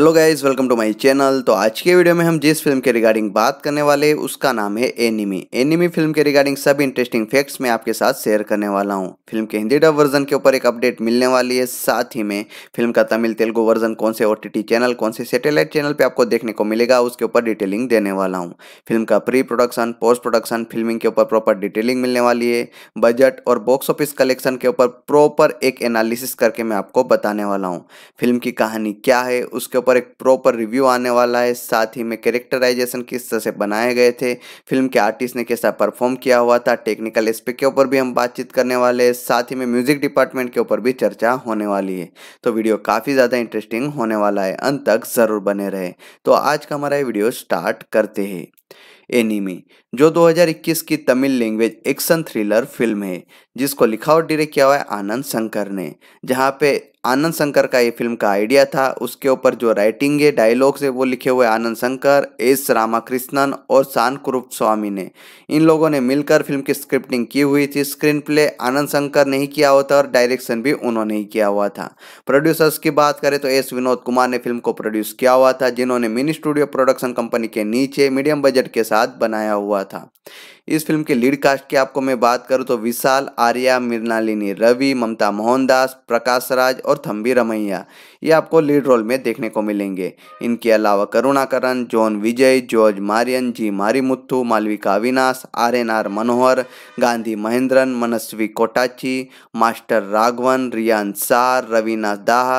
Hello guys welcome to my channel तो आज के वीडियो में हम जिस फिल्म के रिगार्डिंग बात करने वाले उसका नाम है एनिमी एनिमी फिल्म के रिगार्डिंग सब इंटरेस्टिंग फैक्ट्स मैं आपके साथ शेयर करने वाला हूं फिल्म के हिंदी डब वर्जन के ऊपर एक अपडेट मिलने वाली है साथ ही में फिल्म का तमिल तेलुगु वर्जन कौन से ओ चैनल कौन से सेटेलाइट चैनल पर आपको देखने को मिलेगा उसके ऊपर डिटेलिंग देने वाला हूँ फिल्म का pre production post production filming के ऊपर प्रॉपर डिटेलिंग मिलने वाली है बजट और बॉक्स ऑफिस कलेक्शन के ऊपर प्रॉपर एक एनालिसिस करके मैं आपको बताने वाला हूँ फिल्म की कहानी क्या है उसके ऊपर ऊपर एक प्रॉपर रिव्यू आने वाला है साथ ही में कैरेक्टराइजेशन किस तरह से बनाए गए थे फिल्म के आर्टिस्ट ने कैसा परफॉर्म किया हुआ था टेक्निकल एस्पेक्ट के ऊपर भी हम बातचीत करने वाले हैं साथ ही में म्यूजिक डिपार्टमेंट के ऊपर भी चर्चा होने वाली है तो वीडियो काफ़ी ज़्यादा इंटरेस्टिंग होने वाला है अंत तक ज़रूर बने रहे तो आज का हमारा ये वीडियो स्टार्ट करते हैं एनिमी जो 2021 की Tamil language action thriller film है जिसको लिखा और डायरेक्ट किया हुआ है आनंद शंकर ने जहाँ पे आनंद शंकर का ये फिल्म का आइडिया था उसके ऊपर जो राइटिंग है डायलॉग्स है वो लिखे हुए आनंद शंकर एस रामाकृष्णन और शान कुरूप स्वामी ने इन लोगों ने मिलकर फिल्म की स्क्रिप्टिंग की हुई थी स्क्रीन प्ले आनंद शंकर ने ही किया हुआ था और डायरेक्शन भी उन्होंने ही किया हुआ था प्रोड्यूसर्स की बात करें तो एस विनोद कुमार ने फिल्म को प्रोड्यूस किया हुआ था जिन्होंने मिनी स्टूडियो प्रोडक्शन कंपनी के नीचे मीडियम बजट के साथ बनाया हुआ था इस फिल्म के लीड कास्ट की आपको मैं बात करूँ तो विशाल आर्या मृणालिनी रवि ममता मोहनदास प्रकाश राज और थम्बी रमैया ये आपको लीड रोल में देखने को मिलेंगे इनके अलावा Karunakaran John Vijay George Maryan ji Marimuthu Malavika Avinash are N R Manohar Gandhi Mahendran Manasvi Kottachi master Raghavan Riyan सार रविनाथ दाह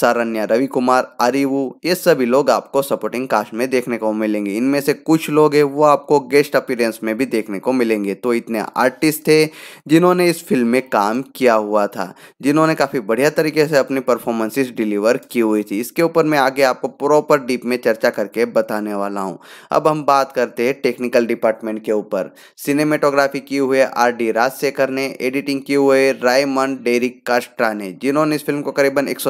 सारण्य रवि कुमार अरिवु ये सभी लोग आपको सपोर्टिंग कास्ट में देखने को मिलेंगे इनमें से कुछ लोग हैं वो आपको गेस्ट अपीरेंस में भी देखने को मिलेंगे तो इतने आर्टिस्ट थे जिन्होंने इस फिल्म में काम किया हुआ था जिन्होंने काफ़ी बढ़िया तरीके से अपनी परफॉर्मेंसेस डिलीवर की हुई थी इसके ऊपर मैं आगे आपको प्रॉपर डीप में चर्चा करके बताने वाला हूँ अब हम बात करते हैं टेक्निकल डिपार्टमेंट के ऊपर सिनेमेटोग्राफी की हुए आर डी राजशेखर ने एडिटिंग किए हुए रायमन डेरिक कास्ट्रा ने जिन्होंने इस फिल्म को करीबन एक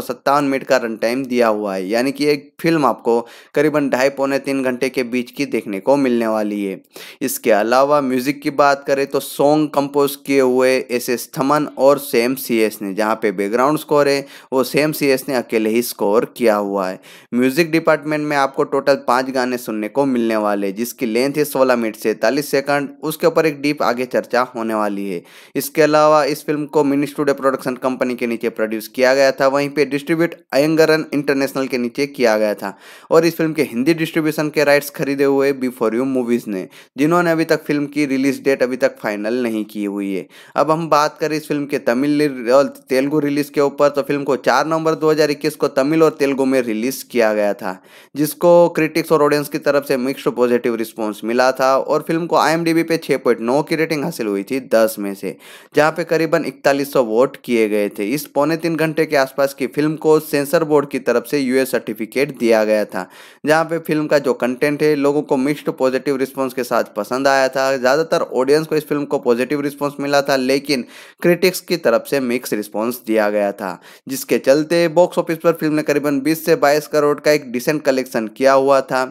मिनट का रन टाइम दिया हुआ है यानी कि एक फिल्म आपको करीबन ढाई पौने तीन घंटे के बीच की देखने को मिलने वाली है इसके अलावा म्यूज़िक की बात करें तो सॉन्ग कंपोज किए हुए एस एस थमन और सेम सी एस ने जहाँ पे बैकग्राउंड स्कोर है वो सेम सी एस ने अकेले ही स्कोर किया हुआ है म्यूज़िक डिपार्टमेंट में आपको टोटल पाँच गाने सुनने को मिलने वाले जिसकी लेंथ है सोलह मिनट से तालीस सेकंड उसके ऊपर एक डीप आगे चर्चा होने वाली है इसके अलावा इस फिल्म को मिनी स्टूडियो प्रोडक्शन कंपनी के नीचे प्रोड्यूस किया गया था वहीं पर डिस्ट्रीब्यूट अयंगरन इंटरनेशनल के नीचे किया गया था और इस फिल्म के हिंदी डिस्ट्रीब्यूशन के राइट्स खरीदे हुए बिफोर यू मूवीज़ ने जिन्होंने अभी तक फिल्म की रिलीज डेट अभी तक फाइनल नहीं की हुई है अब हम बात करें इस फिल्म के तमिल और तेलुगु रिलीज के ऊपर तो फिल्म को चार नवंबर दो को तमिल और तेलुगु में रिलीज किया गया था जिसको क्रिटिक्स और ऑडियंस की तरफ से मिक्सड पॉजिटिव रिस्पॉन्स मिला था और फिल्म को आई पे नौ की रेटिंग हासिल हुई थी दस में से जहाँ पे करीबन इकतालीस वोट किए गए थे इस पौने तीन घंटे के आसपास की फिल्म को सेंसर बोर्ड की तरफ से यूएस सर्टिफिकेट दिया गया था जहां पे फिल्म का जो कंटेंट है लोगों को मिक्स्ड पॉजिटिव रिस्पांस के साथ पसंद आया था ज़्यादातर ऑडियंस को इस फिल्म को पॉजिटिव रिस्पॉन्स मिला था लेकिन क्रिटिक्स की तरफ से मिक्स रिस्पॉन्स दिया गया था जिसके चलते बॉक्स ऑफिस पर फिल्म ने करीबन बीस से बाईस करोड़ का एक डिसेंट कलेक्शन किया हुआ था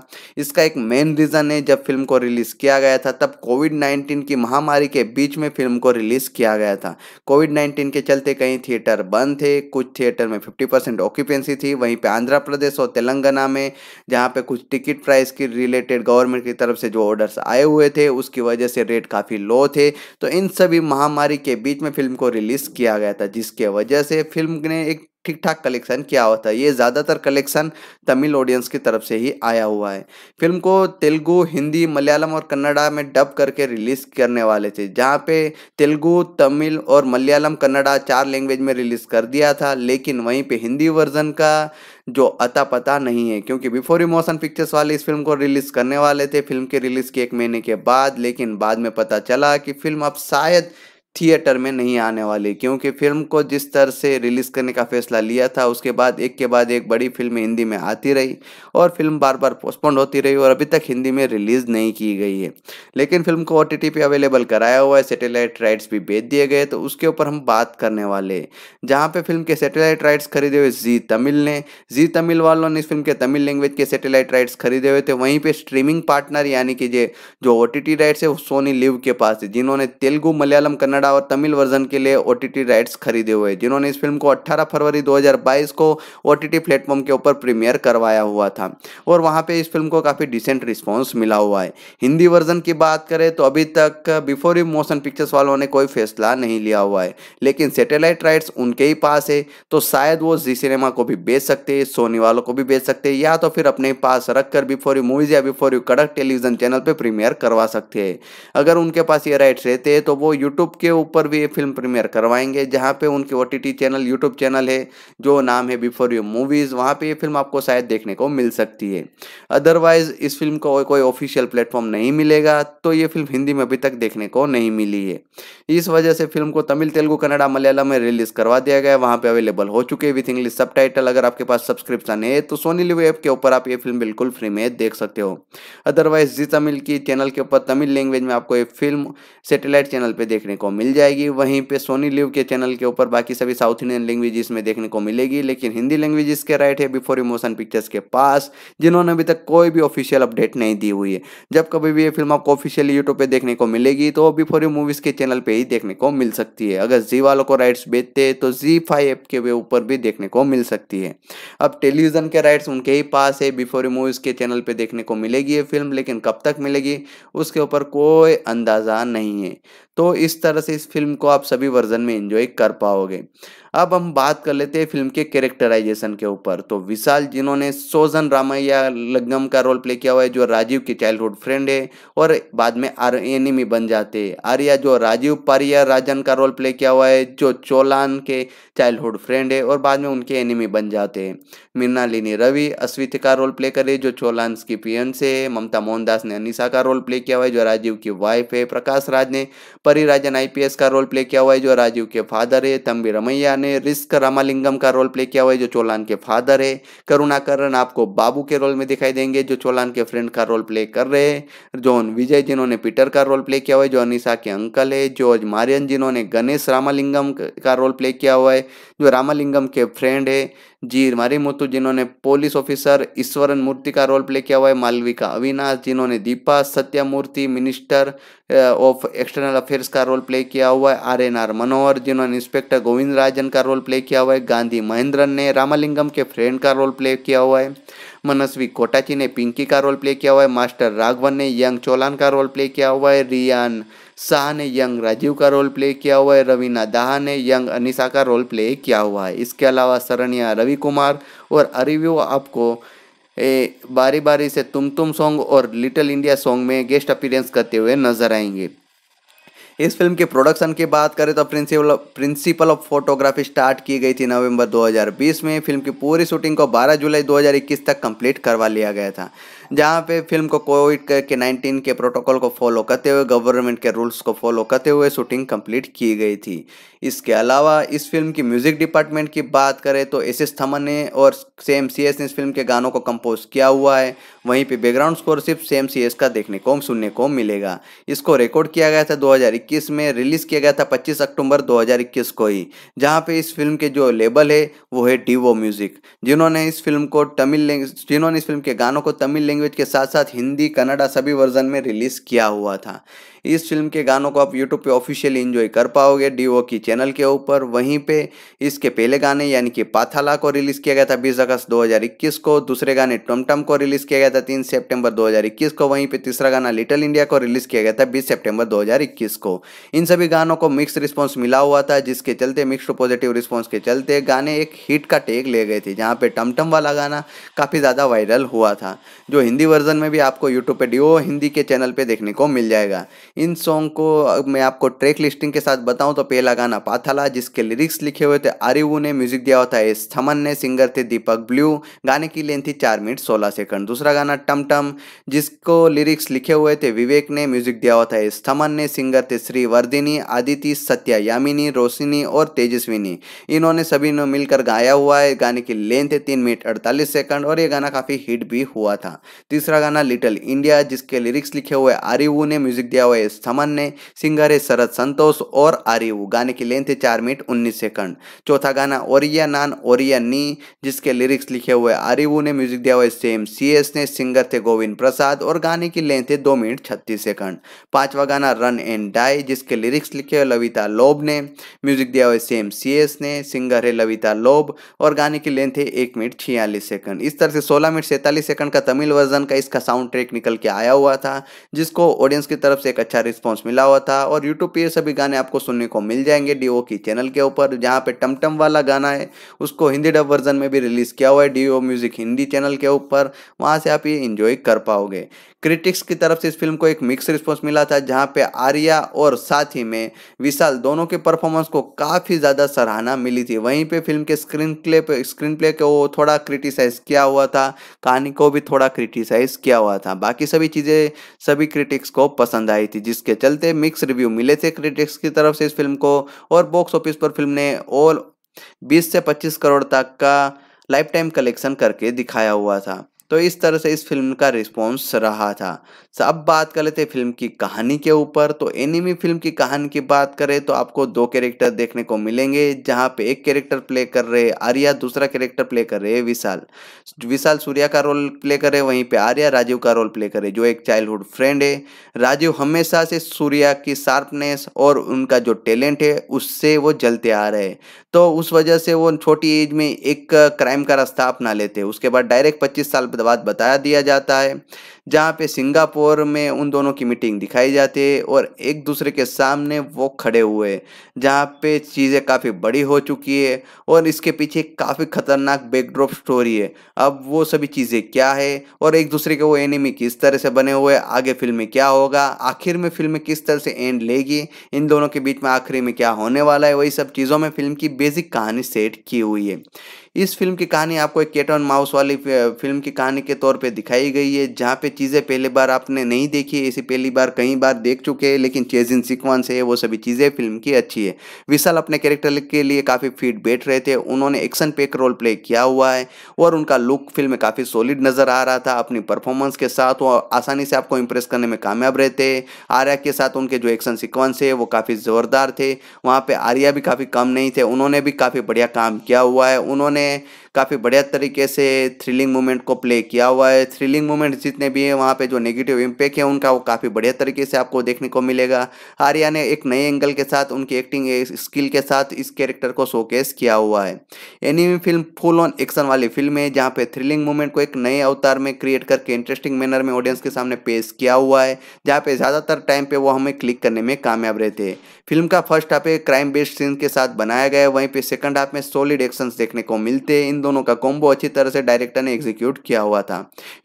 इसका एक मेन रीज़न है जब फिल्म को रिलीज़ किया गया था तब कोविड नाइन्टीन की महामारी के बीच में फिल्म को रिलीज़ किया गया था कोविड नाइन्टीन के चलते कई थिएटर बंद थे कुछ थिएटर में फिफ्टी परसेंट ऑक्यूपेंसी थी वहीं पे आंध्र प्रदेश और तेलंगाना में जहाँ पे कुछ टिकट प्राइस के रिलेटेड गवर्नमेंट की तरफ से जो ऑर्डर्स आए हुए थे उसकी वजह से रेट काफ़ी लो थे तो इन सभी महामारी के बीच में फिल्म को रिलीज़ किया गया था जिसके वजह से फिल्म ने एक ठीक ठाक कलेक्शन किया हुआ था ये ज़्यादातर कलेक्शन तमिल ऑडियंस की तरफ से ही आया हुआ है फिल्म को तेलुगु हिंदी मलयालम और कन्नड़ा में डब करके रिलीज़ करने वाले थे जहाँ पे तेलुगु तमिल और मलयालम कन्नड़ा चार लैंग्वेज में रिलीज़ कर दिया था लेकिन वहीं पे हिंदी वर्जन का जो अता पता नहीं है क्योंकि बिफोर इमोशन पिक्चर्स वाले इस फिल्म को रिलीज़ करने वाले थे फिल्म के रिलीज़ के एक महीने के बाद लेकिन बाद में पता चला कि फिल्म अब शायद थिएटर में नहीं आने वाली क्योंकि फिल्म को जिस तरह से रिलीज़ करने का फैसला लिया था उसके बाद एक के बाद एक बड़ी फिल्म हिंदी में आती रही और फिल्म बार बार पोस्टपोन होती रही और अभी तक हिंदी में रिलीज़ नहीं की गई है लेकिन फिल्म को ओ टी पे अवेलेबल कराया हुआ है सेटेलाइट राइट्स भी बेच दिए गए तो उसके ऊपर हम बात करने वाले हैं जहाँ पर फिल्म के सेटेलाइट राइट्स खरीदे हुए जी तमिल ने जी तमिल वालों ने इस फिल्म के तमिल लैंग्वेज के सेटेलाइट राइट्स खरीदे हुए थे वहीं पर स्ट्रीमिंग पार्टनर यानी कि जो ओ राइट्स है वो सोनी लिव के पास है जिन्होंने तेलुगु मलयालम कन्नड़ कन्नड़ा और तमिल वर्जन के लिए ओ राइट्स खरीदे हुए जिन्होंने इस फिल्म को अट्ठारह फरवरी 2022 को ओ टी प्लेटफॉर्म के ऊपर प्रीमियर करवाया हुआ था और वहाँ पर इस फिल्म को काफ़ी डिसेंट रिस्पॉन्स मिला हुआ है हिंदी वर्जन की बात करें तो अभी तक बिफोर यू मोशन पिक्चर्स वालों ने कोई फैसला नहीं लिया हुआ है लेकिन सेटेलाइट राइट्स उनके ही पास है तो शायद वो जी सिनेमा को भी बेच सकते हैं सोनी वालों को भी बेच सकते हैं या तो फिर अपने पास रख कर बिफोर यू मूवीज या बिफोर यू कड़क टेलीविजन चैनल पे प्रीमियर करवा सकते हैं अगर उनके पास ये राइट्स रहते हैं तो वो यूट्यूब के ऊपर भी ये फिल्म प्रीमियर करवाएंगे जहाँ पे उनके ओ चैनल यूट्यूब चैनल है जो नाम है बिफोर यू मूवीज़ वहाँ पे ये फिल्म आपको शायद देखने को मिल सकती है अदरवाइज इस फिल्म को कोई ऑफिशियल प्लेटफॉर्म नहीं मिलेगा तो ये फिल्म हिंदी में अभी तक देखने को नहीं मिली है इस वजह से फिल्म को तमिल तेलुगू कन्नडा मलयालम में रिलीज करवा दिया गया वहाँ पर अवेलेबल हो चुके विथ इंग्लिश सब अगर आपके पास सब्सक्रिप्शन है तो सोनी लिव ऐप के ऊपर आप ये फिल्म बिल्कुल फ्री में देख सकते हो अदरवाइज जी तमिल की चैनल के ऊपर तमिल लैंग्वेज में आपको ये फिल्म सेटेलाइट चैनल पर देखने को मिल मिल जाएगी वहीं पे सोनी लिव के चैनल के ऊपर बाकी सभी साउथ इंडियन लैंग्वेज में देखने को मिलेगी लेकिन हिंदी लैंग्वेज के राइट है बिफोर इमोशन पिक्चर्स के पास जिन्होंने अभी तक कोई भी ऑफिशियल अपडेट नहीं दी हुई है जब कभी भी ये फिल्म आपको ऑफिशियली यूट्यूब पर देखने को मिलेगी तो बिफोर यू मूवीज़ के चैनल पर ही देखने को मिल सकती है अगर जी वालों को राइट्स बेचते हैं तो जी फाइव ऐप के ऊपर भी देखने को मिल सकती है अब टेलीविजन के राइट्स उनके ही पास है बिफोर यू मूवीज़ के चैनल पर देखने को मिलेगी ये फिल्म लेकिन कब तक मिलेगी उसके ऊपर कोई अंदाज़ा नहीं है तो इस तरह से इस फिल्म को आप सभी वर्जन में एंजॉय कर पाओगे अब हम बात कर लेते हैं फिल्म के कैरेक्टराइजेशन के ऊपर तो विशाल जिन्होंने सोजन रामैया लग्नम का रोल प्ले किया हुआ है जो राजीव के चाइल्डहुड फ्रेंड है और बाद में आर एनिमी बन जाते हैं आर्या जो राजीव पारिया राजन का रोल प्ले किया हुआ है जो चोलान के चाइल्डहुड फ्रेंड है और बाद में उनके एनिमी बन जाते हैं मीनालिनी रवि अश्वित का रोल प्ले करे जो चोलांस की पियन से ममता मोहनदास ने अनिशा का रोल प्ले किया हुआ है जो राजीव की वाइफ है प्रकाश राज ने परी राजन आई का रोल प्ले किया हुआ है जो राजीव के फादर है तम्बी रमैया ने रिस्क रामालिंगम का रोल प्ले किया हुआ है जो चोलान के फादर है करुणाकरण आपको बाबू के रोल में दिखाई देंगे जो चोलान के फ्रेंड का रोल प्ले कर रहे हैं जॉन विजय जिन्होंने पीटर का रोल प्ले किया हुआ है जो अनिशा के अंकल है जॉर्ज मारियन जिन्होंने गणेश रामालिंगम का रोल प्ले किया हुआ है जो रामालिंगम के फ्रेंड है जी मारी मुतु जिन्होंने पोलिस ऑफिसर ईश्वरन मूर्ति का रोल प्ले किया हुआ है मालविका अविनाश जिन्होंने Deepa सत्यामूर्ति minister of external affairs का रोल प्ले किया हुआ है आर एन आर मनोहर जिन्होंने इंस्पेक्टर गोविंद राजन का रोल प्ले किया हुआ है गांधी महेंद्रन ने रामालिंगम के फ्रेंड का रोल प्ले किया हुआ है मनस्वी कोटाची ने पिंकी का रोल प्ले किया हुआ है मास्टर राघवन ने यंग चोलान का रोल प्ले किया हुआ है रियान शाह ने यंग राजीव का रोल प्ले किया हुआ है रवीना दाहा ने यंग अनिशा का रोल प्ले किया हुआ है इसके अलावा सरनिया रवि कुमार और अरिव्यू आपको ए, बारी बारी से तुम तुम सॉन्ग और लिटिल इंडिया सॉन्ग में गेस्ट अपीरेंस करते हुए नजर आएंगे इस फिल्म के प्रोडक्शन की बात करें तो principal principal of photography start की गई थी नवंबर 2020 में फिल्म की पूरी शूटिंग को 12 जुलाई 2021 तक कंप्लीट करवा लिया गया था जहाँ पे फिल्म को कोविड के 19 के प्रोटोकॉल को फॉलो करते हुए गवर्नमेंट के रूल्स को फॉलो करते हुए शूटिंग कंप्लीट की गई थी इसके अलावा इस फिल्म की म्यूजिक डिपार्टमेंट की बात करें तो एस एस थमन ने और सेम सी एस ने इस फिल्म के गानों को कंपोज किया हुआ है वहीं पे बैकग्राउंड स्कोर सिर्फ सेम सी एस का देखने को सुनने को मिलेगा इसको रिकॉर्ड किया गया था 2021 में रिलीज किया गया था 25 अक्टूबर 2021 को ही जहां पे इस फिल्म के जो लेबल है वो है डीवो म्यूजिक जिन्होंने इस फिल्म को तमिल जिन्होंने इस फिल्म के गानों को तमिल लैंग्वेज लैंग्वेज के साथ साथ हिंदी कन्नडा सभी वर्जन में रिलीज़ किया हुआ था इस फिल्म के गानों को आप यूट्यूब पे ऑफिशियली इंजॉय कर पाओगे डी की चैनल के ऊपर वहीं पे इसके पहले गाने यानी कि पाथाला को रिलीज किया गया था बीस अगस्त 2021 को दूसरे गाने टमटम को रिलीज किया गया था तीन सितंबर 2021 को वहीं पे तीसरा गाना लिटिल इंडिया को रिलीज किया गया था बीस सेप्टेम्बर दो को इन सभी गानों को मिक्स रिस्पॉन्स मिला हुआ था जिसके चलते मिक्स पॉजिटिव रिस्पॉन्स के चलते गाने एक हिट का टेक ले गए थे जहाँ पे टमटम वाला गाना काफ़ी ज़्यादा वायरल हुआ था जो हिंदी वर्जन में भी आपको यूट्यूब पे डीओ हिंदी के चैनल पे देखने को मिल जाएगा इन सॉन्ग को मैं आपको ट्रैक लिस्टिंग के साथ बताऊं तो पहला गाना पाथाला जिसके लिरिक्स लिखे हुए थे आरिवू ने म्यूजिक दिया होता है थमन ने सिंगर थे दीपक ब्लू गाने की लेंथ थी चार मिनट सोलह सेकंड दूसरा गाना टम टम जिसको लिरिक्स लिखे हुए थे विवेक ने म्यूजिक दिया होता है थमन ने सिंगर थे श्री वर्धिनी आदिति सत्या यामिनी रोशिनी और तेजस्विनी इन्होंने सभी ने मिलकर गाया हुआ है गाने की लेंथ है तीन मिनट अड़तालीस सेकंड और ये गाना काफ़ी हिट भी हुआ था तीसरा गाना लिटिल इंडिया जिसके लिरिक्स लिखे हुए आरिवू ने म्यूजिक दिया हुआ है महेश समन ने सिंगर है शरद संतोष और आरियू गाने की लेंथ है चार मिनट उन्नीस सेकंड चौथा गाना ओरिया नान ओरिया नी जिसके लिरिक्स लिखे हुए आरियू ने म्यूजिक दिया हुआ सेम सी एस ने सिंगर थे गोविंद प्रसाद और गाने की लेंथ है दो मिनट छत्तीस सेकंड पांचवा गाना रन एंड डाई जिसके लिरिक्स लिखे हुए लविता लोब ने म्यूजिक दिया हुआ सेम सी एस ने सिंगर है लविता लोब और गाने की लेंथ है एक मिनट छियालीस सेकंड इस तरह से सोलह मिनट सैतालीस सेकंड का तमिल वर्जन का इसका साउंड ट्रैक निकल के आया हुआ था जिसको ऑडियंस की तरफ से एक अच्छा अच्छा रिस्पॉन्स मिला हुआ था और यूट्यूब पे ये सभी गाने आपको सुनने को मिल जाएंगे डी की चैनल के ऊपर जहाँ पे टमटम वाला गाना है उसको हिंदी डब वर्जन में भी रिलीज़ किया हुआ है डी म्यूज़िक हिंदी चैनल के ऊपर वहाँ से आप ये इन्जॉय कर पाओगे क्रिटिक्स की तरफ से इस फिल्म को एक मिक्स रिस्पॉन्स मिला था जहां पे आर्या और साथ ही में विशाल दोनों के परफॉर्मेंस को काफ़ी ज़्यादा सराहना मिली थी वहीं पे फिल्म के स्क्रीन प्ले स्क्रीन प्ले को थोड़ा क्रिटिसाइज़ किया हुआ था कहानी को भी थोड़ा क्रिटिसाइज़ किया हुआ था बाकी सभी चीज़ें सभी क्रिटिक्स को पसंद आई थी जिसके चलते मिक्स रिव्यू मिले थे क्रिटिक्स की तरफ से इस फिल्म को और बॉक्स ऑफिस पर फिल्म ने ऑल बीस से पच्चीस करोड़ तक का लाइफ टाइम कलेक्शन करके दिखाया हुआ था तो इस तरह से इस फिल्म का रिस्पॉन्स रहा था सो अब बात कर लेते हैं फिल्म की कहानी के ऊपर तो एनिमी फिल्म की कहानी की बात करें तो आपको दो कैरेक्टर देखने को मिलेंगे जहाँ पे एक कैरेक्टर प्ले कर रहे आर्या दूसरा कैरेक्टर प्ले कर रहे विशाल विशाल सूर्या का रोल प्ले कर रहे वहीं पे आर्या राजीव का रोल प्ले कर रहे जो एक चाइल्डहुड फ्रेंड है राजीव हमेशा से सूर्या की शार्पनेस और उनका जो टैलेंट है उससे वो जलते आ रहे हैं तो उस वजह से वो छोटी एज में एक क्राइम का रास्ता अपना लेते हैं उसके बाद डायरेक्ट पच्चीस साल बाद बताया दिया जाता है जहाँ पे सिंगापुर में उन दोनों की मीटिंग दिखाई जाती है और एक दूसरे के सामने वो खड़े हुए जहाँ पे चीज़ें काफ़ी बड़ी हो चुकी है और इसके पीछे काफ़ी खतरनाक बैकड्रॉप स्टोरी है अब वो सभी चीज़ें क्या है और एक दूसरे के वो एनिमी किस तरह से बने हुए आगे फिल्म में क्या होगा आखिर में फिल्म किस तरह से एंड लेगी इन दोनों के बीच में आखिरी में क्या होने वाला है वही सब चीज़ों में फिल्म की बेसिक कहानी सेट की हुई है इस फिल्म की कहानी आपको एक केट ऑन माउस वाली फिल्म की कहानी के तौर पे दिखाई गई है जहाँ पे चीज़ें पहले बार आपने नहीं देखी है इसे पहली बार कई बार देख चुके हैं लेकिन चेज इन सिक्वेंस है वो सभी चीज़ें फिल्म की अच्छी है विशाल अपने कैरेक्टर के लिए काफ़ी फिट बैठ रहे थे उन्होंने एक्शन एक रोल प्ले किया हुआ है और उनका लुक फिल्म में काफ़ी सॉलिड नज़र आ रहा था अपनी परफॉर्मेंस के साथ वो आसानी से आपको इम्प्रेस करने में कामयाब रहते हैं आर्या के साथ उनके जो एक्शन सिक्वेंस है वो काफ़ी ज़ोरदार थे वहाँ पर आर्या भी काफ़ी कम नहीं थे उन्होंने भी काफ़ी बढ़िया काम किया हुआ है उन्होंने Yeah. काफ़ी बढ़िया तरीके से थ्रिलिंग मूवमेंट को प्ले किया हुआ है थ्रिलिंग मूवमेंट जितने भी हैं वहाँ पे जो नेगेटिव इम्पैक्ट है उनका वो काफ़ी बढ़िया तरीके से आपको देखने को मिलेगा आर्या ने एक नए एंगल के साथ उनकी एक्टिंग स्किल के साथ इस कैरेक्टर को शोकेस किया हुआ है enemy film full on action वाली फिल्म है जहाँ पर थ्रिलिंग मूवमेंट को एक नए अवतार में क्रिएट करके इंटरेस्टिंग मैनर में ऑडियंस के सामने पेश किया हुआ है जहाँ पर ज़्यादातर टाइम पर वो हमें क्लिक करने में कामयाब रहते हैं फिल्म का फर्स्ट हाफ एक क्राइम बेस्ड सीन के साथ बनाया गया है वहीं पे सेकंड हाफ में सॉलिड एक्शन देखने को मिलते हैं इन दोनों का कॉम्बो अच्छी तरह से डायरेक्टर ने एग्जीक्यूट किया हुआ था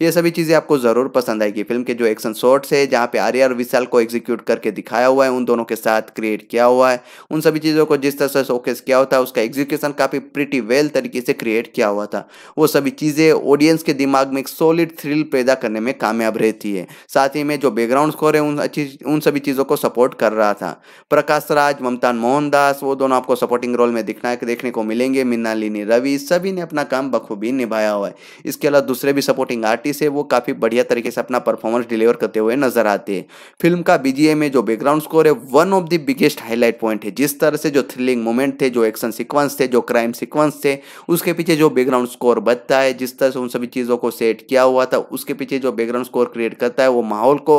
ये सभी चीज़ें आपको ज़रूर पसंद आएगी फिल्म के जो एक्शन शॉर्ट्स है जहाँ पे आर्य और विशाल को एग्जीक्यूट करके दिखाया हुआ है उन दोनों के साथ क्रिएट किया हुआ है उन सभी चीज़ों को जिस तरह से शोकेस किया हुआ था उसका एग्जीक्यूशन काफ़ी प्रिटी वेल तरीके से क्रिएट किया हुआ था वो सभी चीज़ें ऑडियंस के दिमाग में एक सॉलिड थ्रिल पैदा करने में कामयाब रहती है साथ ही में जो बैकग्राउंड स्कोर है उन अच्छी उन सभी चीज़ों को सपोर्ट कर रहा था प्रकाश राज ममता मोहनदास वो दोनों आपको सपोर्टिंग रोल में दिखना देखने को मिलेंगे मीनालिनी रवि सभी ने अपना काम बखूबी निभाया हुआ है इसके अलावा दूसरे भी सपोर्टिंग आर्टिस्ट है वो काफ़ी बढ़िया तरीके से अपना परफॉर्मेंस डिलीवर करते हुए नजर आते हैं फिल्म का बीजीए में जो बैकग्राउंड स्कोर है one of the biggest highlight point है जिस तरह से जो थ्रिलिंग मोमेंट थे जो एक्शन सिक्वेंस थे जो क्राइम सिक्वेंस थे उसके पीछे जो बैकग्राउंड स्कोर बचता है जिस तरह से उन सभी चीज़ों को सेट किया हुआ था उसके पीछे जो बैकग्राउंड स्कोर क्रिएट करता है वो माहौल को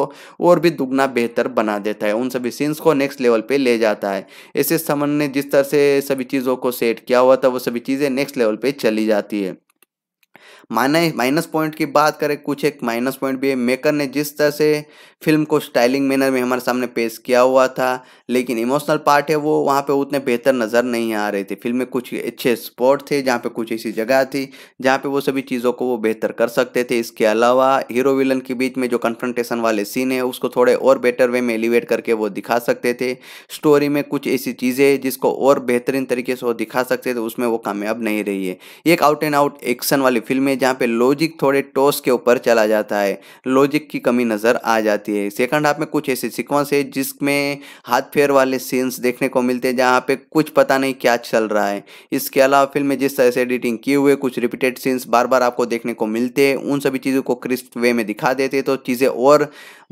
और भी दुगना बेहतर बना देता है उन सभी सीन्स को नेक्स्ट लेवल पे ले जाता है ऐसे समन ने जिस तरह से सभी चीज़ों को सेट किया हुआ था वो सभी चीज़ें नेक्स्ट लेवल पे चली चली जाती है माइनस माइनस पॉइंट की बात करें कुछ एक माइनस पॉइंट भी है मेकर ने जिस तरह से फिल्म को स्टाइलिंग मैनर में हमारे सामने पेश किया हुआ था लेकिन इमोशनल पार्ट है वो वहाँ पे उतने बेहतर नज़र नहीं आ रहे थे फिल्म में कुछ अच्छे स्पॉट थे जहाँ पे कुछ ऐसी जगह थी जहाँ पे वो सभी चीज़ों को वो बेहतर कर सकते थे इसके अलावा हीरो विलन के बीच में जो कन्फ्रंटेशन वाले सीन है उसको थोड़े और बेटर वे में एलिवेट करके वो दिखा सकते थे स्टोरी में कुछ ऐसी चीज़ें जिसको और बेहतरीन तरीके से वो दिखा सकते थे उसमें वो कामयाब नहीं रही है एक आउट एंड आउट एक्शन वाली फिल्म है जहाँ पे लॉजिक थोड़े टॉस के ऊपर चला जाता है लॉजिक की कमी नज़र आ जाती है सेकंड हाफ में कुछ ऐसे सिक्वेंस है जिसमें हाथ अफेयर वाले सीन्स देखने को मिलते हैं जहाँ पे कुछ पता नहीं क्या चल रहा है इसके अलावा फिल्म में जिस तरह से एडिटिंग किए हुए कुछ रिपीटेड सीन्स बार बार आपको देखने को मिलते हैं उन सभी चीज़ों को क्रिस्प वे में दिखा देते तो चीज़ें और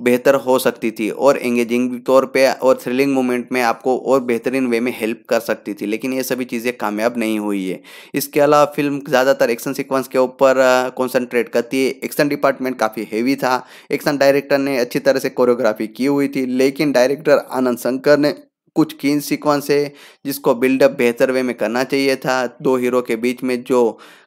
बेहतर हो सकती थी और एंगेजिंग तौर पर और थ्रिलिंग मोमेंट में आपको और बेहतरीन वे में हेल्प कर सकती थी लेकिन ये सभी चीज़ें कामयाब नहीं हुई है इसके अलावा फिल्म ज़्यादातर एक्शन सिक्वेंस के ऊपर कॉन्सेंट्रेट करती है एक्शन डिपार्टमेंट काफ़ी हेवी था एक्शन डायरेक्टर ने अच्छी तरह से कोरियोग्राफी की हुई थी लेकिन डायरेक्टर आनंद शंकर सर ने कुछ कीन सीक्वेंस है जिसको बिल्डअप बेहतर वे में करना चाहिए था दो हीरो के बीच में जो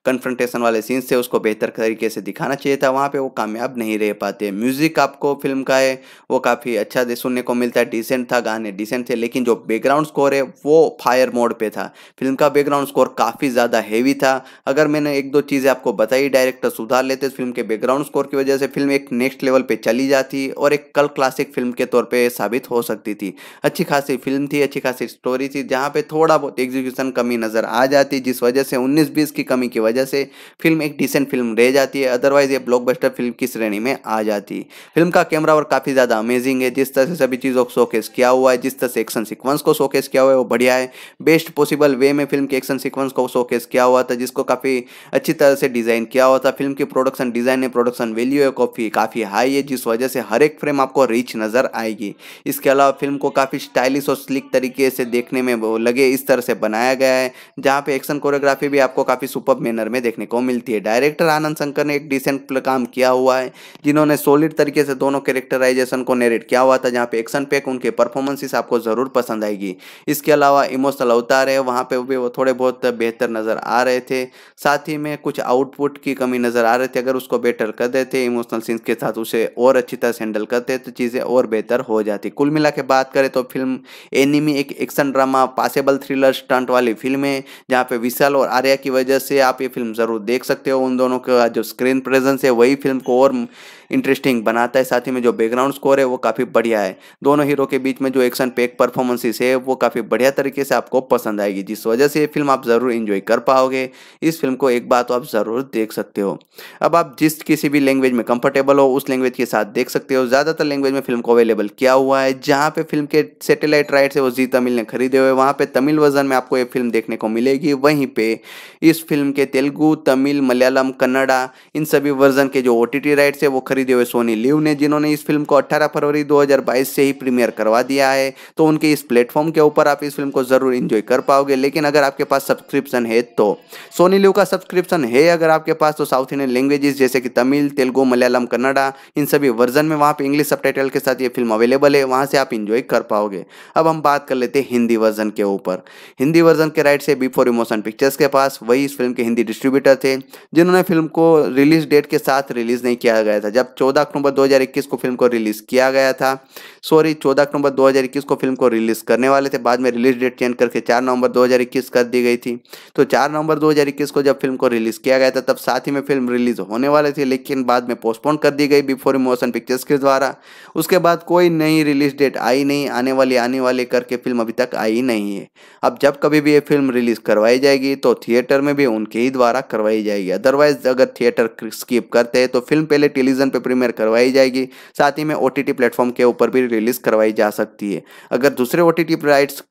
कन्फ्रंटेशन वाले सीन्स थे उसको बेहतर तरीके से दिखाना चाहिए था वहाँ पे वो कामयाब नहीं रह पाते म्यूज़िक आपको फिल्म का है वो काफ़ी अच्छा सुनने को मिलता है डिसेंट था गाने डिसेंट थे लेकिन जो बैकग्राउंड स्कोर है वो फायर मोड पर था फिल्म का बैकग्राउंड स्कोर काफ़ी ज़्यादा हैवी था अगर मैंने एक दो चीज़ें आपको बताई डायरेक्टर सुधार लेते फिल्म तो के बैकग्राउंड स्कोर की वजह से फिल्म एक नेक्स्ट लेवल पर चली जाती और एक कल क्लासिक फिल्म के तौर पर साबित हो सकती थी अच्छी खासी फिल्म थी अच्छी खासी स्टोरी थी जहाँ पे थोड़ा बहुत एग्जीक्यूशन कमी नज़र आ जाती जिस वजह से उन्नीस बीस की कमी की वजह वजह से फिल्म एक डिसेंट फिल्म रह जाती है अदरवाइज ये ब्लॉकबस्टर फिल्म की श्रेणी में आ जाती है फिल्म का कैमरा वर्क काफ़ी ज़्यादा अमेजिंग है जिस तरह से सभी चीज़ों को शोकेस किया हुआ है जिस तरह से एक्शन सिक्वेंस को शोकेस किया हुआ है वो बढ़िया है बेस्ट पॉसिबल वे में फिल्म के एक्शन सिक्वेंस को शोकेस किया हुआ था जिसको काफ़ी अच्छी तरह से डिज़ाइन किया हुआ था फिल्म की प्रोडक्शन डिज़ाइन है प्रोडक्शन वैल्यू है कॉफी काफ़ी हाई है जिस वजह से हर एक फ्रेम आपको रिच नज़र आएगी इसके अलावा फिल्म को काफ़ी स्टाइलिश और स्लिक तरीके से देखने में लगे इस तरह से बनाया गया है जहाँ पे एक्शन कोरियोग्राफी भी आपको काफ़ी सुपर में बैनर में देखने को मिलती है डायरेक्टर आनंद शंकर ने एक डिसेंट काम किया हुआ है जिन्होंने सोलिड तरीके से दोनों कैरेक्टराइजेशन को नेरेट किया हुआ था जहाँ पे एक्शन पैक उनके परफॉर्मेंसेस आपको ज़रूर पसंद आएगी इसके अलावा इमोशनल अवतार है वहाँ पे भी वो थोड़े बहुत बेहतर नज़र आ रहे थे साथ ही में कुछ आउटपुट की कमी नज़र आ रही थी अगर उसको बेटर कर देते इमोशनल सीन्स के साथ उसे और अच्छी तरह से हैंडल करते तो चीज़ें और बेहतर हो जाती कुल मिला बात करें तो फिल्म एनिमी एक action drama passable thriller stunt वाली फिल्म है जहाँ पे विशाल और आर्या की वजह से आप ये फिल्म ज़रूर देख सकते हो उन दोनों का जो स्क्रीन प्रेजेंस है वही फिल्म को और इंटरेस्टिंग बनाता है साथ ही में जो बैकग्राउंड स्कोर है वो काफ़ी बढ़िया है दोनों हीरो के बीच में जो एक्शन पैक परफॉर्मेंसेस है वो काफ़ी बढ़िया तरीके से आपको पसंद आएगी जिस वजह से ये फिल्म आप ज़रूर इन्जॉय कर पाओगे इस फिल्म को एक बार तो आप ज़रूर देख सकते हो अब आप जिस किसी भी लैंग्वेज में कंफर्टेबल हो उस लैंग्वेज के साथ देख सकते हो ज़्यादातर लैंग्वेज में फिल्म को अवेलेबल किया हुआ है जहाँ पर फिल्म के सेटेलाइट राइट्स है वो जी तमिल ने खरीदे हुए वहाँ पर तमिल वर्जन में आपको ये फिल्म देखने को मिलेगी वहीं पर इस फिल्म के तेलुगू तमिल मलयालम कन्नडा इन सभी वर्जन के जो ओ राइट्स है वो खरीद खरीदे हुए सोनी लिव ने जिन्होंने इस फिल्म को 18 फरवरी 2022 से ही प्रीमियर करवा दिया है तो उनके इस प्लेटफॉर्म के ऊपर आप इस फिल्म को जरूर इंजॉय कर पाओगे लेकिन अगर आपके पास सब्सक्रिप्शन है तो सोनी लिव का सब्सक्रिप्शन है अगर आपके पास तो साउथ इंडियन लैंग्वेजेस जैसे कि तमिल तेलुगु मलयालम कन्नडा इन सभी वर्जन में वहाँ पे इंग्लिश सब के साथ ये फिल्म अवेलेबल है वहाँ से आप इंजॉय कर पाओगे अब हम बात कर लेते हैं हिंदी वर्जन के ऊपर हिंदी वर्जन के राइट से बिफोर इमोशन पिक्चर्स के पास वही इस फिल्म के हिंदी डिस्ट्रीब्यूटर थे जिन्होंने फिल्म को रिलीज डेट के साथ रिलीज नहीं किया गया था जब 14 अक्टूबर 2021 को फिल्म को रिलीज किया गया था सॉरी 14 अक्टूबर 2021 को फिल्म को रिलीज करने वाले थे बाद में रिलीज डेट चेंज करके 4 नवंबर 2021 कर दी गई थी तो 4 नवंबर 2021 को जब फिल्म को रिलीज किया गया था तब साथ ही में फिल्म रिलीज होने वाली थी लेकिन बाद में पोस्टपोन कर दी गई बिफोर मोशन पिक्चर्स के द्वारा उसके बाद कोई नई रिलीज डेट आई नहीं आने वाली आने वाली करके फिल्म अभी तक आई नहीं है अब जब कभी भी ये फिल्म रिलीज करवाई जाएगी तो थिएटर में भी उनके ही द्वारा करवाई जाएगी अदरवाइज अगर थिएटर स्किप करते हैं तो फिल्म पहले टेलीविजन पे प्रीमियर करवाई जाएगी साथ ही में ओ टी प्लेटफॉर्म के ऊपर भी रिलीज करवाई जा सकती है अगर दूसरे ओ टी राइट्स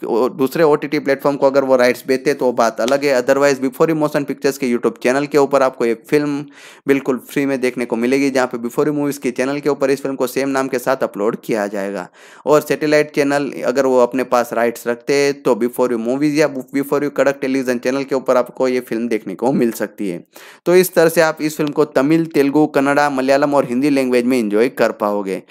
दूसरे ओ टी प्लेटफॉर्म को अगर वो राइट्स बेचते तो बात अलग है अदरवाइज बिफोर इमोशन पिक्चर्स के यूट्यूब चैनल के ऊपर आपको एक फिल्म बिल्कुल फ्री में देखने को मिलेगी जहाँ पे बिफोर मूवीज़ के चैनल के ऊपर इस फिल्म को सेम नाम के साथ अपलोड किया जाएगा और सेटेलाइट चैनल अगर वो अपने पास राइट्स रखते हैं तो बिफोर यू मूवीज़ या बिफोर यू कड़क टेलीविजन चैनल के ऊपर आपको ये फिल्म देखने को मिल सकती है तो इस तरह से आप इस फिल्म को तमिल तेलुगु कन्नड़ा मलयालम और हिंदी लैंग्वेज में इंजॉय कर पाओगे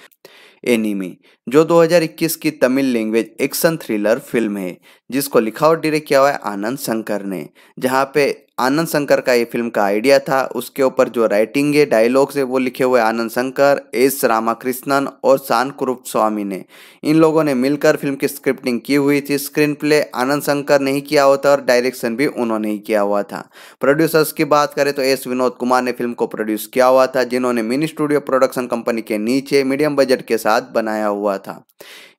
एनिमी जो 2021 की Tamil language action thriller film है जिसको लिखा और डायरेक्ट किया हुआ है आनंद शंकर ने जहाँ पे आनंद शंकर का ये फिल्म का आइडिया था उसके ऊपर जो राइटिंग है डायलॉग्स है वो लिखे हुए आनंद शंकर एस रामाकृष्णन और शान कुरूप स्वामी ने इन लोगों ने मिलकर फिल्म की स्क्रिप्टिंग की हुई थी स्क्रीन प्ले आनंद शंकर ने ही किया हुआ था और डायरेक्शन भी उन्होंने ही किया हुआ था प्रोड्यूसर्स की बात करें तो एस विनोद कुमार ने फिल्म को प्रोड्यूस किया हुआ था जिन्होंने मिनी स्टूडियो प्रोडक्शन कंपनी के नीचे मीडियम बजट के साथ बनाया हुआ था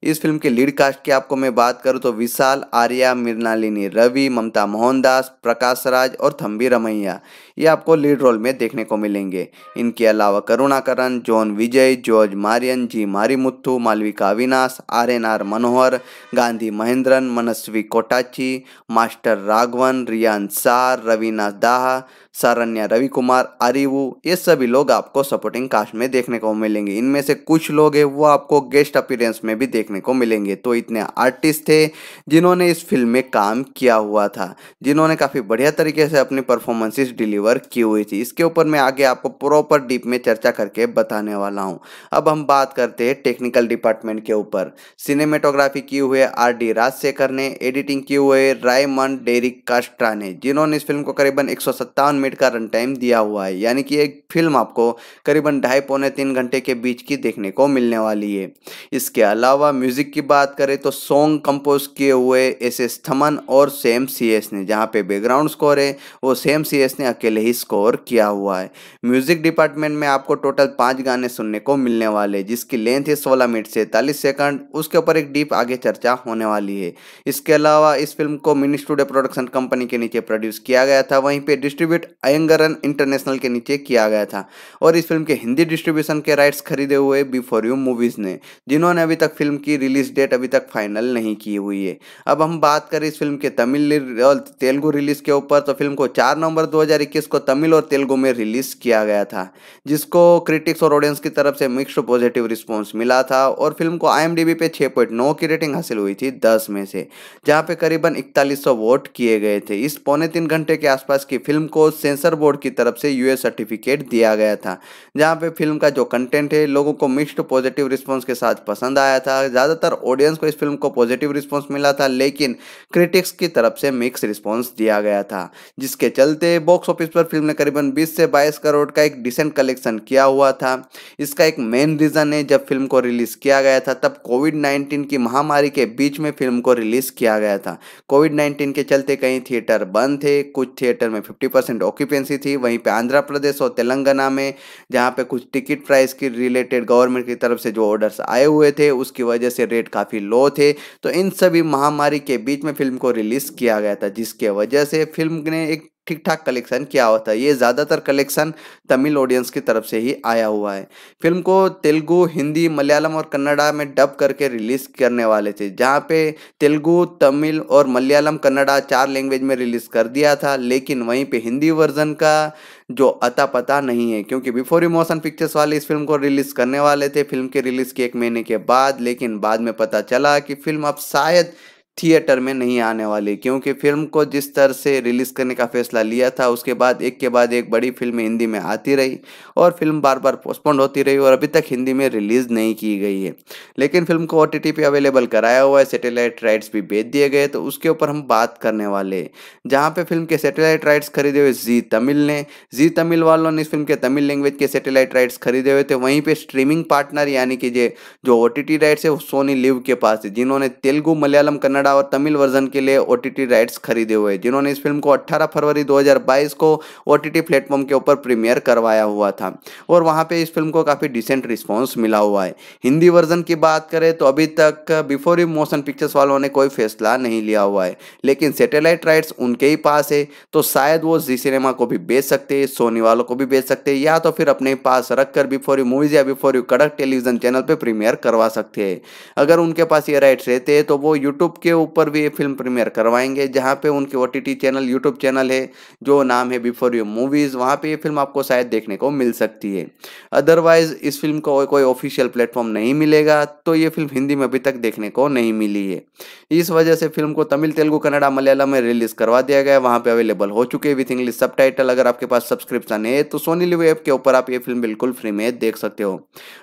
इस फिल्म के लीड कास्ट की आपको मैं बात करूँ तो विशाल आर्या मृणालिनी रवि ममता मोहनदास प्रकाश राज और थम्बी रमैया ये आपको लीड रोल में देखने को मिलेंगे इनके अलावा Karunakaran John Vijay George Maryan G Marimuthu Malavika Avinash are N R Manohar Gandhi Mahendran Manasvi Kottachi master Raghavan Riyan सार रवीना दाह सारण्या रवि कुमार अरिवू ये सभी लोग आपको सपोर्टिंग कास्ट में देखने को मिलेंगे इनमें से कुछ लोग हैं वो आपको गेस्ट अपीरेंस में भी देखने को मिलेंगे तो इतने आर्टिस्ट थे जिन्होंने इस फिल्म में काम किया हुआ था जिन्होंने काफ़ी बढ़िया तरीके से अपनी परफॉर्मेंसेज डिलीवर वर्क की हुई थी इसके ऊपर मैं आगे आपको प्रॉपर डीप में चर्चा करके बताने वाला हूँ अब हम बात करते हैं टेक्निकल डिपार्टमेंट के ऊपर सिनेमेटोग्राफी की हुए आर डी राजशेखर ने एडिटिंग की हुए है रायमन डेरिक कास्ट्रा ने जिन्होंने इस फिल्म को करीबन एक मिनट का रन टाइम दिया हुआ है यानी कि एक फिल्म आपको करीबन ढाई पौने तीन घंटे के बीच की देखने को मिलने वाली है इसके अलावा म्यूजिक की बात करें तो सॉन्ग कंपोज किए हुए एस एस थमन और सेम सी एस ने जहाँ पे बैकग्राउंड स्कोर है वो सेम सी एस ने अकेले लिए ही स्कोर किया हुआ है म्यूजिक डिपार्टमेंट में आपको टोटल पांच गाने सुनने को मिलने वाले जिसकी लेंथ है सोलह मिनट से तालीस सेकंड उसके ऊपर एक डीप आगे चर्चा होने वाली है इसके अलावा इस फिल्म को मिनी स्टूडियो प्रोडक्शन कंपनी के नीचे प्रोड्यूस किया गया था वहीं पर डिस्ट्रीब्यूट अयंगरन इंटरनेशनल के नीचे किया गया था और इस फिल्म के हिंदी डिस्ट्रीब्यूशन के राइट्स खरीदे हुए बिफोर यू मूवीज़ ने जिन्होंने अभी तक फिल्म की रिलीज डेट अभी तक फाइनल नहीं की हुई है अब हम बात करें इस फिल्म के तमिल और तेलुगु रिलीज के ऊपर तो फिल्म को चार नवंबर 2021 इसको तमिल और तेलुगु में रिलीज किया गया था जिसको क्रिटिक्स और ऑडियंस की तरफ से मिक्स्ड पॉजिटिव रिस्पॉन्स मिला था और फिल्म को आई पे 6.9 की रेटिंग हासिल हुई थी 10 में से जहाँ पे करीबन इकतालीस वोट किए गए थे इस पौने तीन घंटे के आसपास की फिल्म को सेंसर बोर्ड की तरफ से यूएस सर्टिफिकेट दिया गया था जहाँ पे फिल्म का जो कंटेंट है लोगों को मिक्स्ड पॉजिटिव रिस्पॉन्स के साथ पसंद आया था ज़्यादातर ऑडियंस को इस फिल्म को पॉजिटिव रिस्पॉन्स मिला था लेकिन क्रिटिक्स की तरफ से मिक्स रिस्पॉन्स दिया गया था जिसके चलते बॉक्स ऑफिस मूवीज़ पर फिल्म ने करीबन 20 से 22 करोड़ का एक डिसेंट कलेक्शन किया हुआ था इसका एक मेन रीज़न है जब फिल्म को रिलीज़ किया गया था तब कोविड 19 की महामारी के बीच में फिल्म को रिलीज़ किया गया था कोविड 19 के चलते कई थिएटर बंद थे कुछ थिएटर में 50 परसेंट ऑक्यूपेंसी थी वहीं पर आंध्र प्रदेश और तेलंगाना में जहाँ पर कुछ टिकट प्राइस की रिलेटेड गवर्नमेंट की तरफ से जो ऑर्डर्स आए हुए थे उसकी वजह से रेट काफ़ी लो थे तो इन सभी महामारी के बीच में फिल्म को रिलीज़ किया गया था जिसके वजह से फिल्म ने एक ठीक ठाक कलेक्शन किया हुआ था ये ज़्यादातर कलेक्शन तमिल ऑडियंस की तरफ से ही आया हुआ है फिल्म को तेलुगु हिंदी मलयालम और कन्नड़ा में डब करके रिलीज़ करने वाले थे जहाँ पे तेलुगु तमिल और मलयालम कन्नड़ा चार लैंग्वेज में रिलीज़ कर दिया था लेकिन वहीं पे हिंदी वर्जन का जो अता पता नहीं है क्योंकि बिफोर इमोशन पिक्चर्स वाले इस फिल्म को रिलीज़ करने वाले थे फिल्म के रिलीज़ के एक महीने के बाद लेकिन बाद में पता चला कि फिल्म अब शायद थिएटर में नहीं आने वाली क्योंकि फिल्म को जिस तरह से रिलीज़ करने का फैसला लिया था उसके बाद एक के बाद एक बड़ी फिल्म हिंदी में आती रही और फिल्म बार बार पोस्टपोन होती रही और अभी तक हिंदी में रिलीज़ नहीं की गई है लेकिन फिल्म को ओ टी पे अवेलेबल कराया हुआ है सेटेलाइट राइट्स भी बेच दिए गए तो उसके ऊपर हम बात करने वाले जहाँ पर फिल्म के सेटेलाइट राइट्स खरीदे हुए जी तमिल ने जी तमिल वालों ने इस फिल्म के तमिल लैंग्वेज के सेटेलाइट राइट्स खरीदे हुए थे वहीं पर स्ट्रीमिंग पार्टनर यानी कि जो ओ राइट्स है वो सोनी लिव के पास है जिन्होंने तेलुगु मलयालम कन्नड़ा कन्नड़ा और तमिल वर्जन के लिए ओ राइट्स खरीदे हुए जिन्होंने इस फिल्म को 18 फरवरी 2022 को ओ टी प्लेटफॉर्म के ऊपर प्रीमियर करवाया हुआ था और वहाँ पे इस फिल्म को काफ़ी डिसेंट रिस्पॉन्स मिला हुआ है हिंदी वर्जन की बात करें तो अभी तक बिफोर यू मोशन पिक्चर्स वालों ने कोई फैसला नहीं लिया हुआ है लेकिन सेटेलाइट राइट्स उनके ही पास है तो शायद वो जी सिनेमा को भी बेच सकते हैं सोनी वालों को भी बेच सकते हैं या तो फिर अपने पास रख कर बिफोर यू मूवीज या बिफोर यू कड़क टेलीविजन चैनल पर प्रीमियर करवा सकते हैं अगर उनके पास ये राइट्स रहते हैं तो वो यूट्यूब के उसके ऊपर भी ये फिल्म प्रीमियर करवाएंगे जहाँ पे उनके ओ चैनल यूट्यूब चैनल है जो नाम है बिफोर यू मूवीज़ वहाँ पे ये फिल्म आपको शायद देखने को मिल सकती है अदरवाइज इस फिल्म को कोई ऑफिशियल प्लेटफॉर्म नहीं मिलेगा तो ये फिल्म हिंदी में अभी तक देखने को नहीं मिली है इस वजह से फिल्म को तमिल तेलुगु कन्नड़ा मलयालम में रिलीज़ करवा दिया गया वहाँ पर अवेलेबल हो चुके विथ इंग्लिश सब अगर आपके पास सब्सक्रिप्शन है तो सोनी लिव ऐप के ऊपर आप ये फिल्म बिल्कुल फ्री में देख सकते हो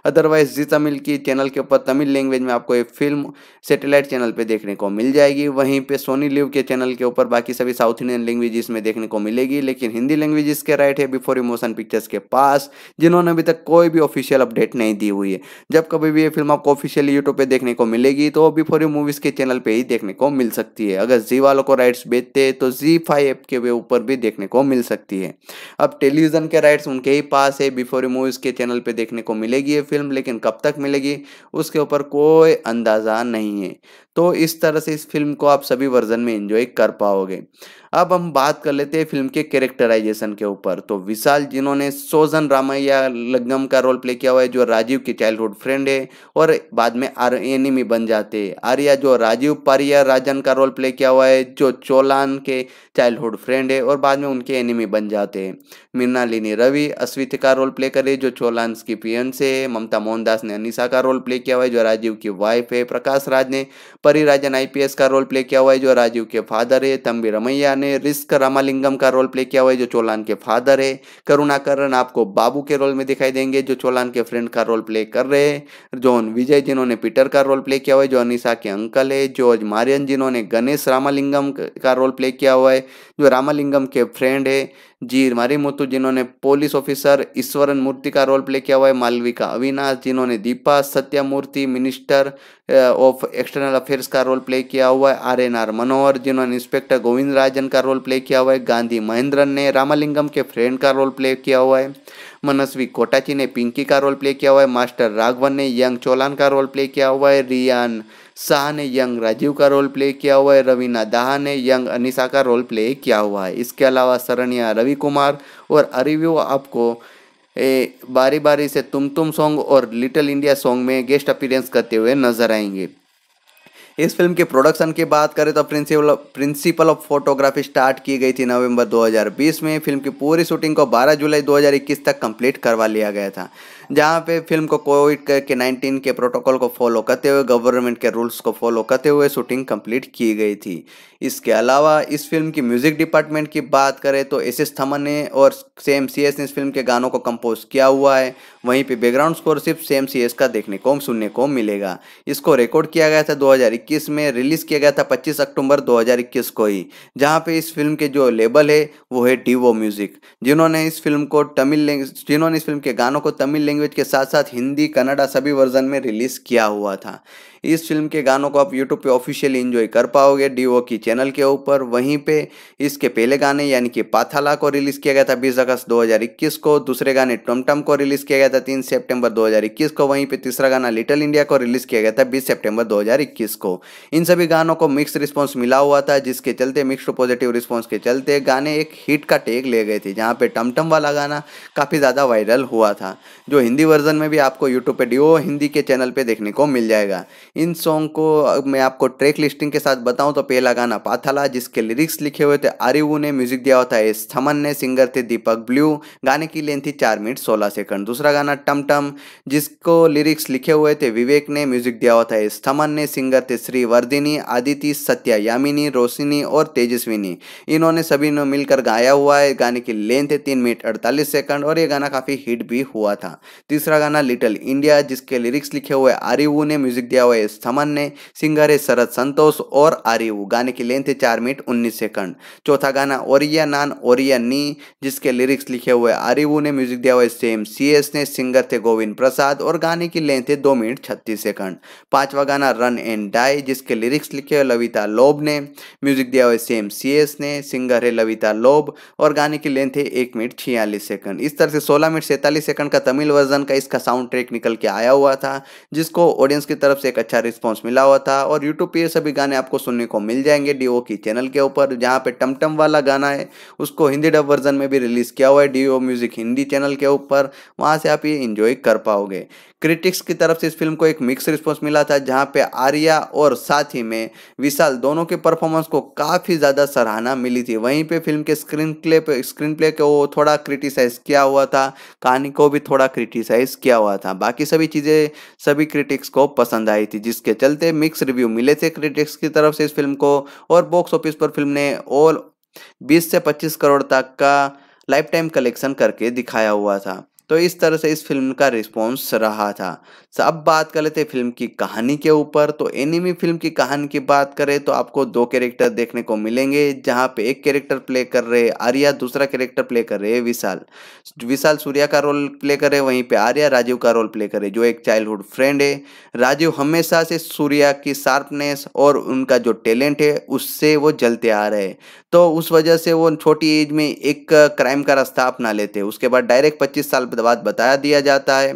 अदरवाइज जी तमिल की चैनल के ऊपर तमिल लैंग्वेज में आपको ये फिल्म सेटेलाइट चैनल पर देखने को मिल जाएगी वहीं पे सोनी लिव के चैनल के ऊपर बाकी सभी साउथ इंडियन लैंग्वेज में देखने को मिलेगी लेकिन हिंदी लैंग्वेज के राइट है बिफोर इमोशन पिक्चर्स के पास जिन्होंने अभी तक कोई भी ऑफिशियल अपडेट नहीं दी हुई है जब कभी भी ये फिल्म आपको ऑफिशियली यूट्यूब पर देखने को मिलेगी तो बिफोर यू मूवीज़ के चैनल पर ही देखने को मिल सकती है अगर जी वालों को राइट्स बेचते हैं तो जी फाइव ऐप के ऊपर भी देखने को मिल सकती है अब टेलीविजन के राइट्स उनके ही पास है बिफोर यू मूवीज़ के चैनल पर देखने को मिलेगी ये फिल्म लेकिन कब तक मिलेगी उसके ऊपर कोई अंदाज़ा नहीं है तो इस तरह से इस फिल्म को आप सभी वर्जन में एंजॉय कर पाओगे अब हम बात कर लेते हैं फिल्म के कैरेक्टराइजेशन के ऊपर तो विशाल जिन्होंने सोजन रामैया लगम का रोल प्ले किया हुआ है जो राजीव के चाइल्डहुड फ्रेंड है और बाद में आर एनिमी बन जाते हैं आर्या जो राजीव पारिया राजन का रोल प्ले किया हुआ है जो चोलान के चाइल्डहुड फ्रेंड है और बाद में उनके एनिमी बन जाते हैं लिनी रवि अश्वित का रोल प्ले करे जो चोलान की पियन से है ममता मोहनदास ने अनिशा का रोल प्ले किया हुआ है जो राजीव की वाइफ है प्रकाश राज ने परी राजन आई का रोल प्ले किया हुआ है जो राजीव के फादर है तम्बी रमैया ने ने रिस्क रामालिंगम का रोल प्ले किया हुआ है जो चोलान के फादर है करुणाकरण आपको बाबू के रोल में दिखाई देंगे जो चोलान के फ्रेंड का रोल प्ले कर रहे हैं जॉन विजय जिन्होंने पीटर का रोल प्ले किया हुआ है जो अनिशा के अंकल है जॉर्ज मारियन जिन्होंने गणेश रामालिंगम का रोल प्ले किया हुआ है जो रामालिंगम के फ्रेंड है जी मारीमुतु जिन्होंने पुलिस ऑफिसर ईश्वरन मूर्ति का रोल प्ले किया हुआ है मालविका अविनाश जिन्होंने Deepa Sathyamurthy minister of external affairs का रोल प्ले किया हुआ है आर एन आर मनोहर जिन्होंने इंस्पेक्टर गोविंद राजन का रोल प्ले किया हुआ है गांधी महेंद्रन ने रामालिंगम के फ्रेंड का रोल प्ले किया हुआ है मनस्वी कोटाची ने पिंकी का रोल प्ले किया हुआ है मास्टर राघवन ने यंग चोलान का रोल प्ले किया हुआ है रियान शाह ने यंग राजीव का रोल प्ले किया हुआ है रवीना दाहा ने यंग अनिशा का रोल प्ले किया हुआ है इसके अलावा सरणिया रवि कुमार और अरिव्यू आपको बारी बारी से तुम तुम सॉन्ग और लिटिल इंडिया सॉन्ग में गेस्ट अपीरेंस करते हुए नजर आएंगे इस फिल्म के प्रोडक्शन की बात करें तो principal principal of photography start की गई थी नवंबर 2020 में फिल्म की पूरी शूटिंग को 12 जुलाई 2021 तक कंप्लीट करवा लिया गया था जहाँ पे फिल्म को कोविड के नाइनटीन के प्रोटोकॉल को फॉलो करते हुए गवर्नमेंट के रूल्स को फॉलो करते हुए शूटिंग कंप्लीट की गई थी इसके अलावा इस फिल्म की म्यूजिक डिपार्टमेंट की बात करें तो एस एस थमन ने और सेम सी एस ने इस फिल्म के गानों को कंपोज किया हुआ है वहीं पे बैकग्राउंड स्कोर सिर्फ सेम सी एस का देखने को सुनने को मिलेगा इसको रिकॉर्ड किया गया था 2021 में रिलीज किया गया था 25 अक्टूबर 2021 को ही जहाँ पे इस फिल्म के जो लेबल है वो है डीवो म्यूजिक जिन्होंने इस फिल्म को तमिल जिन्होंने इस फिल्म के गानों को तमिल लैंग्वेज के साथ साथ हिंदी कन्नडा सभी वर्जन में रिलीज़ किया हुआ था इस फिल्म के गानों को आप यूट्यूब पे ऑफिशियली इन्जॉय कर पाओगे डी की चैनल के ऊपर वहीं पे इसके पहले गाने यानी कि पाथाला को रिलीज़ किया गया था बीस अगस्त 2021 को दूसरे गाने टमटम को रिलीज़ किया गया था तीन सेप्टेम्बर 2021 को वहीं पे तीसरा गाना लिटिल इंडिया को रिलीज़ किया गया था बीस सेप्टेम्बर दो को इन सभी गानों को मिक्स रिस्पॉन्स मिला हुआ था जिसके चलते मिक्स पॉजिटिव रिस्पॉन्स के चलते गाने एक हिट का टेक ले गए थे जहाँ पे टमटम वाला गाना काफ़ी ज़्यादा वायरल हुआ था जो हिंदी वर्जन में भी आपको यूट्यूब पर डी हिंदी के चैनल पर देखने को मिल जाएगा इन सॉन्ग को मैं आपको ट्रैक लिस्टिंग के साथ बताऊं तो पहला गाना पाथाला जिसके लिरिक्स लिखे हुए थे आरिवू ने म्यूजिक दिया होता है थमन ने सिंगर थे दीपक ब्लू गाने की लेंथ थी चार मिनट सोलह सेकंड दूसरा गाना टम टम जिसको लिरिक्स लिखे हुए थे विवेक ने म्यूजिक दिया होता है थमन ने सिंगर थे श्री आदिति सत्या यामिनी रोशिनी और तेजस्विनी इन्होंने सभी ने मिलकर गाया हुआ है गाने की लेंथ है तीन मिनट अड़तालीस सेकंड और ये गाना काफ़ी हिट भी हुआ था तीसरा गाना लिटिल इंडिया जिसके लिरिक्स लिखे हुए आरिवू ने म्यूजिक दिया हुआ है मुकेश थमन ने सिंगर शरद संतोष और आरिव गाने की लेंथ है चार मिनट उन्नीस सेकंड चौथा गाना ओरिया नान ओरिया नी जिसके लिरिक्स लिखे हुए आरिवू ने म्यूजिक दिया हुआ सेम सी एस ने सिंगर थे गोविंद प्रसाद और गाने की लेंथ है दो मिनट छत्तीस सेकंड पांचवा गाना रन एंड डाई जिसके लिरिक्स लिखे हुए लविता लोब ने म्यूजिक दिया हुआ सेम सी एस ने सिंगर है लविता लोब और गाने की लेंथ है एक मिनट छियालीस सेकंड इस तरह से सोलह मिनट सैतालीस सेकंड का तमिल वर्जन का इसका साउंड ट्रैक निकल के आया हुआ था जिसको ऑडियंस की तरफ से एक अच्छा अच्छा रिस्पॉन्स मिला हुआ था और यूट्यूब पे ये सभी गाने आपको सुनने को मिल जाएंगे डीओ की चैनल के ऊपर जहाँ पे टमटम वाला गाना है उसको हिंदी डब वर्जन में भी रिलीज़ किया हुआ है डीओ म्यूज़िक हिंदी चैनल के ऊपर वहाँ से आप ये इन्जॉय कर पाओगे क्रिटिक्स की तरफ से इस फिल्म को एक मिक्स रिस्पॉन्स मिला था जहां पे आर्या और साथ ही में विशाल दोनों के परफॉर्मेंस को काफ़ी ज़्यादा सराहना मिली थी वहीं पे फिल्म के स्क्रीन प्ले स्क्रीन प्ले को थोड़ा क्रिटिसाइज़ किया हुआ था कहानी को भी थोड़ा क्रिटिसाइज़ किया हुआ था बाकी सभी चीज़ें सभी क्रिटिक्स को पसंद आई थी जिसके चलते मिक्स रिव्यू मिले थे क्रिटिक्स की तरफ से इस फिल्म को और बॉक्स ऑफिस पर फिल्म ने ऑल बीस से पच्चीस करोड़ तक का लाइफ टाइम कलेक्शन करके दिखाया हुआ था तो इस तरह से इस फिल्म का रिस्पॉन्स रहा था तो अब बात कर लेते फिल्म की कहानी के ऊपर तो एनिमी फिल्म की कहानी की बात करें तो आपको दो कैरेक्टर देखने को मिलेंगे जहाँ पे एक कैरेक्टर प्ले कर रहे आर्या दूसरा कैरेक्टर प्ले कर रहे विशाल विशाल सूर्या का रोल प्ले करे वहीं पे आर्या राजीव का रोल प्ले करे जो एक चाइल्डहुड फ्रेंड है राजीव हमेशा से सूर्या की शार्पनेस और उनका जो टैलेंट है उससे वो जलते आ रहे हैं तो उस वजह से वो छोटी एज में एक क्राइम का रास्ता अपना लेते हैं उसके बाद डायरेक्ट पच्चीस साल बाद बताया दिया जाता है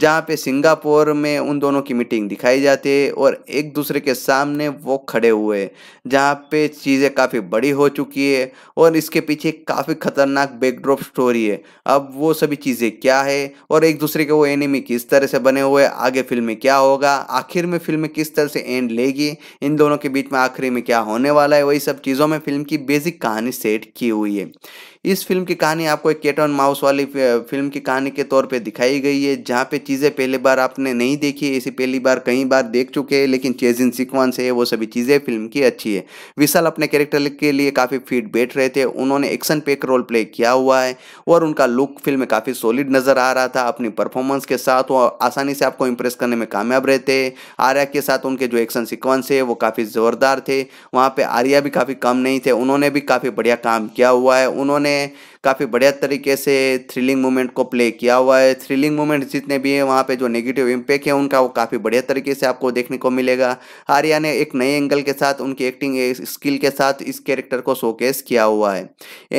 जहाँ पे सिंगापुर में उन दोनों की मीटिंग दिखाई जाती है और एक दूसरे के सामने वो खड़े हुए जहाँ पे चीज़ें काफ़ी बड़ी हो चुकी है और इसके पीछे काफ़ी खतरनाक बैकड्रॉप स्टोरी है अब वो सभी चीज़ें क्या है और एक दूसरे के वो एनिमी किस तरह से बने हुए आगे फिल्म में क्या होगा आखिर में फिल्म किस तरह से एंड लेगी इन दोनों के बीच में आखिरी में क्या होने वाला है वही सब चीज़ों में फिल्म की बेसिक कहानी सेट की हुई है इस फिल्म की कहानी आपको एक केटन माउस वाली फिल्म की कहानी के तौर पे दिखाई गई है जहाँ पे चीज़ें पहली बार आपने नहीं देखी है इसे पहली बार कई बार देख चुके हैं लेकिन चेजिन सिक्वेंस है वो सभी चीज़ें फिल्म की अच्छी है विशाल अपने कैरेक्टर के लिए काफ़ी फिट बैठ रहे थे उन्होंने एक्शन पेक रोल प्ले किया हुआ है और उनका लुक फिल्म में काफ़ी सॉलिड नज़र आ रहा था अपनी परफॉर्मेंस के साथ वो आसानी से आपको इम्प्रेस करने में कामयाब रहते हैं आर्या के साथ उनके जो एक्शन सिक्वेंस है वो काफ़ी ज़ोरदार थे वहाँ पर आर्या भी काफ़ी कम नहीं थे उन्होंने भी काफ़ी बढ़िया काम किया हुआ है उन्होंने काफ़ी बढ़िया तरीके से थ्रिलिंग मूवमेंट को प्ले किया हुआ है थ्रिलिंग मूवमेंट जितने भी हैं वहाँ पे जो नेगेटिव इम्पैक्ट है उनका वो काफ़ी बढ़िया तरीके से आपको देखने को मिलेगा आर्या ने एक नए एंगल के साथ उनकी एक्टिंग स्किल के साथ इस कैरेक्टर को शोकेस किया हुआ है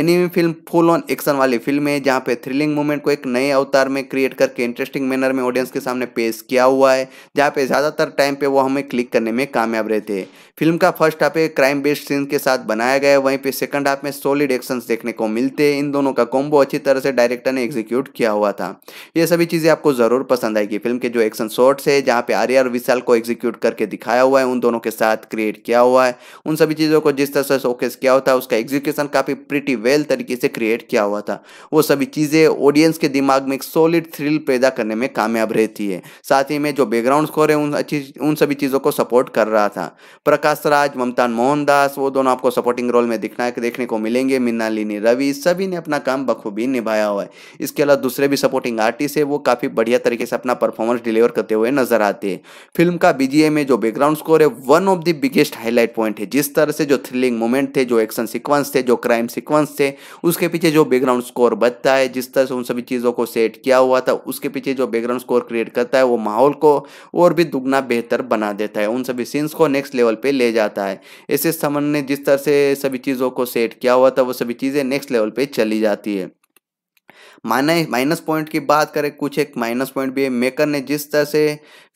enemy film full on action वाली फिल्म है जहाँ पर थ्रिलिंग मूवमेंट को एक नए अवतार में क्रिएट करके इंटरेस्टिंग मैनर में ऑडियंस के सामने पेश किया हुआ है जहाँ पर ज़्यादातर टाइम पर वो हमें क्लिक करने में कामयाब रहते हैं फिल्म का फर्स्ट हाफ एक क्राइम बेस्ड सीन के साथ बनाया गया है वहीं पर सेकेंड हाफ में सॉलिड एक्शन देखने को मिलते हैं इन दोनों का कॉम्बो अच्छी तरह से डायरेक्टर ने एग्जीक्यूट किया हुआ था ये सभी चीज़ें आपको ज़रूर पसंद आएगी फिल्म के जो एक्शन शॉट्स है जहाँ पे आर्य और विशाल को एग्जीक्यूट करके दिखाया हुआ है उन दोनों के साथ क्रिएट किया हुआ है उन सभी चीज़ों को जिस तरह से शोकेस किया हुआ था उसका एग्जीक्यूशन काफ़ी प्रिटी वेल तरीके से क्रिएट किया हुआ था वो सभी चीज़ें ऑडियंस के दिमाग में एक सॉलिड थ्रिल पैदा करने में कामयाब रहती है साथ ही में जो बैकग्राउंड स्कोर है उन अच्छी उन सभी चीज़ों को सपोर्ट कर रहा था प्रकाश राज ममता मोहनदास वो दोनों आपको सपोर्टिंग रोल में दिखना देखने को मिलेंगे मीनालिनी रवि सभी ने अपना काम बखूबी निभाया हुआ है इसके अलावा दूसरे भी सपोर्टिंग आर्टिस्ट है वो काफ़ी बढ़िया तरीके से अपना परफॉर्मेंस डिलीवर करते हुए नजर आते हैं फिल्म का बीजीए में जो बैकग्राउंड स्कोर है one of the biggest highlight point है जिस तरह से जो थ्रिलिंग मोमेंट थे जो एक्शन सिक्वेंस थे जो क्राइम सिक्वेंस थे उसके पीछे जो बैकग्राउंड स्कोर बचता है जिस तरह से उन सभी चीज़ों को सेट किया हुआ था उसके पीछे जो बैकग्राउंड स्कोर क्रिएट करता है वो माहौल को और भी दुगना बेहतर बना देता है उन सभी सीन्स को नेक्स्ट लेवल पे ले जाता है ऐसे समन ने जिस तरह से सभी चीज़ों को सेट किया हुआ था वो सभी चीज़ें नेक्स्ट लेवल पे चल चली जाती है माइनस माइनस पॉइंट की बात करें कुछ एक माइनस पॉइंट भी है मेकर ने जिस तरह से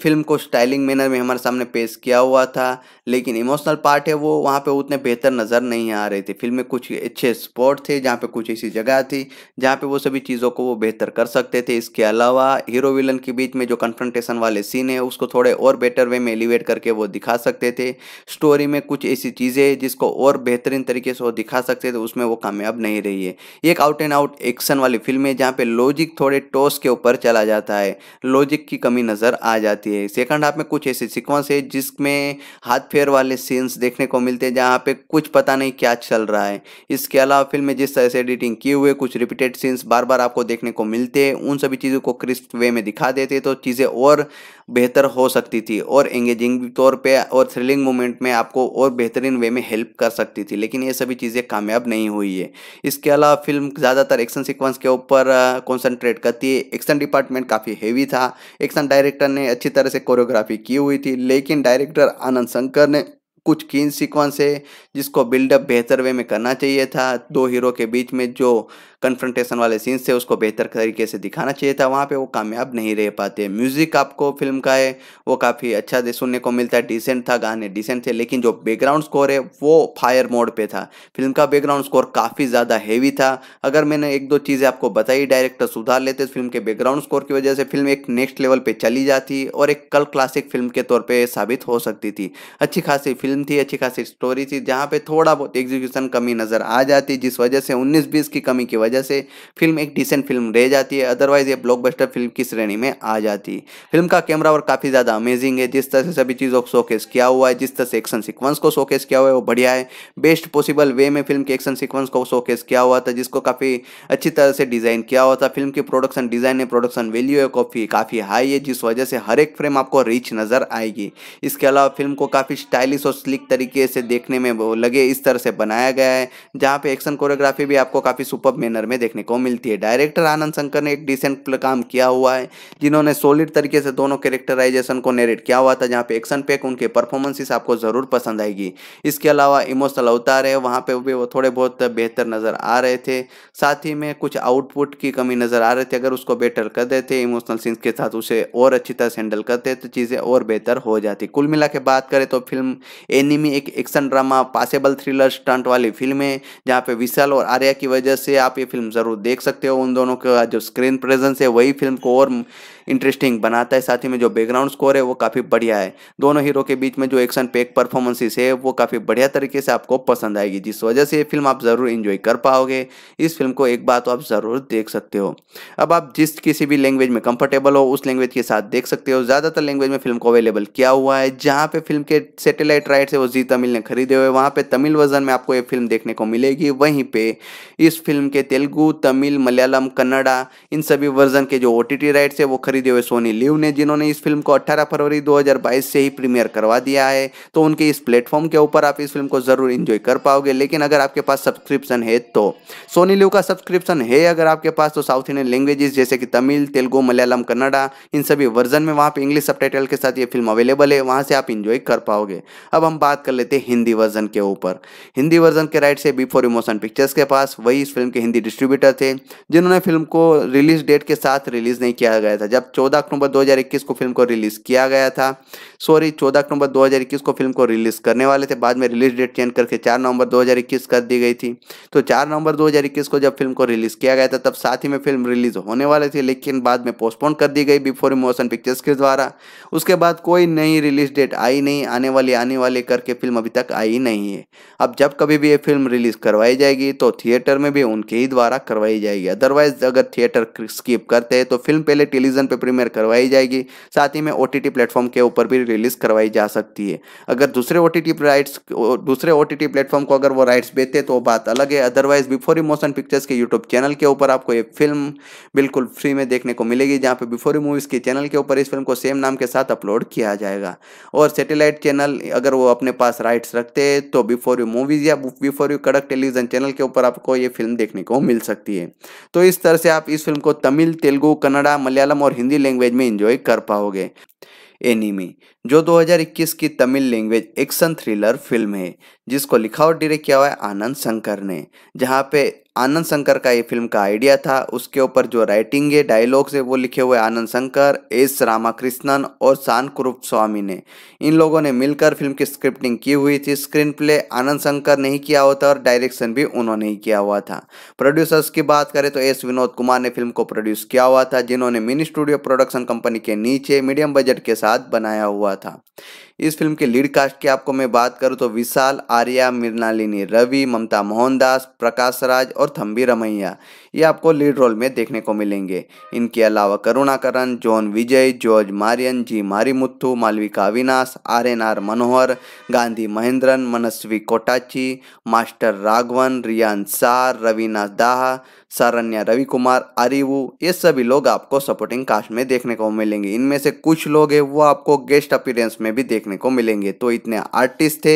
फिल्म को स्टाइलिंग मैनर में हमारे सामने पेश किया हुआ था लेकिन इमोशनल पार्ट है वो वहाँ पे उतने बेहतर नज़र नहीं आ रहे थे फिल्म में कुछ अच्छे स्पॉट थे जहाँ पे कुछ ऐसी जगह थी जहाँ पे वो सभी चीज़ों को वो बेहतर कर सकते थे इसके अलावा हीरो विलन के बीच में जो कन्फ्रंटेशन वाले सीन है उसको थोड़े और बेटर वे में एलिवेट करके वो दिखा सकते थे स्टोरी में कुछ ऐसी चीज़ें जिसको और बेहतरीन तरीके से वो दिखा सकते थे उसमें वो कामयाब नहीं रही है एक आउट एंड आउट एक्शन वाली फिल्म है जहाँ पर लॉजिक थोड़े टॉस के ऊपर चला जाता है लॉजिक की कमी नज़र आ जाती है जाती है सेकंड हाफ में कुछ ऐसे सिक्वेंस है जिसमें हाथ फेर वाले सीन्स देखने को मिलते हैं जहाँ पे कुछ पता नहीं क्या चल रहा है इसके अलावा फिल्म में जिस तरह से एडिटिंग किए हुए कुछ रिपीटेड सीन्स बार बार आपको देखने को मिलते हैं उन सभी चीज़ों को क्रिस्प वे में दिखा देते तो चीज़ें और बेहतर हो सकती थी और एंगेजिंग तौर पे और थ्रिलिंग मोमेंट में आपको और बेहतरीन वे में हेल्प कर सकती थी लेकिन ये सभी चीज़ें कामयाब नहीं हुई है इसके अलावा फिल्म ज़्यादातर एक्शन सीक्वेंस के ऊपर कॉन्सेंट्रेट करती है एक्शन डिपार्टमेंट काफ़ी हेवी था एक्शन डायरेक्टर ने अच्छी तरह से कोरियोग्राफी की हुई थी लेकिन डायरेक्टर आनंद शंकर ने कुछ कीन सीक्वेंस है जिसको बिल्डअप बेहतर वे में करना चाहिए था दो हीरो के बीच में जो कन्फ्रंटेशन वाले सीन्स थे उसको बेहतर तरीके से दिखाना चाहिए था वहाँ पे वो कामयाब नहीं रह पाते म्यूज़िक आपको फिल्म का है वो काफ़ी अच्छा सुनने को मिलता है डिसेंट था गाने डिसेंट थे लेकिन जो बैकग्राउंड स्कोर है वो फायर मोड पे था फिल्म का बैकग्राउंड स्कोर काफ़ी ज़्यादा हैवी था अगर मैंने एक दो चीज़ें आपको बताई डायरेक्टर सुधार लेते फिल्म के बैकग्राउंड स्कोर की वजह से फिल्म एक नेक्स्ट लेवल पर चली जाती और एक कल क्लासिक फिल्म के तौर पर साबित हो सकती थी अच्छी खासी फिल्म थी अच्छी खासी स्टोरी थी जहाँ यहाँ पे थोड़ा बहुत एग्जीक्यूशन कमी नज़र आ जाती है जिस वजह से 19 बीस की कमी की वजह से फिल्म एक डिसेंट फिल्म रह जाती है अदरवाइज ये ब्लॉकबस्टर फिल्म की श्रेणी में आ जाती है फिल्म का कैमरा और काफ़ी ज़्यादा अमेजिंग है जिस तरह से सभी चीज़ों को शोकेस किया हुआ है जिस तरह से एक्शन सिक्वेंस को शोकेस किया हुआ है वो बढ़िया है बेस्ट पॉसिबल वे में फिल्म के एक्शन सिक्वेंस को शोकेस किया हुआ था जिसको काफ़ी अच्छी तरह से डिज़ाइन किया हुआ था फिल्म की प्रोडक्शन डिज़ाइन है प्रोडक्शन वैल्यू है कॉफी काफ़ी हाई है जिस वजह से हर एक फ्रेम आपको रिच नज़र आएगी इसके अलावा फिल्म को काफ़ी स्टाइलिश और स्लिक तरीके से देखने में लगे इस तरह से बनाया गया है जहाँ पे एक्शन कोरियोग्राफी भी आपको काफ़ी सुपर मैनर में देखने को मिलती है डायरेक्टर आनंद शंकर ने एक डिसेंट काम किया हुआ है जिन्होंने सॉलिड तरीके से दोनों कैरेक्टराइजेशन को नेरेट किया हुआ था जहाँ पे एक्शन पैक उनके परफॉर्मेंसेस आपको ज़रूर पसंद आएगी इसके अलावा इमोशनल अवतार है वहाँ पर भी वो थोड़े बहुत बेहतर नज़र आ रहे थे साथ ही में कुछ आउटपुट की कमी नज़र आ रही थी अगर उसको बेटर कर देते इमोशनल सीन्स के साथ उसे और अच्छी तरह से हैंडल करते तो चीज़ें और बेहतर हो जाती कुल मिला बात करें तो फिल्म एनिमी एक action drama passable thriller stunt वाली फिल्म है जहाँ पे विशाल और आर्या की वजह से आप ये फिल्म ज़रूर देख सकते हो उन दोनों का जो स्क्रीन प्रेजेंस है वही फिल्म को और इंटरेस्टिंग बनाता है साथ ही में जो बैकग्राउंड स्कोर है वो काफ़ी बढ़िया है दोनों हीरो के बीच में जो एक्शन पैक परफॉर्मेंसेस है वो काफ़ी बढ़िया तरीके से आपको पसंद आएगी जिस वजह से ये फिल्म आप ज़रूर इन्जॉय कर पाओगे इस फिल्म को एक बार तो आप ज़रूर देख सकते हो अब आप जिस किसी भी लैंग्वेज में कंफर्टेबल हो उस लैंग्वेज के साथ देख सकते हो ज़्यादातर लैंग्वेज में फिल्म को अवेलेबल किया हुआ है जहाँ पर फिल्म के सेटेलाइट राइट्स है वो जी तमिल ने खरीदे हुए वहाँ पर तमिल वर्जन में आपको ये फिल्म देखने को मिलेगी वहीं पर इस फिल्म के तेलुगू तमिल मलयालम कन्नडा इन सभी वर्जन के जो ओ टी राइट्स है वो खरीद खरीदे हुए सोनी लिव ने जिन्होंने इस फिल्म को 18 फरवरी 2022 से ही प्रीमियर करवा दिया है तो उनके इस प्लेटफॉर्म के ऊपर आप इस फिल्म को जरूर इंजॉय कर पाओगे लेकिन अगर आपके पास सब्सक्रिप्शन है तो सोनी लिव का सब्सक्रिप्शन है अगर आपके पास तो साउथ इंडियन लैंग्वेजेस जैसे कि तमिल तेलुगु मलयालम कन्नडा इन सभी वर्जन में वहाँ पे इंग्लिश सब के साथ ये फिल्म अवेलेबल है वहाँ से आप इंजॉय कर पाओगे अब हम बात कर लेते हैं हिंदी वर्जन के ऊपर हिंदी वर्जन के राइट से बिफोर इमोशन पिक्चर्स के पास वही इस फिल्म के हिंदी डिस्ट्रीब्यूटर थे जिन्होंने फिल्म को रिलीज डेट के साथ रिलीज नहीं किया गया था जब 14 अक्टूबर 2021 को फिल्म को रिलीज किया गया था सॉरी 14 अक्टूबर 2021 को फिल्म को रिलीज करने वाले थे बाद में रिलीज डेट चेंज करके 4 नवंबर 2021 कर दी गई थी तो 4 नवंबर 2021 को जब फिल्म को रिलीज किया गया था तब साथ ही में फिल्म रिलीज होने वाली थी लेकिन बाद में पोस्टपोन कर दी गई बिफोर मोशन पिक्चर्स के द्वारा उसके बाद कोई नई रिलीज डेट आई नहीं आने वाली आने वाली करके फिल्म अभी तक आई नहीं है अब जब कभी भी ये फिल्म रिलीज करवाई जाएगी तो थिएटर में भी उनके ही द्वारा करवाई जाएगी अदरवाइज अगर थिएटर स्किप करते हैं तो फिल्म पहले टेलीविजन पे प्रीमियर करवाई जाएगी साथ ही में ओ टी प्लेटफॉर्म के ऊपर भी रिलीज करवाई जा सकती है अगर दूसरे ओ टी राइट्स दूसरे ओ टी प्लेटफॉर्म को अगर वो राइट्स बेचते तो बात अलग है अदरवाइज बिफोर मोशन पिक्चर्स के यूट्यूब चैनल के ऊपर आपको ये फिल्म बिल्कुल फ्री में देखने को मिलेगी जहाँ पे बिफोर मूवीज़ के चैनल के ऊपर इस फिल्म को सेम नाम के साथ अपलोड किया जाएगा और सेटेलाइट चैनल अगर वो अपने पास राइट्स रखते हैं तो बिफोर यू मूवीज़ या बिफोर यू कड़क टेलीविजन चैनल के ऊपर आपको ये फिल्म देखने को मिल सकती है तो इस तरह से आप इस फिल्म को तमिल तेलुगु कन्नड़ा मलयालम और हिंदी लैंग्वेज में इंजॉय कर पाओगे एनिमी जो 2021 की Tamil language action thriller film है जिसको लिखा और डायरेक्ट किया हुआ है आनंद शंकर ने जहाँ पे आनंद शंकर का ये फिल्म का आइडिया था उसके ऊपर जो राइटिंग है डायलॉग्स है वो लिखे हुए आनंद शंकर एस रामाकृष्णन और शान कुरूप स्वामी ने इन लोगों ने मिलकर फिल्म की स्क्रिप्टिंग की हुई थी स्क्रीन प्ले आनंद शंकर ने ही किया होता और डायरेक्शन भी उन्होंने ही किया हुआ था प्रोड्यूसर्स की बात करें तो एस विनोद कुमार ने फिल्म को प्रोड्यूस किया हुआ था जिन्होंने मिनी स्टूडियो प्रोडक्शन कंपनी के नीचे मीडियम बजट के साथ बनाया हुआ था इस फिल्म के लीड कास्ट की आपको मैं बात करूँ तो विशाल आर्या मृणालिनी रवि ममता मोहनदास प्रकाश राज और थम्बी रमैया ये आपको लीड रोल में देखने को मिलेंगे इनके अलावा Karunakaran John Vijay George Maryan ji Marimuthu Malavika Avinash are N R Manohar Gandhi Mahendran Manasvi Kottachi master Raghavan Riyan सार रविनाथ दाह सारण्य रवि कुमार अरिवु ये सभी लोग आपको सपोर्टिंग कास्ट में देखने को मिलेंगे इनमें से कुछ लोग हैं वो आपको गेस्ट अपीरेंस में भी देखने को मिलेंगे तो इतने आर्टिस्ट थे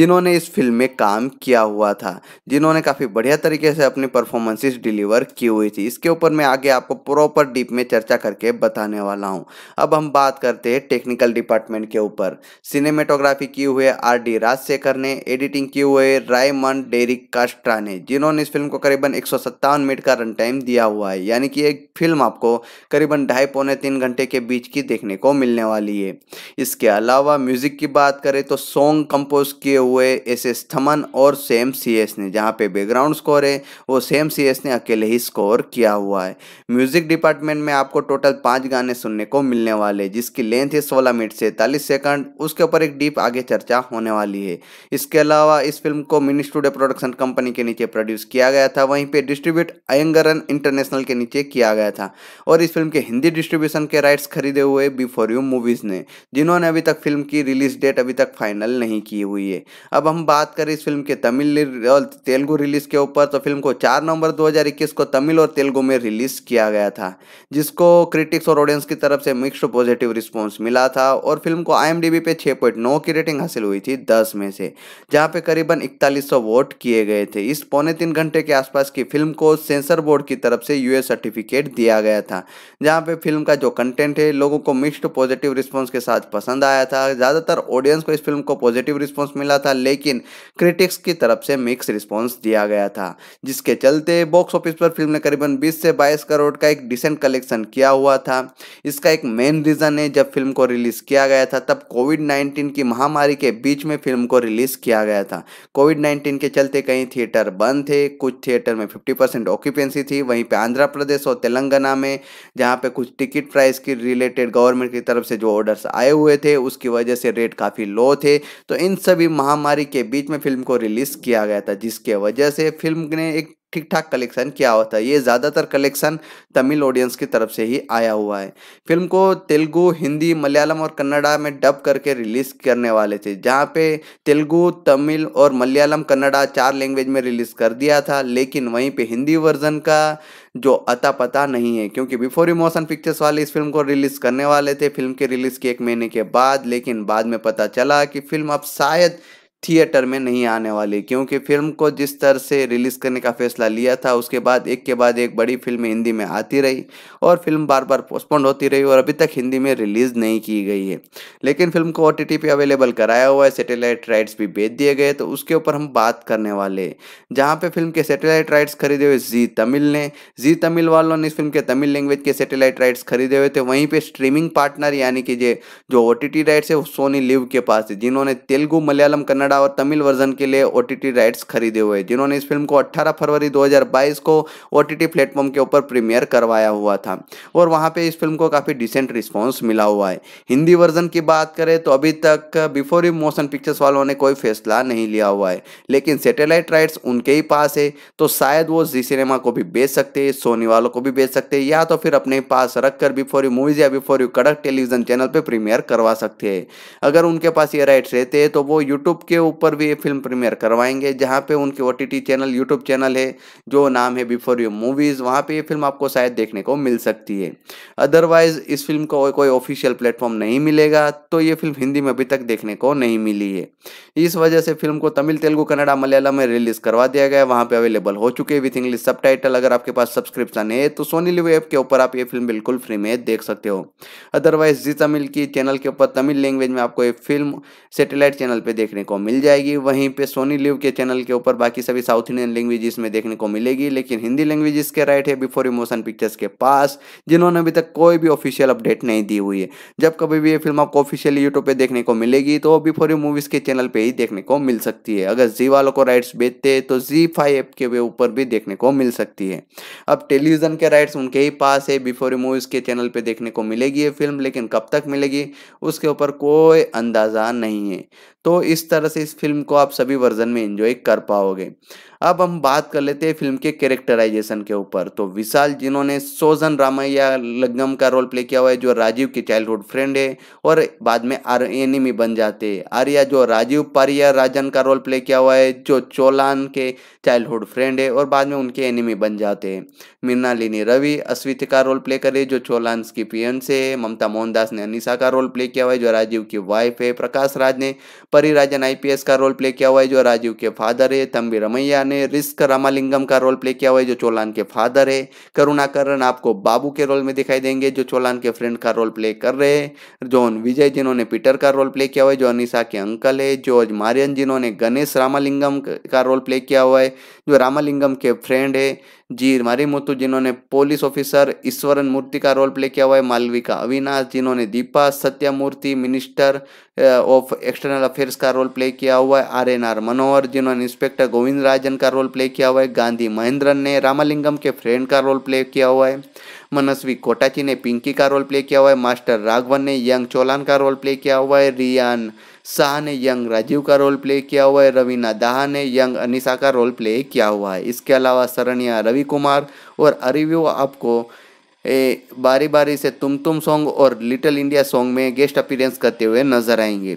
जिन्होंने इस फिल्म में काम किया हुआ था जिन्होंने काफ़ी बढ़िया तरीके से अपनी परफॉर्मेंसेस डिलीवर की हुई थी इसके ऊपर मैं आगे आपको प्रॉपर डीप में चर्चा करके बताने वाला हूँ अब हम बात करते हैं टेक्निकल डिपार्टमेंट के ऊपर सिनेमेटोग्राफी की हुए आर डी राजशेखर ने एडिटिंग किए हुए रायमन डेरिक कास्ट्रा ने जिन्होंने इस फिल्म को करीबन एक मिनट का रन टाइम दिया हुआ है यानी कि एक फिल्म आपको करीबन ढाई पौने तीन घंटे के बीच की देखने को मिलने वाली है इसके अलावा म्यूज़िक की बात करें तो सॉन्ग कंपोज किए हुए एस एस थमन और सेम सी एस ने जहाँ पे बैकग्राउंड स्कोर है वो सेम सी एस ने अकेले ही स्कोर किया हुआ है म्यूज़िक डिपार्टमेंट में आपको टोटल पाँच गाने सुनने को मिलने वाले जिसकी लेंथ है सोलह मिनट से तालीस सेकंड उसके ऊपर एक डीप आगे चर्चा होने वाली है इसके अलावा इस फिल्म को मिनी स्टूडियो प्रोडक्शन कंपनी के नीचे प्रोड्यूस किया गया था वहीं पे डिस्ट्रीब्यूट अयंगरन इंटरनेशनल के नीचे किया गया था और इस फिल्म के हिंदी डिस्ट्रीब्यूशन के राइट्स खरीदे हुए बिफोर यू मूवीज़ ने जिन्होंने अभी तक फिल्म की रिलीज डेट अभी तक फाइनल नहीं की हुई है अब हम बात करें इस फिल्म के तमिल और तेलुगु रिलीज के ऊपर तो फिल्म को चार नवंबर दो को तमिल और तेलुगु में रिलीज किया गया था जिसको क्रिटिक्स और ऑडियंस की तरफ से मिक्सड पॉजिटिव रिस्पॉन्स मिला था और फिल्म को आई पे नौ की रेटिंग हासिल हुई थी दस में से जहाँ पे करीबन इकतालीस वोट किए गए थे इस पौने तीन घंटे के आसपास की फिल्म को सेंसर बोर्ड की तरफ से यूएस सर्टिफिकेट दिया गया था जहां पे फिल्म का जो कंटेंट है लोगों को मिक्स्ड पॉजिटिव रिस्पांस के साथ पसंद आया था ज़्यादातर ऑडियंस को इस फिल्म को पॉजिटिव रिस्पॉन्स मिला था लेकिन क्रिटिक्स की तरफ से मिक्स रिस्पॉन्स दिया गया था जिसके चलते बॉक्स ऑफिस पर फिल्म ने करीबन बीस से बाईस करोड़ का एक डिसेंट कलेक्शन किया हुआ था इसका एक मेन रीज़न है जब फिल्म को रिलीज़ किया गया था तब कोविड नाइन्टीन की महामारी के बीच में फिल्म को रिलीज़ किया गया था कोविड नाइन्टीन के चलते कई थिएटर बंद थे कुछ थिएटर में 50 परसेंट ऑक्यूपेंसी थी वहीं पे आंध्र प्रदेश और तेलंगाना में जहाँ पे कुछ टिकट प्राइस की रिलेटेड गवर्नमेंट की तरफ से जो ऑर्डर्स आए हुए थे उसकी वजह से रेट काफ़ी लो थे तो इन सभी महामारी के बीच में फिल्म को रिलीज़ किया गया था जिसके वजह से फिल्म ने एक ठीक ठाक कलेक्शन किया होता है ये ज़्यादातर कलेक्शन तमिल ऑडियंस की तरफ से ही आया हुआ है फिल्म को तेलुगु हिंदी मलयालम और कन्नड़ा में डब करके रिलीज़ करने वाले थे जहाँ पे तेलुगु तमिल और मलयालम कन्नड़ा चार लैंग्वेज में रिलीज़ कर दिया था लेकिन वहीं पे हिंदी वर्जन का जो अता पता नहीं है क्योंकि बिफोर इमोशन पिक्चर्स वाले इस फिल्म को रिलीज़ करने वाले थे फिल्म के रिलीज़ के एक महीने के बाद लेकिन बाद में पता चला कि फिल्म अब शायद थिएटर में नहीं आने वाली क्योंकि फिल्म को जिस तरह से रिलीज़ करने का फैसला लिया था उसके बाद एक के बाद एक बड़ी फिल्म हिंदी में आती रही और फिल्म बार बार पोस्टपोन होती रही और अभी तक हिंदी में रिलीज़ नहीं की गई है लेकिन फिल्म को ओ टी टी पे अवेलेबल कराया हुआ है सेटेलाइट राइट्स भी बेच दिए गए तो उसके ऊपर हम बात करने वाले जहाँ पर फिल्म के सेटेलाइट राइट्स खरीदे हुए जी तमिल ने जी तमिल वालों ने इस फिल्म के तमिल लैंग्वेज के सेटेलाइट राइट्स खरीदे हुए थे वहीं पर स्ट्रीमिंग पार्टनर यानी कि जो ओ टी टी राइट्स है वो सोनी लिव के पास है जिन्होंने तेलुगु मलयालम कन्नड़ कन्नड़ा और तमिल वर्जन के लिए ओ राइट्स खरीदे हुए जिन्होंने इस फिल्म को अट्ठारह फरवरी 2022 को ओ प्लेटफॉर्म के ऊपर प्रीमियर करवाया हुआ था और वहाँ पे इस फिल्म को काफ़ी डिसेंट रिस्पॉन्स मिला हुआ है हिंदी वर्जन की बात करें तो अभी तक बिफोर यू मोशन पिक्चर्स वालों ने कोई फैसला नहीं लिया हुआ है लेकिन सेटेलाइट राइट्स उनके ही पास है तो शायद वो जी सिनेमा को भी बेच सकते हैं सोनी वालों को भी बेच सकते हैं या तो फिर अपने पास रख कर बिफोर यू मूवीज या बिफोर यू कड़क टेलीविजन चैनल पर प्रीमियर करवा सकते हैं अगर उनके पास ये राइट्स रहते हैं तो वो यूट्यूब के ऊपर भी ये फिल्म प्रीमियर करवाएंगे जहाँ पे उनके ओ चैनल यूट्यूब चैनल है जो नाम है बिफोर यू मूवीज़ वहाँ पे ये फिल्म आपको शायद देखने को मिल सकती है अदरवाइज़ इस फिल्म को कोई ऑफिशियल प्लेटफॉर्म नहीं मिलेगा तो ये फिल्म हिंदी में अभी तक देखने को नहीं मिली है इस वजह से फिल्म को तमिल तेलुगु कन्नडा मलयालम में रिलीज़ करवा दिया गया वहाँ पर अवेलेबल हो चुके विथ इंग्लिश सब अगर आपके पास सब्सक्रिप्शन है तो सोनी लिव ऐप के ऊपर आप ये फिल्म बिल्कुल फ्री में देख सकते हो अदरवाइज जी तमिल की चैनल के ऊपर तमिल लैंग्वेज में आपको ये फिल्म सेटेलाइट चैनल पर देखने को मिल मिल जाएगी वहीं पे सोनी लिव के चैनल के ऊपर बाकी सभी साउथ इंडियन लैंग्वेजेस में देखने को मिलेगी लेकिन हिंदी लैंग्वेजेस के राइट है बिफोर इमोशन पिक्चर्स के पास जिन्होंने अभी तक कोई भी ऑफिशियल अपडेट नहीं दी हुई है जब कभी भी ये फिल्म आपको ऑफिशियली यूट्यूब पर देखने को मिलेगी तो बिफोर यू मूवीज़ के चैनल पर ही देखने को मिल सकती है अगर जी वालों को राइट्स बेचते हैं तो जी फाइव ऐप के ऊपर भी देखने को मिल सकती है अब टेलीविजन के राइट्स उनके ही पास है बिफोर मूवीज़ के चैनल पर देखने को मिलेगी ये फिल्म लेकिन कब तक मिलेगी उसके ऊपर कोई अंदाज़ा नहीं है तो इस तरह से इस फिल्म को आप सभी वर्जन में एंजॉय कर पाओगे अब हम बात कर लेते हैं फिल्म के कैरेक्टराइजेशन के ऊपर तो विशाल जिन्होंने सोजन रामैया लग्गम का रोल प्ले किया हुआ है जो राजीव के चाइल्डहुड फ्रेंड है और बाद में आर एनिमी बन जाते हैं आर्या जो राजीव पारिया राजन का रोल प्ले किया हुआ है जो चोलान के चाइल्डहुड फ्रेंड है और बाद में उनके एनिमी बन जाते हैं मृणालिनी रवि अश्वित का रोल प्ले करे जो चोलांस की पियन से ममता मोहनदास ने अनिशा का रोल प्ले किया हुआ है जो राजीव की वाइफ है प्रकाश राज ने परिराजन आई का रोल प्ले किया हुआ है जो राजीव के फादर है तम्बी रमैया ने रिस्क रामालिंगम का रोल प्ले किया हुआ है जो चोलान के फादर है करुणाकरण आपको बाबू के रोल में दिखाई देंगे जो चोलान के फ्रेंड का रोल प्ले कर रहे हैं जॉन विजय जिन्होंने पीटर का रोल प्ले किया हुआ है जो अनिशा के अंकल है जॉर्ज मारियन जिन्होंने गणेश रामालिंगम का रोल प्ले किया हुआ है जो रामालिंगम के फ्रेंड है जी मारी मुतु जिन्होंने पोलिस ऑफिसर ईश्वरन मूर्ति का रोल प्ले किया हुआ है मालविका अविनाश जिन्होंने Deepa सत्यामूर्ति minister of external affairs का रोल प्ले किया हुआ है आर एन आर मनोहर जिन्होंने इंस्पेक्टर गोविंद राजन का रोल प्ले किया हुआ है गांधी महेंद्रन ने रामालिंगम के फ्रेंड का रोल प्ले किया हुआ है मनस्वी कोटाची ने पिंकी का रोल प्ले किया हुआ है मास्टर राघवन ने यंग चोलान का रोल प्ले किया हुआ है रियान शाह ने यंग राजीव का रोल प्ले किया हुआ है रवीना दाहा ने यंग अनिशा का रोल प्ले किया हुआ है इसके अलावा सरनिया रवि कुमार और अरिव्यू आपको ए, बारी बारी से तुम तुम सॉन्ग और लिटिल इंडिया सॉन्ग में गेस्ट अपीरेंस करते हुए नजर आएंगे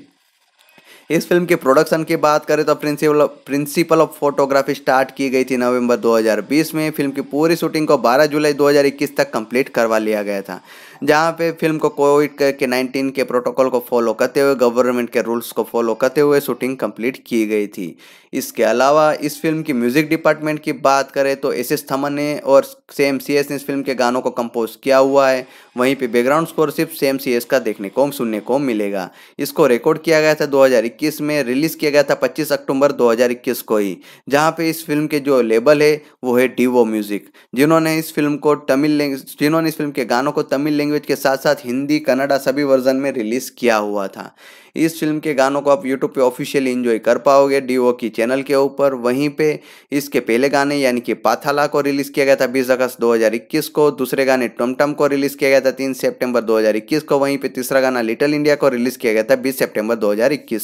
इस फिल्म के प्रोडक्शन की बात करें तो principal principal of photography start की गई थी नवंबर 2020 में फिल्म की पूरी शूटिंग को 12 जुलाई 2021 तक कंप्लीट करवा लिया गया था जहाँ पे फिल्म को कोविड के 19 के प्रोटोकॉल को फॉलो करते हुए गवर्नमेंट के रूल्स को फॉलो करते हुए शूटिंग कंप्लीट की गई थी इसके अलावा इस फिल्म की म्यूजिक डिपार्टमेंट की बात करें तो एस एस थमन ने और सेम सी एस ने इस फिल्म के गानों को कंपोज किया हुआ है वहीं पे बैकग्राउंड स्कोर सिर्फ सेम सी का देखने को सुनने को मिलेगा इसको रिकॉर्ड किया गया था 2021 में रिलीज किया गया था 25 अक्टूबर 2021 को ही जहां पे इस फिल्म के जो लेबल है वो है वो म्यूजिक जिन्होंने इस फिल्म को तमिल जिन्होंने इस फिल्म के गानों को तमिल लैंग्वेज के साथ साथ हिंदी कन्नडा सभी वर्जन में रिलीज किया हुआ था इस फिल्म के गानों को आप यूट्यूब पे ऑफिशियली इन्जॉय कर पाओगे डी की चैनल के ऊपर वहीं पे इसके पहले गाने यानी कि पाथाला को रिलीज किया गया था बीस अगस्त 2021 को दूसरे गाने टमटम को रिलीज किया गया था तीन सितंबर 2021 को वहीं पे तीसरा गाना लिटिल इंडिया को रिलीज किया गया था बीस सेप्टेम्बर दो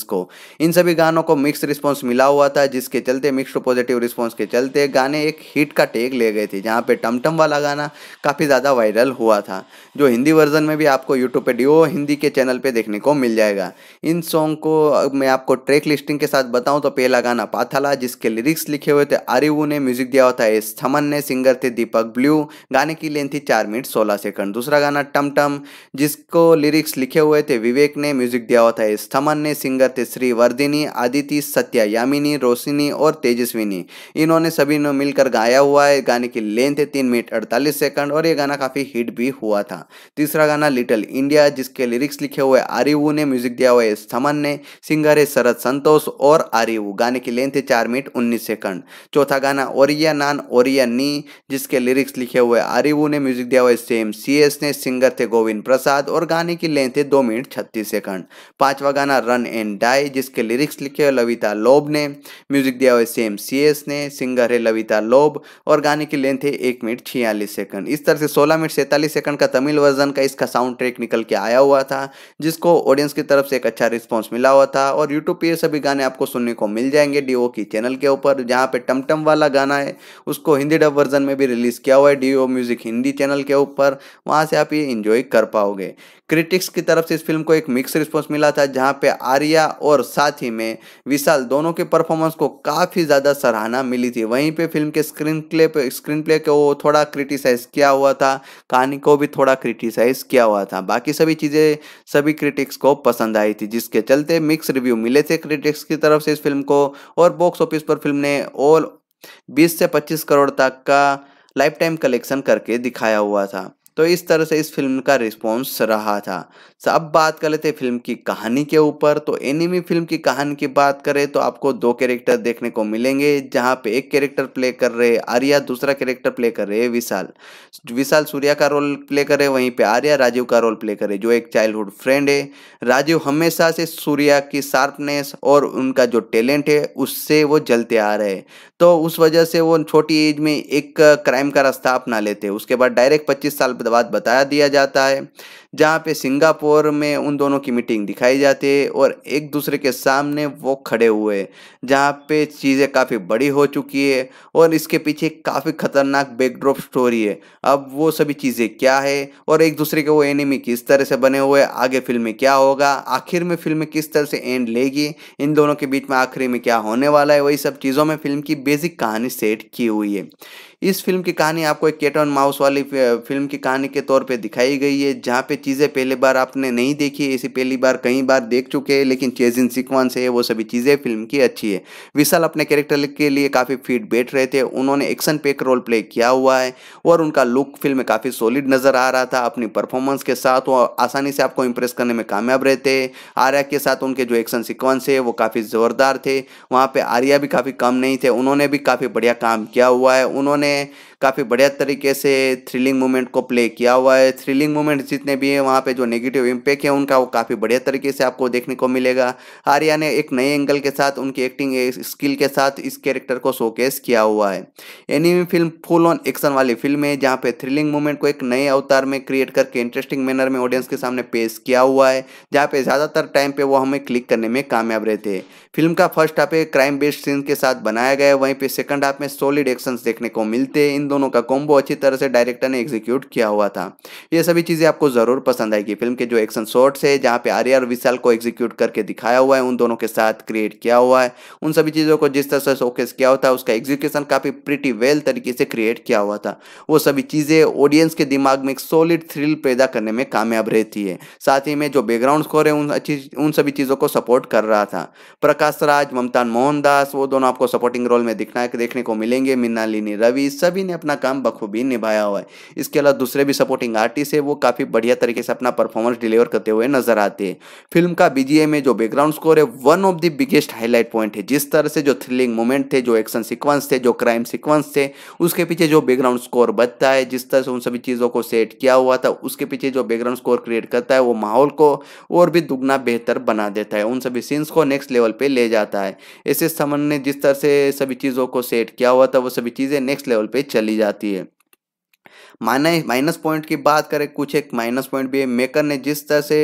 को इन सभी गानों को मिक्स रिस्पॉन्स मिला हुआ था जिसके चलते मिक्स पॉजिटिव रिस्पॉन्स के चलते गाने एक हिट का टेक ले गए थे जहाँ पे टमटम वाला गाना काफ़ी ज़्यादा वायरल हुआ था जो हिंदी वर्जन में भी आपको यूट्यूब पे डी हिंदी के चैनल पर देखने को मिल जाएगा इन सॉन्ग को मैं आपको ट्रैक लिस्टिंग के साथ बताऊं तो पहला गाना पाथाला जिसके लिरिक्स लिखे हुए थे आरिवू ने म्यूजिक दिया होता है थमन ने सिंगर थे दीपक ब्लू गाने की लेंथ थी चार मिनट सोलह सेकंड दूसरा गाना टम टम जिसको लिरिक्स लिखे हुए थे विवेक ने म्यूजिक दिया होता है थमन ने सिंगर थे श्री वर्दिनी आदिति सत्या यामिनी रोशिनी और तेजस्विनी इन्होंने सभी ने मिलकर गाया हुआ है गाने की लेंथ है तीन मिनट अड़तालीस सेकंड और ये गाना काफ़ी हिट भी हुआ था तीसरा गाना लिटिल इंडिया जिसके लिरिक्स लिखे हुए आरिवू ने म्यूजिक दिया हुआ है महेश थमन ने सिंगर है शरद संतोष और आरिव गाने की लेंथ है चार मिनट उन्नीस सेकंड चौथा गाना ओरिया नान ओरिया नी जिसके लिरिक्स लिखे हुए आरिव ने म्यूजिक दिया हुआ सेम सी एस ने सिंगर थे गोविंद प्रसाद और गाने की लेंथ है दो मिनट छत्तीस सेकंड पांचवा गाना रन एंड डाई जिसके लिरिक्स लिखे हुए लविता लोब ने म्यूजिक दिया हुआ सेम सी एस ने सिंगर है लविता लोब और गाने की लेंथ है एक मिनट छियालीस सेकंड इस तरह से सोलह मिनट सैतालीस सेकंड का तमिल वर्जन का इसका साउंड ट्रैक निकल के आया हुआ था जिसको ऑडियंस की तरफ से एक अच्छा अच्छा रिस्पॉन्स मिला हुआ था और यूट्यूब पे ये सभी गाने आपको सुनने को मिल जाएंगे डी की चैनल के ऊपर जहाँ पे टमटम वाला गाना है उसको हिंदी डब वर्जन में भी रिलीज़ किया हुआ है डी म्यूज़िक हिंदी चैनल के ऊपर वहाँ से आप ये इन्जॉय कर पाओगे क्रिटिक्स की तरफ से इस फिल्म को एक मिक्स रिस्पॉन्स मिला था जहाँ पे आर्या और साथ ही में विशाल दोनों के परफॉर्मेंस को काफ़ी ज़्यादा सराहना मिली थी वहीं पे फिल्म के स्क्रीन प्ले पर स्क्रीन प्ले को थोड़ा क्रिटिसाइज़ किया हुआ था कहानी को भी थोड़ा क्रिटिसाइज़ किया हुआ था बाकी सभी चीज़ें सभी क्रिटिक्स को पसंद आई थी जिसके चलते मिक्स रिव्यू मिले थे क्रिटिक्स की तरफ से इस फिल्म को और बॉक्स ऑफिस पर फिल्म ने ऑल 20 से 25 करोड़ तक का लाइफ टाइम कलेक्शन करके दिखाया हुआ था तो इस तरह से इस फिल्म का रिस्पॉन्स रहा था अब बात कर लेते फिल्म की कहानी के ऊपर तो एनिमी फिल्म की कहानी की बात करें तो आपको दो कैरेक्टर देखने को मिलेंगे जहां पे एक कैरेक्टर प्ले कर रहे आर्या दूसरा कैरेक्टर प्ले कर रहे विशाल विशाल सूर्या का रोल प्ले कर रहे वहीं पे आर्या राजीव का रोल प्ले करे जो एक चाइल्डहुड फ्रेंड है राजीव हमेशा से सूर्या की शार्पनेस और उनका जो टैलेंट है उससे वो जलते आ रहे हैं तो उस वजह से वो छोटी एज में एक क्राइम का रास्ता अपना लेते उसके बाद डायरेक्ट पच्चीस साल बाद बताया दिया जाता है जहाँ पे सिंगापुर में उन दोनों की मीटिंग दिखाई जाती है और एक दूसरे के सामने वो खड़े हुए जहाँ पे चीज़ें काफ़ी बड़ी हो चुकी है और इसके पीछे काफ़ी खतरनाक बैकड्रॉप स्टोरी है अब वो सभी चीज़ें क्या है और एक दूसरे के वो एनिमी किस तरह से बने हुए आगे फिल्म में क्या होगा आखिर में फिल्म किस तरह से एंड लेगी इन दोनों के बीच में आखिरी में क्या होने वाला है वही सब चीज़ों में फिल्म की बेसिक कहानी सेट की हुई है इस फिल्म की कहानी आपको एक केट ऑन माउस वाली फिल्म की कहानी के तौर पे दिखाई गई है जहाँ पे चीज़ें पहले बार आपने नहीं देखी है इसी पहली बार कई बार देख चुके हैं लेकिन चेजिंग सिक्वेंस है वो सभी चीज़ें फिल्म की अच्छी है विशाल अपने कैरेक्टर के लिए काफ़ी फिट बैठ रहे थे उन्होंने एक्शन पेक रोल प्ले किया हुआ है और उनका लुक फिल्म में काफ़ी सॉलिड नज़र आ रहा था अपनी परफॉर्मेंस के साथ वो आसानी से आपको इम्प्रेस करने में कामयाब रहते हैं आर्या के साथ उनके जो एक्शन सिक्वेंस है वो काफ़ी ज़ोरदार थे वहाँ पर आर्या भी काफ़ी कम नहीं थे उन्होंने भी काफ़ी बढ़िया काम किया हुआ है उन्होंने काफ़ी बढ़िया तरीके से थ्रिलिंग मोमेंट को प्ले किया हुआ है थ्रिलिंग मोमेंट जितने भी हैं वहाँ पे जो नेगेटिव इम्पैक्ट है उनका वो काफ़ी बढ़िया तरीके से आपको देखने को मिलेगा आर्या ने एक नए एंगल के साथ उनकी एक्टिंग स्किल के साथ इस कैरेक्टर को शोकेस किया हुआ है enemy film full on action वाली फिल्म है जहाँ पर थ्रिलिंग मोमेंट को एक नए अवतार में क्रिएट करके इंटरेस्टिंग मैनर में ऑडियंस के सामने पेश किया हुआ है जहाँ पे ज़्यादातर टाइम पे वो हमें क्लिक करने में कामयाब रहते हैं फिल्म का फर्स्ट हाफ एक क्राइम बेस्ड सीन के साथ बनाया गया वहीं पे सेकंड हाफ में सॉलिड एक्शन देखने को मिलते हैं इन दोनों का कॉम्बो अच्छी तरह से डायरेक्टर ने एग्जीक्यूट किया हुआ था ये सभी चीज़ें आपको ज़रूर पसंद आएगी फिल्म के जो एक्शन शॉर्ट्स है जहाँ पे आर्य और विशाल को एग्जीक्यूट करके दिखाया हुआ है उन दोनों के साथ क्रिएट किया हुआ है उन सभी चीज़ों को जिस तरह से शोकेस किया हुआ था उसका एग्जीक्यूशन काफ़ी प्रिटी वेल तरीके से क्रिएट किया हुआ था वो सभी चीज़ें ऑडियंस के दिमाग में एक सॉलिड थ्रिल पैदा करने में कामयाब रहती है साथ ही में जो बैकग्राउंड स्कोर है उन अच्छी उन सभी चीज़ों को सपोर्ट कर रहा था प्रकाश राज ममता मोहनदास वो दोनों आपको सपोर्टिंग रोल में दिखना देखने को मिलेंगे लिनी रवि सभी ने अपना काम बखूबी निभाया हुआ है इसके अलावा दूसरे भी सपोर्टिंग आर्टिस्ट है वो काफ़ी बढ़िया तरीके से अपना परफॉर्मेंस डिलीवर करते हुए नजर आते हैं फिल्म का बीजीए में जो बैकग्राउंड स्कोर है one of the biggest highlight point है जिस तरह से जो थ्रिलिंग मोमेंट थे जो एक्शन सिक्वेंस थे जो क्राइम सिक्वेंस थे उसके पीछे जो बैकग्राउंड स्कोर बचता है जिस तरह से उन सभी चीज़ों को सेट किया हुआ था उसके पीछे जो बैकग्राउंड स्कोर क्रिएट करता है वो माहौल को और भी दुगना बेहतर बना देता है उन सभी सीन्स को नेक्स्ट लेवल पे ले जाता है ऐसे समन ने जिस तरह से सभी चीज़ों को सेट किया हुआ था वो सभी चीज़ें नेक्स्ट लेवल पे चली जाती है माना माइनस पॉइंट की बात करें कुछ एक माइनस पॉइंट भी है मेकर ने जिस तरह से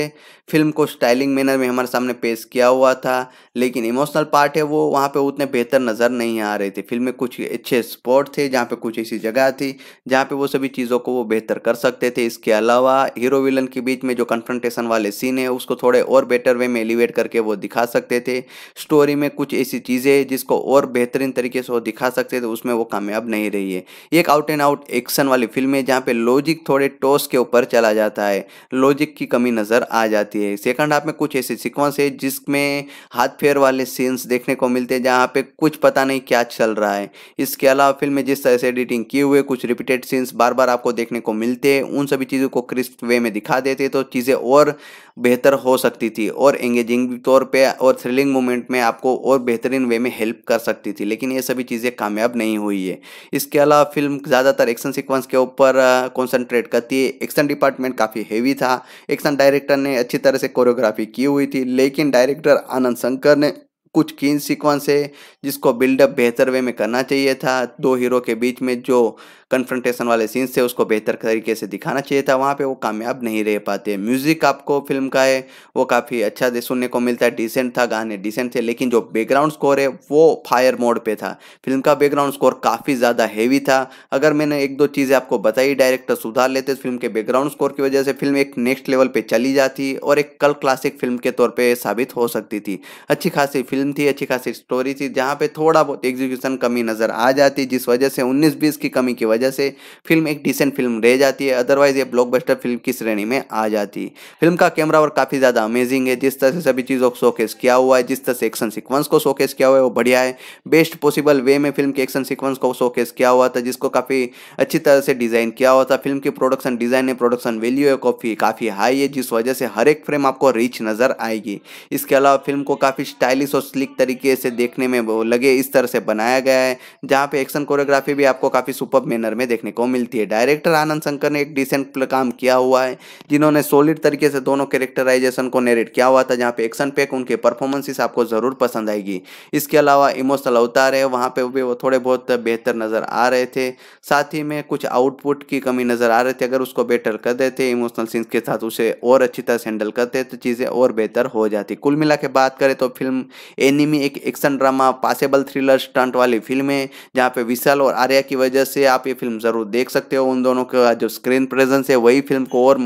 फिल्म को स्टाइलिंग मैनर में हमारे सामने पेश किया हुआ था लेकिन इमोशनल पार्ट है वो वहाँ पे उतने बेहतर नज़र नहीं आ रहे थे फिल्म में कुछ अच्छे स्पॉट थे जहाँ पे कुछ ऐसी जगह थी जहाँ पे वो सभी चीज़ों को वो बेहतर कर सकते थे इसके अलावा हीरो विलन के बीच में जो कन्फ्रंटेशन वाले सीन है उसको थोड़े और बेटर वे में एलिवेट करके वो दिखा सकते थे स्टोरी में कुछ ऐसी चीज़ें जिसको और बेहतरीन तरीके से वो दिखा सकते थे उसमें वो कामयाब नहीं रही है एक आउट एंड आउट एक्शन वाली फिल्म है जहाँ पर लॉजिक थोड़े टॉस के ऊपर चला जाता है लॉजिक की कमी नज़र आ जाती है सेकंड हाफ में कुछ ऐसे सिक्वेंस है जिसमें हाथ अफेयर वाले सीन्स देखने को मिलते हैं जहाँ पे कुछ पता नहीं क्या चल रहा है इसके अलावा फिल्म में जिस तरह से एडिटिंग किए हुए कुछ रिपीटेड सीन्स बार बार आपको देखने को मिलते हैं उन सभी चीज़ों को क्रिस्प वे में दिखा देते तो चीज़ें और बेहतर हो सकती थी और एंगेजिंग तौर पे और थ्रिलिंग मोमेंट में आपको और बेहतरीन वे में हेल्प कर सकती थी लेकिन ये सभी चीज़ें कामयाब नहीं हुई है इसके अलावा फिल्म ज़्यादातर एक्शन सिक्वेंस के ऊपर कॉन्सनट्रेट करती है एक्शन डिपार्टमेंट काफ़ी हेवी था एक्शन डायरेक्टर ने अच्छी तरह से कोरियोग्राफी की हुई थी लेकिन डायरेक्टर आनंद शंकर ने कुछ कीन सीक्वेंस है जिसको बिल्डअप बेहतर वे में करना चाहिए था दो हीरो के बीच में जो कन्फ्रंटेशन वाले सीन्स थे उसको बेहतर तरीके से दिखाना चाहिए था वहाँ पे वो कामयाब नहीं रह पाते म्यूज़िक आपको फिल्म का है वो काफ़ी अच्छा सुनने को मिलता है डिसेंट था गाने डिसेंट थे लेकिन जो बैकग्राउंड स्कोर है वो फायर मोड पे था फिल्म का बैकग्राउंड स्कोर काफ़ी ज़्यादा हैवी था अगर मैंने एक दो चीज़ें आपको बताई डायरेक्टर सुधार लेते तो फिल्म के बैकग्राउंड स्कोर की वजह से फिल्म एक नेक्स्ट लेवल पर चली जाती और एक कल क्लासिक फिल्म के तौर पर साबित हो सकती थी अच्छी खासी फिल्म थी अच्छी खासी स्टोरी थी जहाँ यहाँ पे थोड़ा बहुत एग्जीक्यूशन कमी नज़र आ जाती है जिस वजह से 19 बीस की कमी की वजह से फिल्म एक डिसेंट फिल्म रह जाती है अदरवाइज ये ब्लॉकबस्टर फिल्म की श्रेणी में आ जाती है फिल्म का कैमरा वर्क काफ़ी ज़्यादा अमेजिंग है जिस तरह से सभी चीज़ों को शोकेस किया हुआ है जिस तरह से एक्शन सिक्वेंस को शोकेस किया हुआ है वो बढ़िया है बेस्ट पॉसिबल वे में फिल्म के एक्शन सिक्वेंस को शोकेस किया हुआ था जिसको काफ़ी अच्छी तरह से डिज़ाइन किया हुआ था फिल्म की प्रोडक्शन डिज़ाइन है प्रोडक्शन वैल्यू है कॉफी काफ़ी हाई है जिस वजह से हर एक फ्रेम आपको रिच नज़र आएगी इसके अलावा फिल्म को काफ़ी स्टाइलिश और स्लिक तरीके से देखने में लगे इस तरह से बनाया गया है जहाँ पे एक्शन कोरियोग्राफी भी आपको काफ़ी सुपर मैनर में देखने को मिलती है डायरेक्टर आनंद शंकर ने एक डिसेंट काम किया हुआ है जिन्होंने सॉलिड तरीके से दोनों कैरेक्टराइजेशन को नेरेट किया हुआ था जहाँ पे एक्शन पैक उनके परफॉर्मेंसेस आपको ज़रूर पसंद आएगी इसके अलावा इमोशनल अवतार है वहाँ पर भी वो थोड़े बहुत बेहतर नज़र आ रहे थे साथ ही में कुछ आउटपुट की कमी नज़र आ रही थी अगर उसको बेटर कर देते इमोशनल सीन्स के साथ उसे और अच्छी तरह से हैंडल करते तो चीज़ें और बेहतर हो जाती कुल मिला बात करें तो फिल्म एनिमी एक action drama possible thriller stunt वाली फिल्म है जहाँ पे विशाल और आर्या की वजह से आप ये फिल्म ज़रूर देख सकते हो उन दोनों का जो स्क्रीन प्रेजेंस है वही फिल्म को और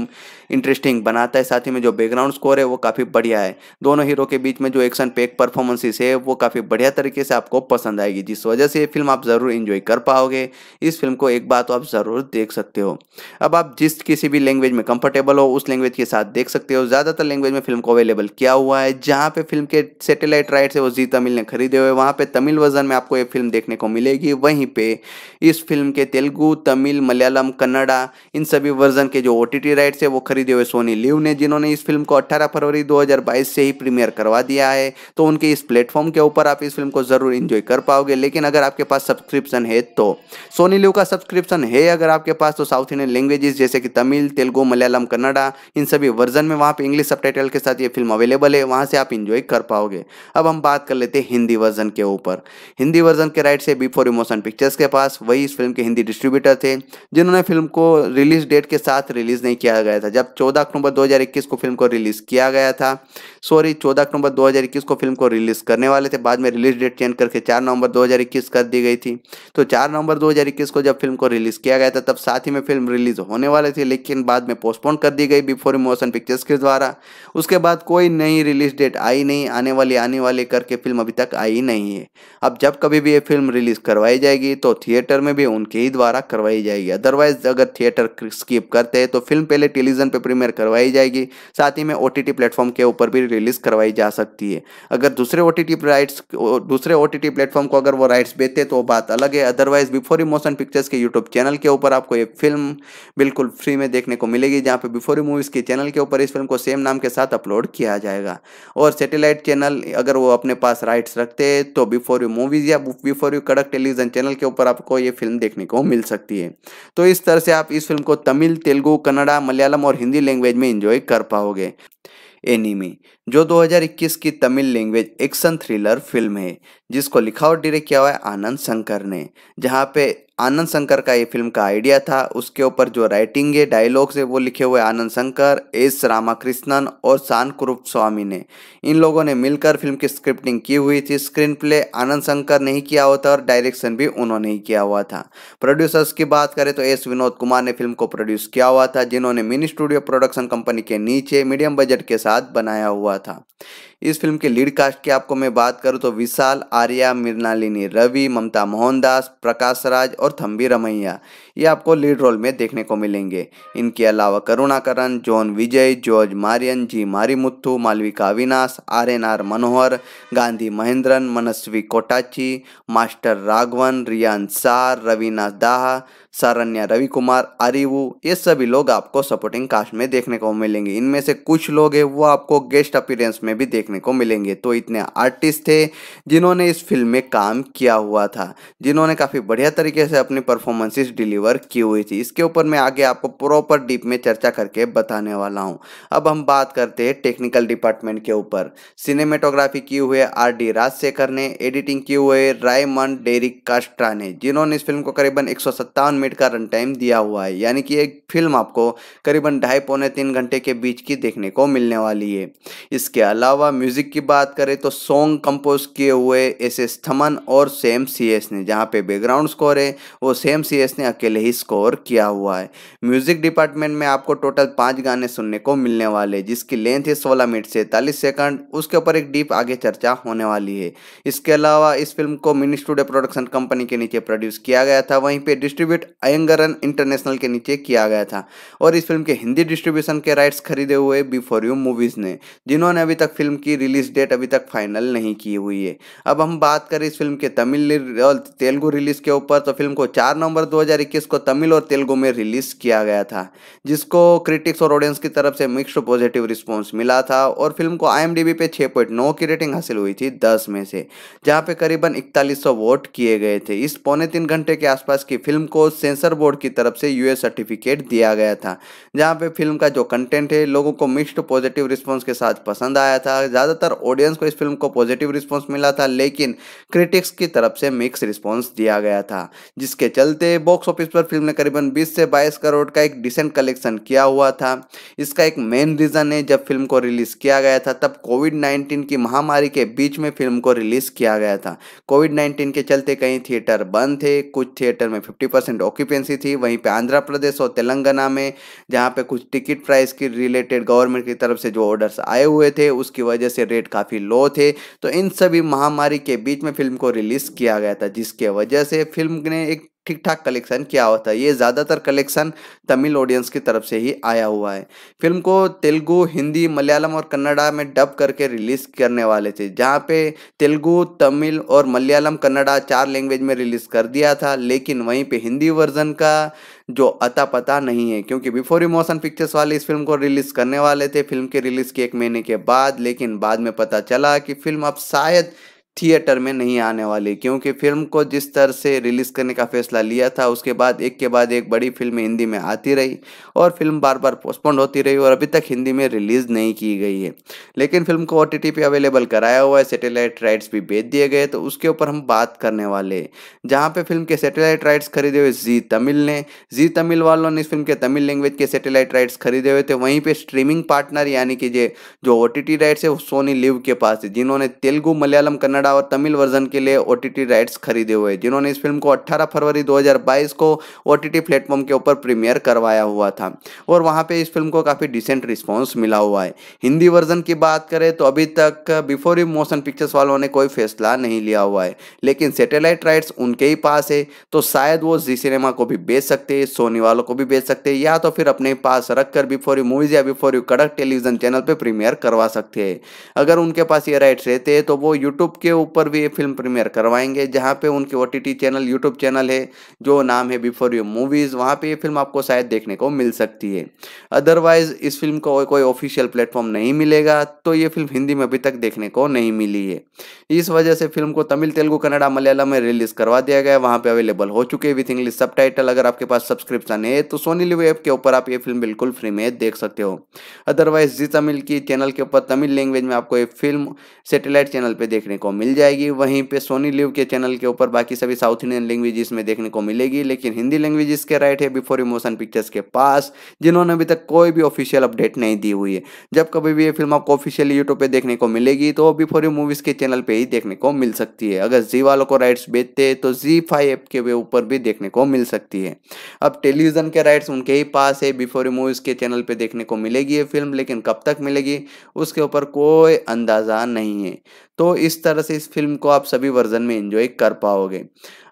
इंटरेस्टिंग बनाता है साथ ही में जो बैकग्राउंड स्कोर है वो काफ़ी बढ़िया है दोनों हीरो के बीच में जो एक्शन पैक परफॉर्मेंसेस है वो काफ़ी बढ़िया तरीके से आपको पसंद आएगी जिस वजह से ये फिल्म आप ज़रूर इन्जॉय कर पाओगे इस फिल्म को एक बार तो आप ज़रूर देख सकते हो अब आप जिस किसी भी लैंग्वेज में कंफर्टेबल हो उस लैंग्वेज के साथ देख सकते हो ज़्यादातर लैंग्वेज में फिल्म को अवेलेबल किया हुआ है जहाँ पर फिल्म के सेटेलाइट राइट्स है वो जी तमिल ने खरीदे हुए वहाँ पर तमिल वर्जन में आपको ये फिल्म देखने को मिलेगी वहीं पर इस फिल्म के तेलुगू तमिल मलयालम कन्नडा इन सभी वर्जन के जो ओ राइट्स है वो खरीद खरीदे हुए सोनी लिव ने जिन्होंने इस फिल्म को 18 फरवरी 2022 से ही प्रीमियर करवा दिया है तो उनके इस प्लेटफॉर्म के ऊपर आप इस फिल्म को जरूर इंजॉय कर पाओगे लेकिन अगर आपके पास सब्सक्रिप्शन है तो सोनी लिव का सब्सक्रिप्शन है अगर आपके पास तो साउथ इंडियन लैंग्वेजेस जैसे कि तमिल तेलुगु मलयालम कन्नडा इन सभी वर्जन में वहाँ पर इंग्लिश सब के साथ ये फिल्म अवेलेबल है वहाँ से आप इंजॉय कर पाओगे अब हम बात कर लेते हैं हिंदी वर्जन के ऊपर हिंदी वर्जन के राइट से बिफोर इमोशन पिक्चर्स के पास वही इस फिल्म के हिंदी डिस्ट्रीब्यूटर थे जिन्होंने फिल्म को रिलीज डेट के साथ रिलीज नहीं किया गया था जब और 14 अक्टूबर 2021 को फिल्म को रिलीज़ किया गया था सॉरी 14 अक्टूबर 2021 को फिल्म को रिलीज़ करने वाले थे बाद में रिलीज डेट चेंज करके 4 नवंबर 2021 कर दी गई थी तो 4 नवंबर 2021 को जब फिल्म को रिलीज़ किया गया था तब साथ ही में फिल्म रिलीज़ होने वाली थी लेकिन बाद में पोस्टपोन कर दी गई बिफोर मोशन पिक्चर्स के द्वारा उसके बाद कोई नई रिलीज डेट आई नहीं आने वाली आने वाली करके फिल्म अभी तक आई नहीं है अब जब कभी भी ये फिल्म रिलीज़ करवाई जाएगी तो थिएटर में भी उनके ही द्वारा करवाई जाएगी अदरवाइज अगर थिएटर स्किप करते हैं तो फिल्म पहले टेलीविजन पे तो प्रीमियर करवाई जाएगी साथ ही में ओ टी प्लेटफॉर्म के ऊपर भी रिलीज करवाई जा सकती है अगर दूसरे ओ टी राइट्स दूसरे ओ टी प्लेटफॉर्म को अगर वो राइट्स बेचते तो बात अलग है अदरवाइज बिफोर मोशन पिक्चर्स के यूट्यूब चैनल के ऊपर आपको एक फिल्म बिल्कुल फ्री में देखने को मिलेगी जहाँ पे बिफोर मूवीज़ के चैनल के ऊपर इस फिल्म को सेम नाम के साथ अपलोड किया जाएगा और सेटेलाइट चैनल अगर वो अपने पास राइट्स रखते हैं तो बिफोर यू मूवीज़ या बिफोर यू कड़क टेलीविजन चैनल के ऊपर आपको ये फिल्म देखने को मिल सकती है तो इस तरह से आप इस फिल्म को तमिल तेलुगु कन्नड़ा मलयालम और हिंदी हिंदी लैंग्वेज में इंजॉय कर पाओगे एनिमी जो 2021 की Tamil language action thriller film है जिसको लिखा और डायरेक्ट किया हुआ है आनंद शंकर ने जहाँ पे आनंद शंकर का ये फिल्म का आइडिया था उसके ऊपर जो राइटिंग है डायलॉग्स है वो लिखे हुए आनंद शंकर एस रामाकृष्णन और शान कुरूप स्वामी ने इन लोगों ने मिलकर फिल्म की स्क्रिप्टिंग की हुई थी स्क्रीन प्ले आनंद शंकर ने ही किया हुआ था और डायरेक्शन भी उन्होंने ही किया हुआ था प्रोड्यूसर्स की बात करें तो एस विनोद कुमार ने फिल्म को प्रोड्यूस किया हुआ था जिन्होंने मिनी स्टूडियो प्रोडक्शन कंपनी के नीचे मीडियम बजट के साथ बनाया हुआ था इस फिल्म के लीड कास्ट की आपको मैं बात करूँ तो विशाल आर्या मृणालिनी रवि ममता मोहनदास प्रकाश राज और थम्बी रमैया ये आपको लीड रोल में देखने को मिलेंगे इनके अलावा Karunakaran John Vijay George Maryan ji Marimuthu Malavika Avinash are N R Manohar Gandhi Mahendran Manasvi Kottachi master Raghavan Riyan सार रविनाथ दाह सारण्या रवि कुमार अरिवू ये सभी लोग आपको सपोर्टिंग कास्ट में देखने को मिलेंगे इनमें से कुछ लोग हैं वो आपको गेस्ट अपीरेंस में भी देखने को मिलेंगे तो इतने आर्टिस्ट थे जिन्होंने इस फिल्म में काम किया हुआ था जिन्होंने काफ़ी बढ़िया तरीके से अपनी परफॉर्मेंसेस डिलीवर की हुई थी इसके ऊपर मैं आगे आपको प्रॉपर डीप में चर्चा करके बताने वाला हूँ अब हम बात करते हैं टेक्निकल डिपार्टमेंट के ऊपर सिनेमेटोग्राफी किए हुए आर डी राजशेखर ने एडिटिंग किए हुए रायमन डेरिक कास्ट्रा ने जिन्होंने इस फिल्म को करीबन एक मिनट का रन टाइम दिया हुआ है यानी कि एक फिल्म आपको करीबन ढाई पौने तीन घंटे के बीच की देखने को मिलने वाली है इसके अलावा म्यूजिक की बात करें तो सॉन्ग कंपोज किए हुए एस एस थमन और सेम सी एस ने जहाँ पे बैकग्राउंड स्कोर है वो सेम सी एस ने अकेले ही स्कोर किया हुआ है म्यूजिक डिपार्टमेंट में आपको टोटल पाँच गाने सुनने को मिलने वाले जिसकी लेंथ है सोलह मिनट से तालीस सेकंड उसके ऊपर एक डीप आगे चर्चा होने वाली है इसके अलावा इस फिल्म को मिनी स्टूडियो प्रोडक्शन कंपनी के नीचे प्रोड्यूस किया गया था वहीं पे डिस्ट्रीब्यूट अयंगरन इंटरनेशनल के नीचे किया गया था और इस फिल्म के हिंदी डिस्ट्रीब्यूशन के राइट्स खरीदे हुए बिफोर यू मूवीज ने जिन्होंने अभी तक फिल्म की रिलीज डेट अभी तक फाइनल नहीं की हुई है अब हम बात करें इस फिल्म के तमिल और तेलुगु रिलीज के ऊपर तो फिल्म को चार नवंबर दो को तमिल और तेलुगु में रिलीज किया गया था जिसको क्रिटिक्स और ऑडियंस की तरफ से मिक्स्ड पॉजिटिव रिस्पॉन्स मिला था और फिल्म को आई पे 6.9 की रेटिंग हासिल हुई थी दस में से जहां पे करीबन इकतालीस वोट किए गए थे इस पौने तीन घंटे के आसपास की फिल्म को सेंसर बोर्ड की तरफ से यूए सर्टिफिकेट दिया गया था जहाँ पे फिल्म का जो कंटेंट है लोगों को मिक्स्ड पॉजिटिव रिस्पॉन्स के साथ पसंद आया था ज़्यादातर ऑडियंस को इस फिल्म को पॉजिटिव रिस्पॉन्स मिला था लेकिन क्रिटिक्स की तरफ से मिक्स रिस्पॉन्स दिया गया था जिसके चलते बॉक्स ऑफिस पर फिल्म ने करीबन बीस से बाईस करोड़ का एक डिसेंट कलेक्शन किया हुआ था इसका एक मेन रीज़न है जब फिल्म को रिलीज़ किया गया था तब कोविड नाइन्टीन की महामारी के बीच में फिल्म को रिलीज़ किया गया था कोविड नाइन्टीन के चलते कई थिएटर बंद थे कुछ थिएटर में फिफ्टी परसेंट ऑक्यूपेंसी थी वहीं पे आंध्र प्रदेश और तेलंगाना में जहाँ पे कुछ टिकट प्राइस की रिलेटेड गवर्नमेंट की तरफ से जो ऑर्डर्स आए हुए थे उसकी वजह से रेट काफ़ी लो थे तो इन सभी महामारी के बीच में फिल्म को रिलीज़ किया गया था जिसके वजह से फिल्म ने एक ठीक ठाक कलेक्शन किया हुआ था ये ज़्यादातर कलेक्शन तमिल ऑडियंस की तरफ से ही आया हुआ है फिल्म को तेलुगु हिंदी मलयालम और कन्नड़ा में डब करके रिलीज करने वाले थे जहाँ पे तेलुगु तमिल और मलयालम कन्नड़ा चार लैंग्वेज में रिलीज कर दिया था लेकिन वहीं पे हिंदी वर्जन का जो अता पता नहीं है क्योंकि बिफोर इमोशन पिक्चर्स वाले इस फिल्म को रिलीज करने वाले थे फिल्म के रिलीज के एक महीने के बाद लेकिन बाद में पता चला कि फिल्म अब शायद थिएटर में नहीं आने वाली क्योंकि फिल्म को जिस तरह से रिलीज़ करने का फैसला लिया था उसके बाद एक के बाद एक बड़ी फिल्म हिंदी में आती रही और फिल्म बार बार पोस्टपोन होती रही और अभी तक हिंदी में रिलीज़ नहीं की गई है लेकिन फिल्म को ओ पे अवेलेबल कराया हुआ है सेटेलाइट राइट्स भी बेच दिए गए तो उसके ऊपर हम बात करने वाले जहाँ पर फिल्म के सेटेलाइट राइट्स खरीदे हुए जी तमिल ने जी तमिल वालों ने इस फिल्म के तमिल लैंग्वेज के सेटेलाइट राइट्स खरीदे हुए थे वहीं पर स्ट्रीमिंग पार्टनर यानी कि जो ओ राइट्स है वो सोनी लिव के पास है जिन्होंने तेलुगु मलयालम कन्नड़ा कन्नड़ा और तमिल वर्जन के लिए ओ राइट्स खरीदे हुए जिन्होंने इस फिल्म को 18 फरवरी 2022 को ओ प्लेटफॉर्म के ऊपर प्रीमियर करवाया हुआ था और वहाँ पे इस फिल्म को काफ़ी डिसेंट रिस्पॉन्स मिला हुआ है हिंदी वर्जन की बात करें तो अभी तक बिफोर यू मोशन पिक्चर्स वालों ने कोई फैसला नहीं लिया हुआ है लेकिन सेटेलाइट राइट्स उनके ही पास है तो शायद वो जी सिनेमा को भी बेच सकते हैं सोनी वालों को भी बेच सकते हैं या तो फिर अपने पास रख कर बिफोर यू मूवीज या बिफोर यू कड़क टेलीविजन चैनल पर प्रीमियर करवा सकते हैं अगर उनके पास ये राइट्स रहते हैं तो वो यूट्यूब के उसके ऊपर भी ये फिल्म प्रीमियर करवाएंगे जहाँ पे उनके ओ चैनल यूट्यूब चैनल है जो नाम है बिफोर यू मूवीज़ वहाँ पे ये फिल्म आपको शायद देखने को मिल सकती है अदरवाइज़ इस फिल्म को कोई ऑफिशियल प्लेटफॉर्म नहीं मिलेगा तो ये फिल्म हिंदी में अभी तक देखने को नहीं मिली है इस वजह से फिल्म को तमिल तेलुगु कन्नड़ा मलयालम में रिलीज़ करवा दिया गया वहाँ पर अवेलेबल हो चुके विथ इंग्लिश सब अगर आपके पास सब्सक्रिप्शन है तो सोनी लिव ऐप के ऊपर आप ये फिल्म बिल्कुल फ्री में देख सकते हो अदरवाइज जी तमिल की चैनल के ऊपर तमिल लैंग्वेज में आपको ये फिल्म सेटेलाइट चैनल पर देखने को मिल जाएगी वहीं पे सोनी लिव के चैनल के ऊपर बाकी सभी साउथ इंडियन लैंग्वेज में देखने को मिलेगी लेकिन हिंदी लैंग्वेज के राइट है बिफोर इमोशन पिक्चर्स के पास जिन्होंने अभी तक कोई भी ऑफिशियल अपडेट नहीं दी हुई है जब कभी भी ये फिल्म आपको ऑफिशियली यूट्यूब पर देखने को मिलेगी तो बिफोर यू मूवीज़ के चैनल पर ही देखने को मिल सकती है अगर जी वालों को राइट्स बेचते हैं तो जी फाइव ऐप के ऊपर भी देखने को मिल सकती है अब टेलीविजन के राइट्स उनके ही पास है बिफोर यू मूवीज़ के चैनल पर देखने को मिलेगी ये फिल्म लेकिन कब तक मिलेगी उसके ऊपर कोई अंदाज़ा नहीं है तो इस तरह से इस फिल्म को आप सभी वर्जन में एंजॉय कर पाओगे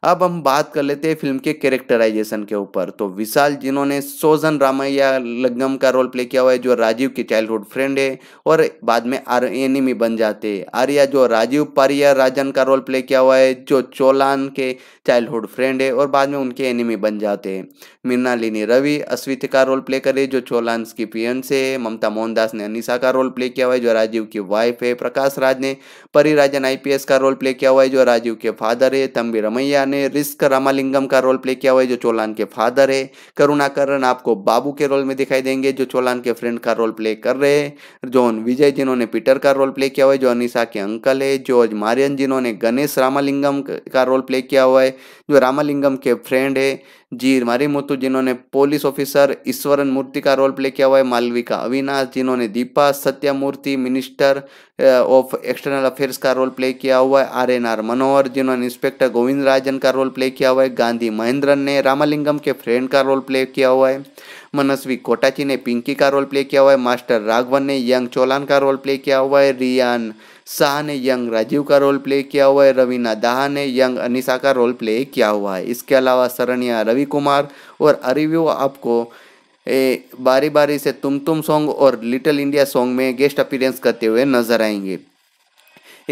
अब हम बात कर लेते हैं फिल्म के कैरेक्टराइजेशन के ऊपर तो विशाल जिन्होंने सोजन रामैया लगम का रोल प्ले किया हुआ है जो राजीव के चाइल्डहुड फ्रेंड है और बाद में आर एनिमी बन जाते हैं आर्या जो राजीव पारिया राजन का रोल प्ले किया हुआ है जो चोलान के चाइल्डहुड फ्रेंड है और बाद में उनके एनिमी बन जाते हैं मृणालिनी रवि अश्वित का रोल प्ले करे जो चोलांस की पियन से ममता मोहनदास ने अनिशा का रोल प्ले किया हुआ है जो राजीव की वाइफ है प्रकाश राज ने परिराजन आईपीएस का रोल प्ले किया हुआ है जो राजीव के फादर है तम्बी रमैया ने रिस्क रामालिंगम का रोल प्ले किया हुआ है जो चोलान के फादर है करुणाकरण आपको बाबू के रोल में दिखाई देंगे जो चोलान के फ्रेंड का रोल प्ले कर रहे हैं जोन विजय जिन्होंने पीटर का रोल प्ले किया हुआ है जो अनिशा के अंकल है जॉर्ज मारियन जिन्होंने गणेश रामालिंगम का रोल प्ले किया हुआ है जो रामालिंगम के फ्रेंड है जी मारी मुतु जिन्होंने पुलिस ऑफिसर ईश्वरन मूर्ति का रोल प्ले किया हुआ है मालविका अविनाश जिन्होंने Deepa सत्यामूर्ति minister of external affairs का रोल प्ले किया हुआ है आर एन आर मनोहर जिन्होंने इंस्पेक्टर गोविंद राजन का रोल प्ले किया हुआ है गांधी महेंद्रन ने रामालिंगम के फ्रेंड का रोल प्ले किया हुआ है मनस्वी कोटाची ने पिंकी का रोल प्ले किया हुआ है मास्टर राघवन ने यंग चोलान का रोल प्ले किया हुआ है रियान शाह ने यंग राजीव का रोल प्ले किया हुआ है रवीना दाहा ने यंग अनिशा का रोल प्ले किया हुआ है इसके अलावा सरनिया रवि कुमार और अरिव्यू आपको ए, बारी बारी से तुम तुम सॉन्ग और लिटिल इंडिया सॉन्ग में गेस्ट अपीरेंस करते हुए नजर आएंगे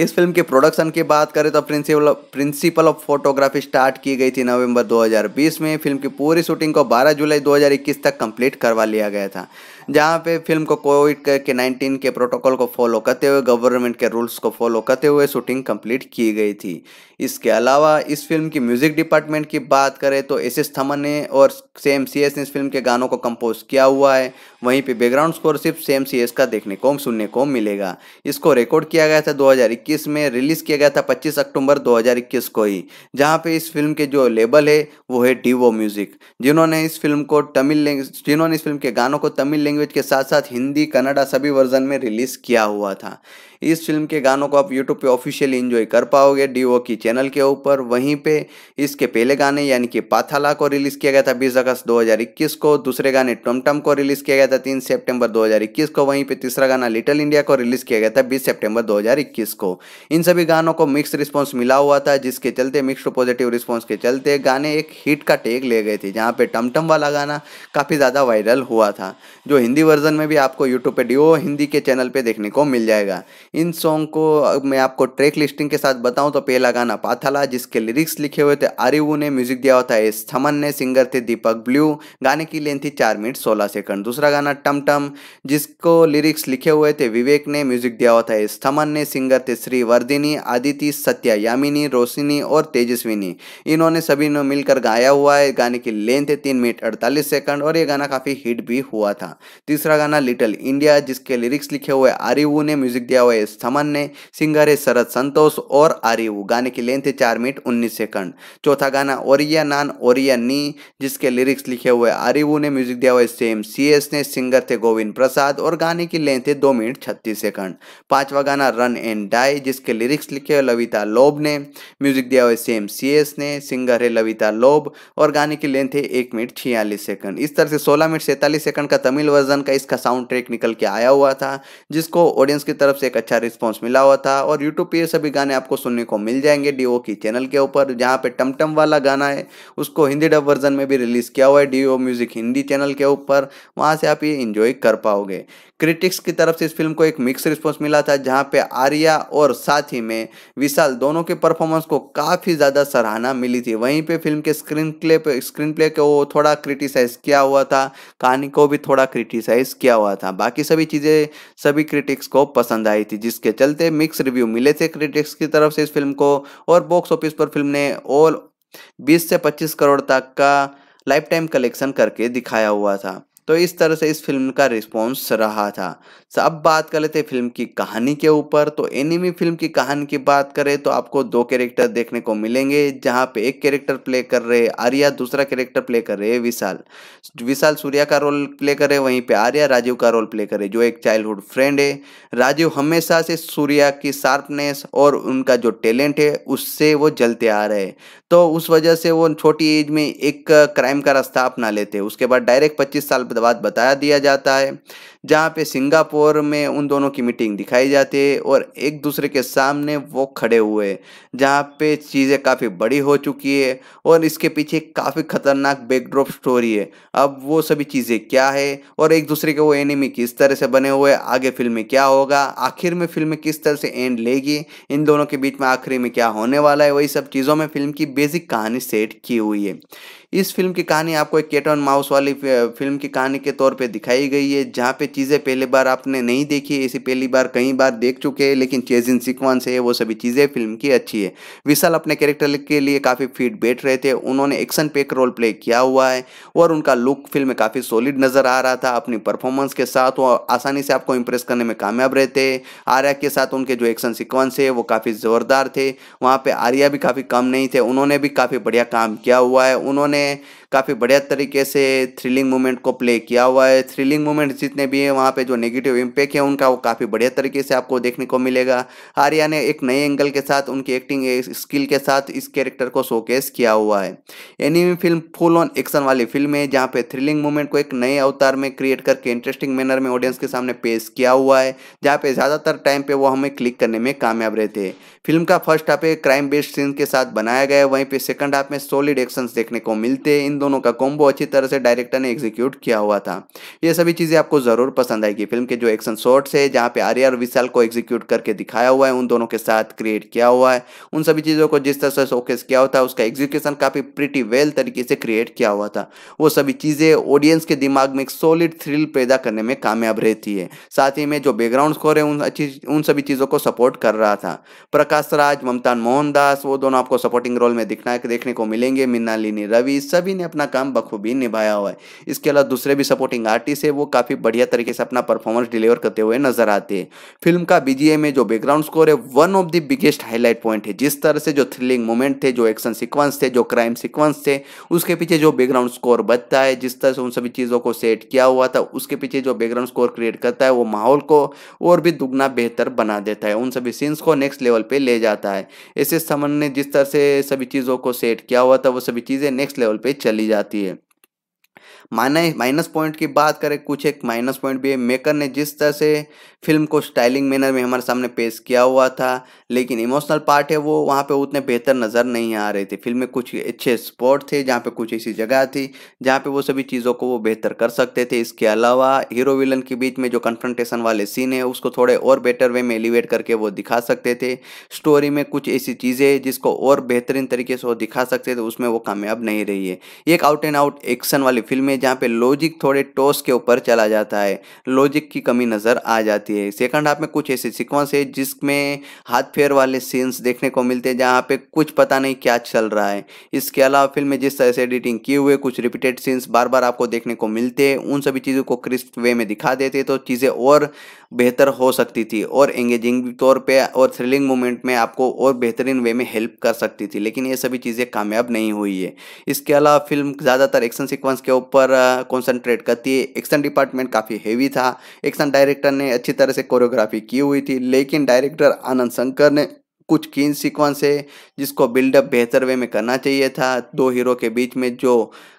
इस फिल्म के प्रोडक्शन की बात करें तो principal principal of photography start की गई थी नवंबर 2020 में फिल्म की पूरी शूटिंग को 12 जुलाई 2021 तक कंप्लीट करवा लिया गया था जहाँ पे फिल्म को कोविड के नाइनटीन के प्रोटोकॉल को फॉलो करते हुए गवर्नमेंट के रूल्स को फॉलो करते हुए शूटिंग कंप्लीट की गई थी इसके अलावा इस फिल्म की म्यूजिक डिपार्टमेंट की बात करें तो एस एस थमन ने और सेम सी एस ने इस फिल्म के गानों को कंपोज किया हुआ है वहीं पे बैकग्राउंड स्कोर सिर्फ सेम सी का देखने को सुनने को मिलेगा इसको रिकॉर्ड किया गया था 2021 में रिलीज किया गया था 25 अक्टूबर 2021 को ही जहाँ पे इस फिल्म के जो लेबल है वो है वो म्यूजिक जिन्होंने इस फिल्म को तमिल जिन्होंने इस फिल्म के गानों को तमिल लैंग्वेज के साथ साथ हिंदी कन्नडा सभी वर्जन में रिलीज किया हुआ था इस फिल्म के गानों को आप यूट्यूब पे ऑफिशियली इन्जॉय कर पाओगे डीओ की चैनल के ऊपर वहीं पे इसके पहले गाने यानी कि पाथाला को रिलीज़ किया गया था बीस अगस्त 2021 को दूसरे गाने टमटम को रिलीज़ किया गया था तीन सेप्टेम्बर 2021 को वहीं पे तीसरा गाना लिटिल इंडिया को रिलीज़ किया गया था बीस सेप्टेम्बर दो को इन सभी गानों को मिक्स रिस्पॉन्स मिला हुआ था जिसके चलते मिक्स पॉजिटिव रिस्पॉन्स के चलते गाने एक हिट का टेक ले गए थे जहाँ पर टमटम वाला गाना काफ़ी ज़्यादा वायरल हुआ था जो हिंदी वर्जन में भी आपको यूट्यूब पर डीओ हिंदी के चैनल पर देखने को मिल जाएगा इन सॉन्ग को मैं आपको ट्रैक लिस्टिंग के साथ बताऊं तो पहला गाना पाथाला जिसके लिरिक्स लिखे हुए थे आरिवू ने म्यूजिक दिया होता है थमन ने सिंगर थे दीपक ब्लू गाने की लेंथ थी चार मिनट सोलह सेकंड दूसरा गाना टम टम जिसको लिरिक्स लिखे हुए थे विवेक ने म्यूजिक दिया होता है थमन ने सिंगर थे श्री वर्दिनी आदिति सत्या यामिनी रोशिनी और तेजस्विनी इन्होंने सभी ने मिलकर गाया हुआ है गाने की लेंथ है तीन मिनट अड़तालीस सेकंड और ये गाना काफ़ी हिट भी हुआ था तीसरा गाना लिटिल इंडिया जिसके लिरिक्स लिखे हुए आरिवू ने म्यूजिक दिया हुआ है सुरेश थमन ने सिंगर है शरद संतोष और आरिव गाने की लेंथ है चार मिनट उन्नीस सेकंड चौथा गाना ओरिया नान ओरिया नी जिसके लिरिक्स लिखे हुए आरिवू ने म्यूजिक दिया हुआ सेम सी एस ने सिंगर थे गोविंद प्रसाद और गाने की लेंथ है दो मिनट छत्तीस सेकंड पांचवा गाना रन एंड डाई जिसके लिरिक्स लिखे हुए लविता लोब ने म्यूजिक दिया हुआ सेम सी एस ने सिंगर है लविता लोब और गाने की लेंथ है एक मिनट छियालीस सेकंड इस तरह से सोलह मिनट सैंतालीस सेकंड का तमिल वर्जन का इसका साउंड ट्रैक निकल के आया हुआ था जिसको ऑडियंस की तरफ से एक अच्छा अच्छा रिस्पॉन्स मिला हुआ था और यूट्यूब पे ये सभी गाने आपको सुनने को मिल जाएंगे डीओ की चैनल के ऊपर जहाँ पे टमटम वाला गाना है उसको हिंदी डब वर्जन में भी रिलीज़ किया हुआ है डीओ म्यूज़िक हिंदी चैनल के ऊपर वहाँ से आप ये इन्जॉय कर पाओगे क्रिटिक्स की तरफ से इस फिल्म को एक मिक्स रिस्पॉन्स मिला था जहाँ पे आर्या और साथ ही में विशाल दोनों के परफॉर्मेंस को काफ़ी ज़्यादा सराहना मिली थी वहीं पे फिल्म के स्क्रीन प्ले स्क्रीन प्ले को थोड़ा क्रिटिसाइज़ किया हुआ था कहानी को भी थोड़ा क्रिटिसाइज़ किया हुआ था बाकी सभी चीज़ें सभी क्रिटिक्स को पसंद आई थी थी जिसके चलते मिक्स रिव्यू मिले थे क्रिटिक्स की तरफ से इस फिल्म को और बॉक्स ऑफिस पर फिल्म ने ऑल 20 से 25 करोड़ तक का लाइफ टाइम कलेक्शन करके दिखाया हुआ था तो इस तरह से इस फिल्म का रिस्पॉन्स रहा था सो अब बात कर लेते हैं फिल्म की कहानी के ऊपर तो एनिमी फिल्म की कहानी की बात करें तो आपको दो कैरेक्टर देखने को मिलेंगे जहाँ पे एक कैरेक्टर प्ले कर रहे आर्या दूसरा कैरेक्टर प्ले कर रहे विशाल विशाल सूर्या का रोल प्ले कर रहे वहीं पे आर्या राजीव का रोल प्ले कर रहे जो एक चाइल्डहुड फ्रेंड है राजीव हमेशा से सूर्या की शार्पनेस और उनका जो टैलेंट है उससे वो जलते आ रहे हैं तो उस वजह से वो छोटी एज में एक क्राइम का रास्ता अपना लेते हैं उसके बाद डायरेक्ट 25 साल बाद बताया दिया जाता है जहाँ पे सिंगापुर में उन दोनों की मीटिंग दिखाई जाती है और एक दूसरे के सामने वो खड़े हुए जहाँ पे चीज़ें काफ़ी बड़ी हो चुकी है और इसके पीछे काफ़ी ख़तरनाक बैकड्रॉप स्टोरी है अब वो सभी चीज़ें क्या है और एक दूसरे के वो एनिमी किस तरह से बने हुए आगे फिल्म में क्या होगा आखिर में फिल्म किस तरह से एंड लेगी इन दोनों के बीच में आखिरी में क्या होने वाला है वही सब चीज़ों में फिल्म की बेसिक कहानी सेट की हुई है इस फिल्म की कहानी आपको एक कैट ऑन माउस वाली फिल्म की कहानी के तौर पे दिखाई गई है जहाँ पे चीज़ें पहले बार आपने नहीं देखी है इसे पहली बार कई बार देख चुके हैं लेकिन चेजिन सिक्वेंस है वो सभी चीज़ें फिल्म की अच्छी है विशाल अपने कैरेक्टर के लिए काफ़ी फिट बैठ रहे थे उन्होंने एक्शन पेक रोल प्ले किया हुआ है और उनका लुक फिल्म में काफ़ी सॉलिड नज़र आ रहा था अपनी परफॉर्मेंस के साथ वो आसानी से आपको इम्प्रेस करने में कामयाब रहते हैं आर्या के साथ उनके जो एक्शन सिक्वेंस है वो काफ़ी ज़ोरदार थे वहाँ पर आर्या भी काफ़ी कम नहीं थे उन्होंने भी काफ़ी बढ़िया काम किया हुआ है उन्होंने eh, काफ़ी बढ़िया तरीके से थ्रिलिंग मूवमेंट को प्ले किया हुआ है थ्रिलिंग मूवमेंट जितने भी हैं वहाँ पे जो नेगेटिव इम्पैक्ट है उनका वो काफ़ी बढ़िया तरीके से आपको देखने को मिलेगा आर्या ने एक नए एंगल के साथ उनकी एक्टिंग स्किल के साथ इस कैरेक्टर को शोकेस किया हुआ है enemy film full on action वाली फिल्म है जहाँ पे थ्रिलिंग मूवमेंट को एक नए अवतार में क्रिएट करके इंटरेस्टिंग मैनर में ऑडियंस के सामने पेश किया हुआ है जहाँ पर ज़्यादातर टाइम पे वो हमें क्लिक करने में कामयाब रहते हैं फिल्म का फर्स्ट हाफ एक क्राइम बेस्ड सीन के साथ बनाया गया है वहीं पर सेकेंड हाफ में सॉलिड एक्शन देखने को मिलते हैं इन दोनों का कॉम्बो अच्छी तरह से डायरेक्टर ने एग्जीक्यूट किया हुआ था ये सभी चीज़ें आपको ज़रूर पसंद आएगी फिल्म के जो एक्शन शॉर्ट्स है जहाँ पे आर्या और विशाल को एग्जीक्यूट करके दिखाया हुआ है उन दोनों के साथ क्रिएट किया हुआ है उन सभी चीज़ों को जिस तरह से शोकेस किया हुआ था उसका एग्जीक्यूशन काफ़ी प्रिटी वेल तरीके से क्रिएट किया हुआ था वो सभी चीज़ें ऑडियंस के दिमाग में एक सॉलिड थ्रिल पैदा करने में कामयाब रहती है साथ ही में जो बैकग्राउंड स्कोर है उन अच्छी उन सभी चीज़ों को सपोर्ट कर रहा था प्रकाश राज ममता मोहनदास वो दोनों आपको सपोर्टिंग रोल में दिखना देखने को मिलेंगे मृणालिनी रवि सभी ने अपना काम बखूबी निभाया हुआ है इसके अलावा दूसरे भी सपोर्टिंग आर्टिस्ट है वो काफ़ी बढ़िया तरीके से अपना परफॉर्मेंस डिलीवर करते हुए नजर आते हैं फिल्म का बीजीए में जो बैकग्राउंड स्कोर है one of the biggest highlight point है जिस तरह से जो थ्रिलिंग मोमेंट थे जो एक्शन सिक्वेंस थे जो क्राइम सिक्वेंस थे उसके पीछे जो बैकग्राउंड स्कोर बचता है जिस तरह से उन सभी चीज़ों को सेट किया हुआ था उसके पीछे जो बैकग्राउंड स्कोर क्रिएट करता है वो माहौल को और भी दुगना बेहतर बना देता है उन सभी सीन्स को नेक्स्ट लेवल पे ले जाता है ऐसे समन ने जिस तरह से सभी चीज़ों को सेट किया हुआ था वो सभी चीज़ें नेक्स्ट लेवल पे चल चली जाती है माइनस माइनस पॉइंट की बात करें कुछ एक माइनस पॉइंट भी है मेकर ने जिस तरह से फिल्म को स्टाइलिंग मैनर में हमारे सामने पेश किया हुआ था लेकिन इमोशनल पार्ट है वो वहाँ पे उतने बेहतर नज़र नहीं आ रहे थे फिल्म में कुछ अच्छे स्पॉट थे जहाँ पे कुछ ऐसी जगह थी जहाँ पे वो सभी चीज़ों को वो बेहतर कर सकते थे इसके अलावा हीरो विलन के बीच में जो कन्फ्रंटेशन वाले सीन है उसको थोड़े और बेटर वे में एलिवेट करके वो दिखा सकते थे स्टोरी में कुछ ऐसी चीज़ें जिसको और बेहतरीन तरीके से वो दिखा सकते थे उसमें वो कामयाब नहीं रही है एक आउट एंड आउट एक्शन वाली फिल्म है जहाँ पर लॉजिक थोड़े टॉस के ऊपर चला जाता है लॉजिक की कमी नज़र आ जाती है सेकंड हाफ में कुछ ऐसे सिक्वेंस है जिसमें हाथ अफेयर वाले सीन्स देखने को मिलते हैं जहाँ पे कुछ पता नहीं क्या चल रहा है इसके अलावा फिल्म में जिस तरह से एडिटिंग किए हुए कुछ रिपीटेड सीन्स बार बार आपको देखने को मिलते हैं उन सभी चीज़ों को क्रिस्प वे में दिखा देते तो चीज़ें और बेहतर हो सकती थी और एंगेजिंग तौर पे और थ्रिलिंग मोमेंट में आपको और बेहतरीन वे में हेल्प कर सकती थी लेकिन ये सभी चीज़ें कामयाब नहीं हुई है इसके अलावा फिल्म ज़्यादातर एक्शन सीक्वेंस के ऊपर कॉन्सेंट्रेट करती है एक्शन डिपार्टमेंट काफ़ी हेवी था एक्शन डायरेक्टर ने अच्छी तरह से कोरियोग्राफी की हुई थी लेकिन डायरेक्टर आनंद शंकर ने कुछ कीन सीक्वेंस है जिसको बिल्डअप बेहतर वे में करना चाहिए था दो हीरो के बीच में जो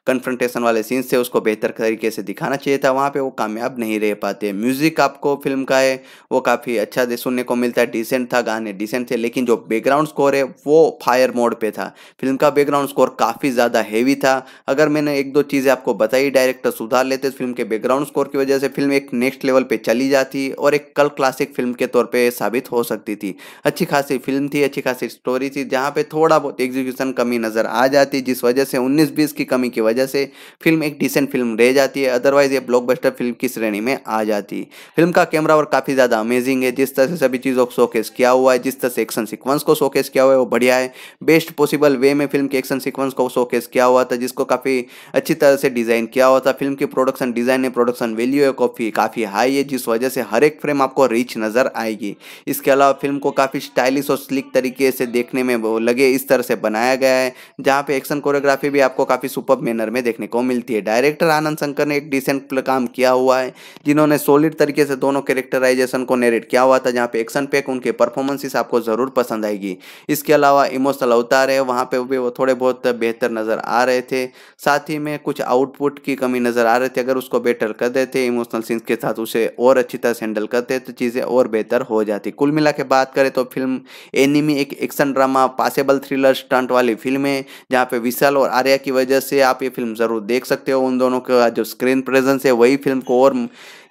कन्फ्रंटेशन वाले सीन्स थे उसको बेहतर तरीके से दिखाना चाहिए था वहाँ पे वो कामयाब नहीं रह पाते म्यूज़िक आपको फिल्म का है वो काफ़ी अच्छा सुनने को मिलता है डिसेंट था गाने डिसेंट थे लेकिन जो बैकग्राउंड स्कोर है वो फायर मोड पे था फिल्म का बैकग्राउंड स्कोर काफ़ी ज़्यादा हैवी था अगर मैंने एक दो चीज़ें आपको बताई डायरेक्टर सुधार लेते फिल्म के बैकग्राउंड स्कोर की वजह से फिल्म एक नेक्स्ट लेवल पर चली जाती और एक कल क्लासिक फिल्म के तौर पर साबित हो सकती थी अच्छी खासी फिल्म थी अच्छी खासी स्टोरी थी जहाँ यहाँ पे थोड़ा बहुत एग्जीक्यूशन कमी नज़र आ जाती है जिस वजह से 19 बीस की कमी की वजह से फिल्म एक डिसेंट फिल्म रह जाती है अदरवाइज ये ब्लॉकबस्टर फिल्म की श्रेणी में आ जाती है फिल्म का कैमरा और काफ़ी ज़्यादा अमेजिंग है जिस तरह से सभी चीज़ों को शोकेस किया हुआ है जिस तरह से एक्शन सिक्वेंस को शोकेस किया हुआ है वो बढ़िया है बेस्ट पॉसिबल वे में फिल्म के एक्शन सिक्वेंस को शोकेस किया हुआ था जिसको काफ़ी अच्छी तरह से डिज़ाइन किया हुआ था फिल्म की प्रोडक्शन डिज़ाइन है प्रोडक्शन वैल्यू है कॉफी काफ़ी हाई है जिस वजह से हर एक फ्रेम आपको रिच नज़र आएगी इसके अलावा फिल्म को काफ़ी स्टाइलिश और स्लिक तरीके से देखने में लगे इस तरह से बनाया गया है जहाँ पे एक्शन कोरियोग्राफी भी आपको काफ़ी सुपर मैनर में देखने को मिलती है डायरेक्टर आनंद शंकर ने एक डिसेंट काम किया हुआ है जिन्होंने सॉलिड तरीके से दोनों कैरेक्टराइजेशन को नेरेट किया हुआ था जहाँ पे एक्शन पैक उनके परफॉर्मेंसेस आपको ज़रूर पसंद आएगी इसके अलावा इमोशनल अवतार है वहाँ पर भी वो थोड़े बहुत बेहतर नज़र आ रहे थे साथ ही में कुछ आउटपुट की कमी नज़र आ रही थी अगर उसको बेटर कर देते इमोशनल सीन्स के साथ उसे और अच्छी तरह से हैंडल करते तो चीज़ें और बेहतर हो जाती कुल मिला बात करें तो फिल्म एनिमी एक action drama passable thriller stunt वाली फिल्म है जहाँ पे विशाल और आर्या की वजह से आप ये फिल्म ज़रूर देख सकते हो उन दोनों का जो स्क्रीन प्रेजेंस है वही फिल्म को और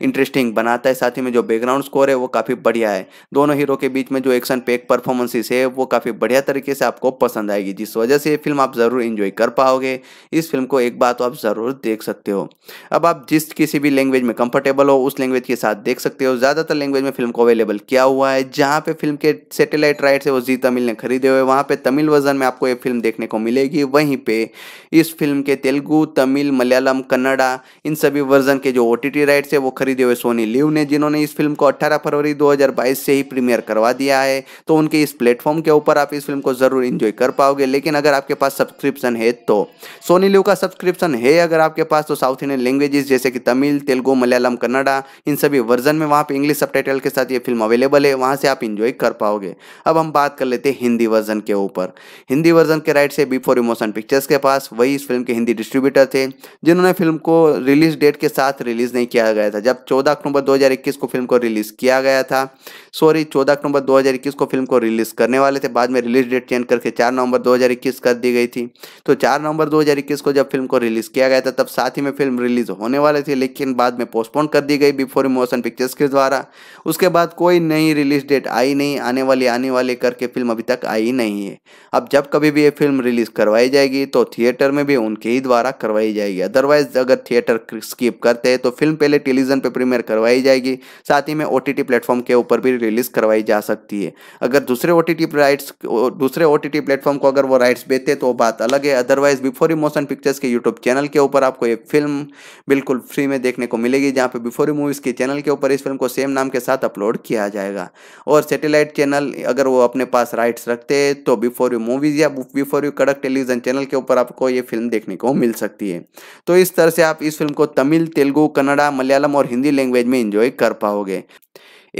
इंटरेस्टिंग बनाता है साथ ही में जो बैकग्राउंड स्कोर है वो काफ़ी बढ़िया है दोनों हीरो के बीच में जो एक्शन पैक परफॉर्मेंसेस है वो काफ़ी बढ़िया तरीके से आपको पसंद आएगी जिस वजह से ये फिल्म आप ज़रूर इन्जॉय कर पाओगे इस फिल्म को एक बार तो आप ज़रूर देख सकते हो अब आप जिस किसी भी लैंग्वेज में कंफर्टेबल हो उस लैंग्वेज के साथ देख सकते हो ज़्यादातर लैंग्वेज में फिल्म को अवेलेबल किया हुआ है जहाँ पर फिल्म के सेटेलाइट राइट्स है वो जी तमिल ने खरीदे हुए वहाँ पर तमिल वर्जन में आपको ये फिल्म देखने को मिलेगी वहीं पर इस फिल्म के तेलुगू तमिल मलयालम कन्नडा इन सभी वर्जन के जो ओ राइट्स है वो खरीदे हुए सोनी लिव ने जिन्होंने इस फिल्म को 18 फरवरी 2022 से ही प्रीमियर करवा दिया है तो उनके इस प्लेटफॉर्म के ऊपर आप इस फिल्म को ज़रूर इंजॉय कर पाओगे लेकिन अगर आपके पास सब्सक्रिप्शन है तो सोनी लिव का सब्सक्रिप्शन है अगर आपके पास तो साउथ इंडियन लैंग्वेजेस जैसे कि तमिल तेलुगु मलयालम कन्नडा इन सभी वर्जन में वहाँ पर इंग्लिश सब के साथ ये फिल्म अवेलेबल है वहाँ से आप इंजॉय कर पाओगे अब हम बात कर लेते हैं हिंदी वर्जन के ऊपर हिंदी वर्जन के राइट से बिफोर इमोशन पिक्चर्स के पास वही इस फिल्म के हिंदी डिस्ट्रीब्यूटर थे जिन्होंने फिल्म को रिलीज डेट के साथ रिलीज नहीं किया गया था जब जब 14 अक्टूबर 2021 को फिल्म को रिलीज किया गया था सॉरी 14 अक्टूबर 2021 को फिल्म को रिलीज करने वाले थे बाद में रिलीज डेट चेंज करके 4 नवंबर 2021 कर दी गई थी तो 4 नवंबर 2021 को जब फिल्म को रिलीज किया गया था तब साथ ही में फिल्म रिलीज होने वाली थी लेकिन बाद में पोस्टपोन कर दी गई बिफोर मोशन पिक्चर्स के द्वारा उसके बाद कोई नई रिलीज डेट आई नहीं आने वाली आने वाली करके फिल्म अभी तक आई नहीं है अब जब कभी भी ये फिल्म रिलीज करवाई जाएगी तो थिएटर में भी उनके ही द्वारा करवाई जाएगी अदरवाइज अगर थिएटर स्किप करते हैं तो फिल्म पहले टेलीविजन पे प्रीमियर करवाई जाएगी साथ ही में ओ टी प्लेटफॉर्म के ऊपर भी रिलीज करवाई जा सकती है अगर दूसरे ओ टी राइट्स दूसरे ओ टी प्लेटफॉर्म को अगर वो राइट्स बेचते तो बात अलग है अदरवाइज बिफोर मोशन पिक्चर्स के यूट्यूब चैनल के ऊपर आपको एक फिल्म बिल्कुल फ्री में देखने को मिलेगी जहाँ पे बिफोर मूवीज़ के चैनल के ऊपर इस फिल्म को सेम नाम के साथ अपलोड किया जाएगा और सेटेलाइट चैनल अगर वो अपने पास राइट्स रखते हैं तो बिफोर यू मूवीज़ या बिफोर यू कड़क टेलीविजन चैनल के ऊपर आपको ये फिल्म देखने को मिल सकती है तो इस तरह से आप इस फिल्म को तमिल तेलुगु कन्नड़ा मलयालम और हिंदी लैंग्वेज में एंजॉय कर पाओगे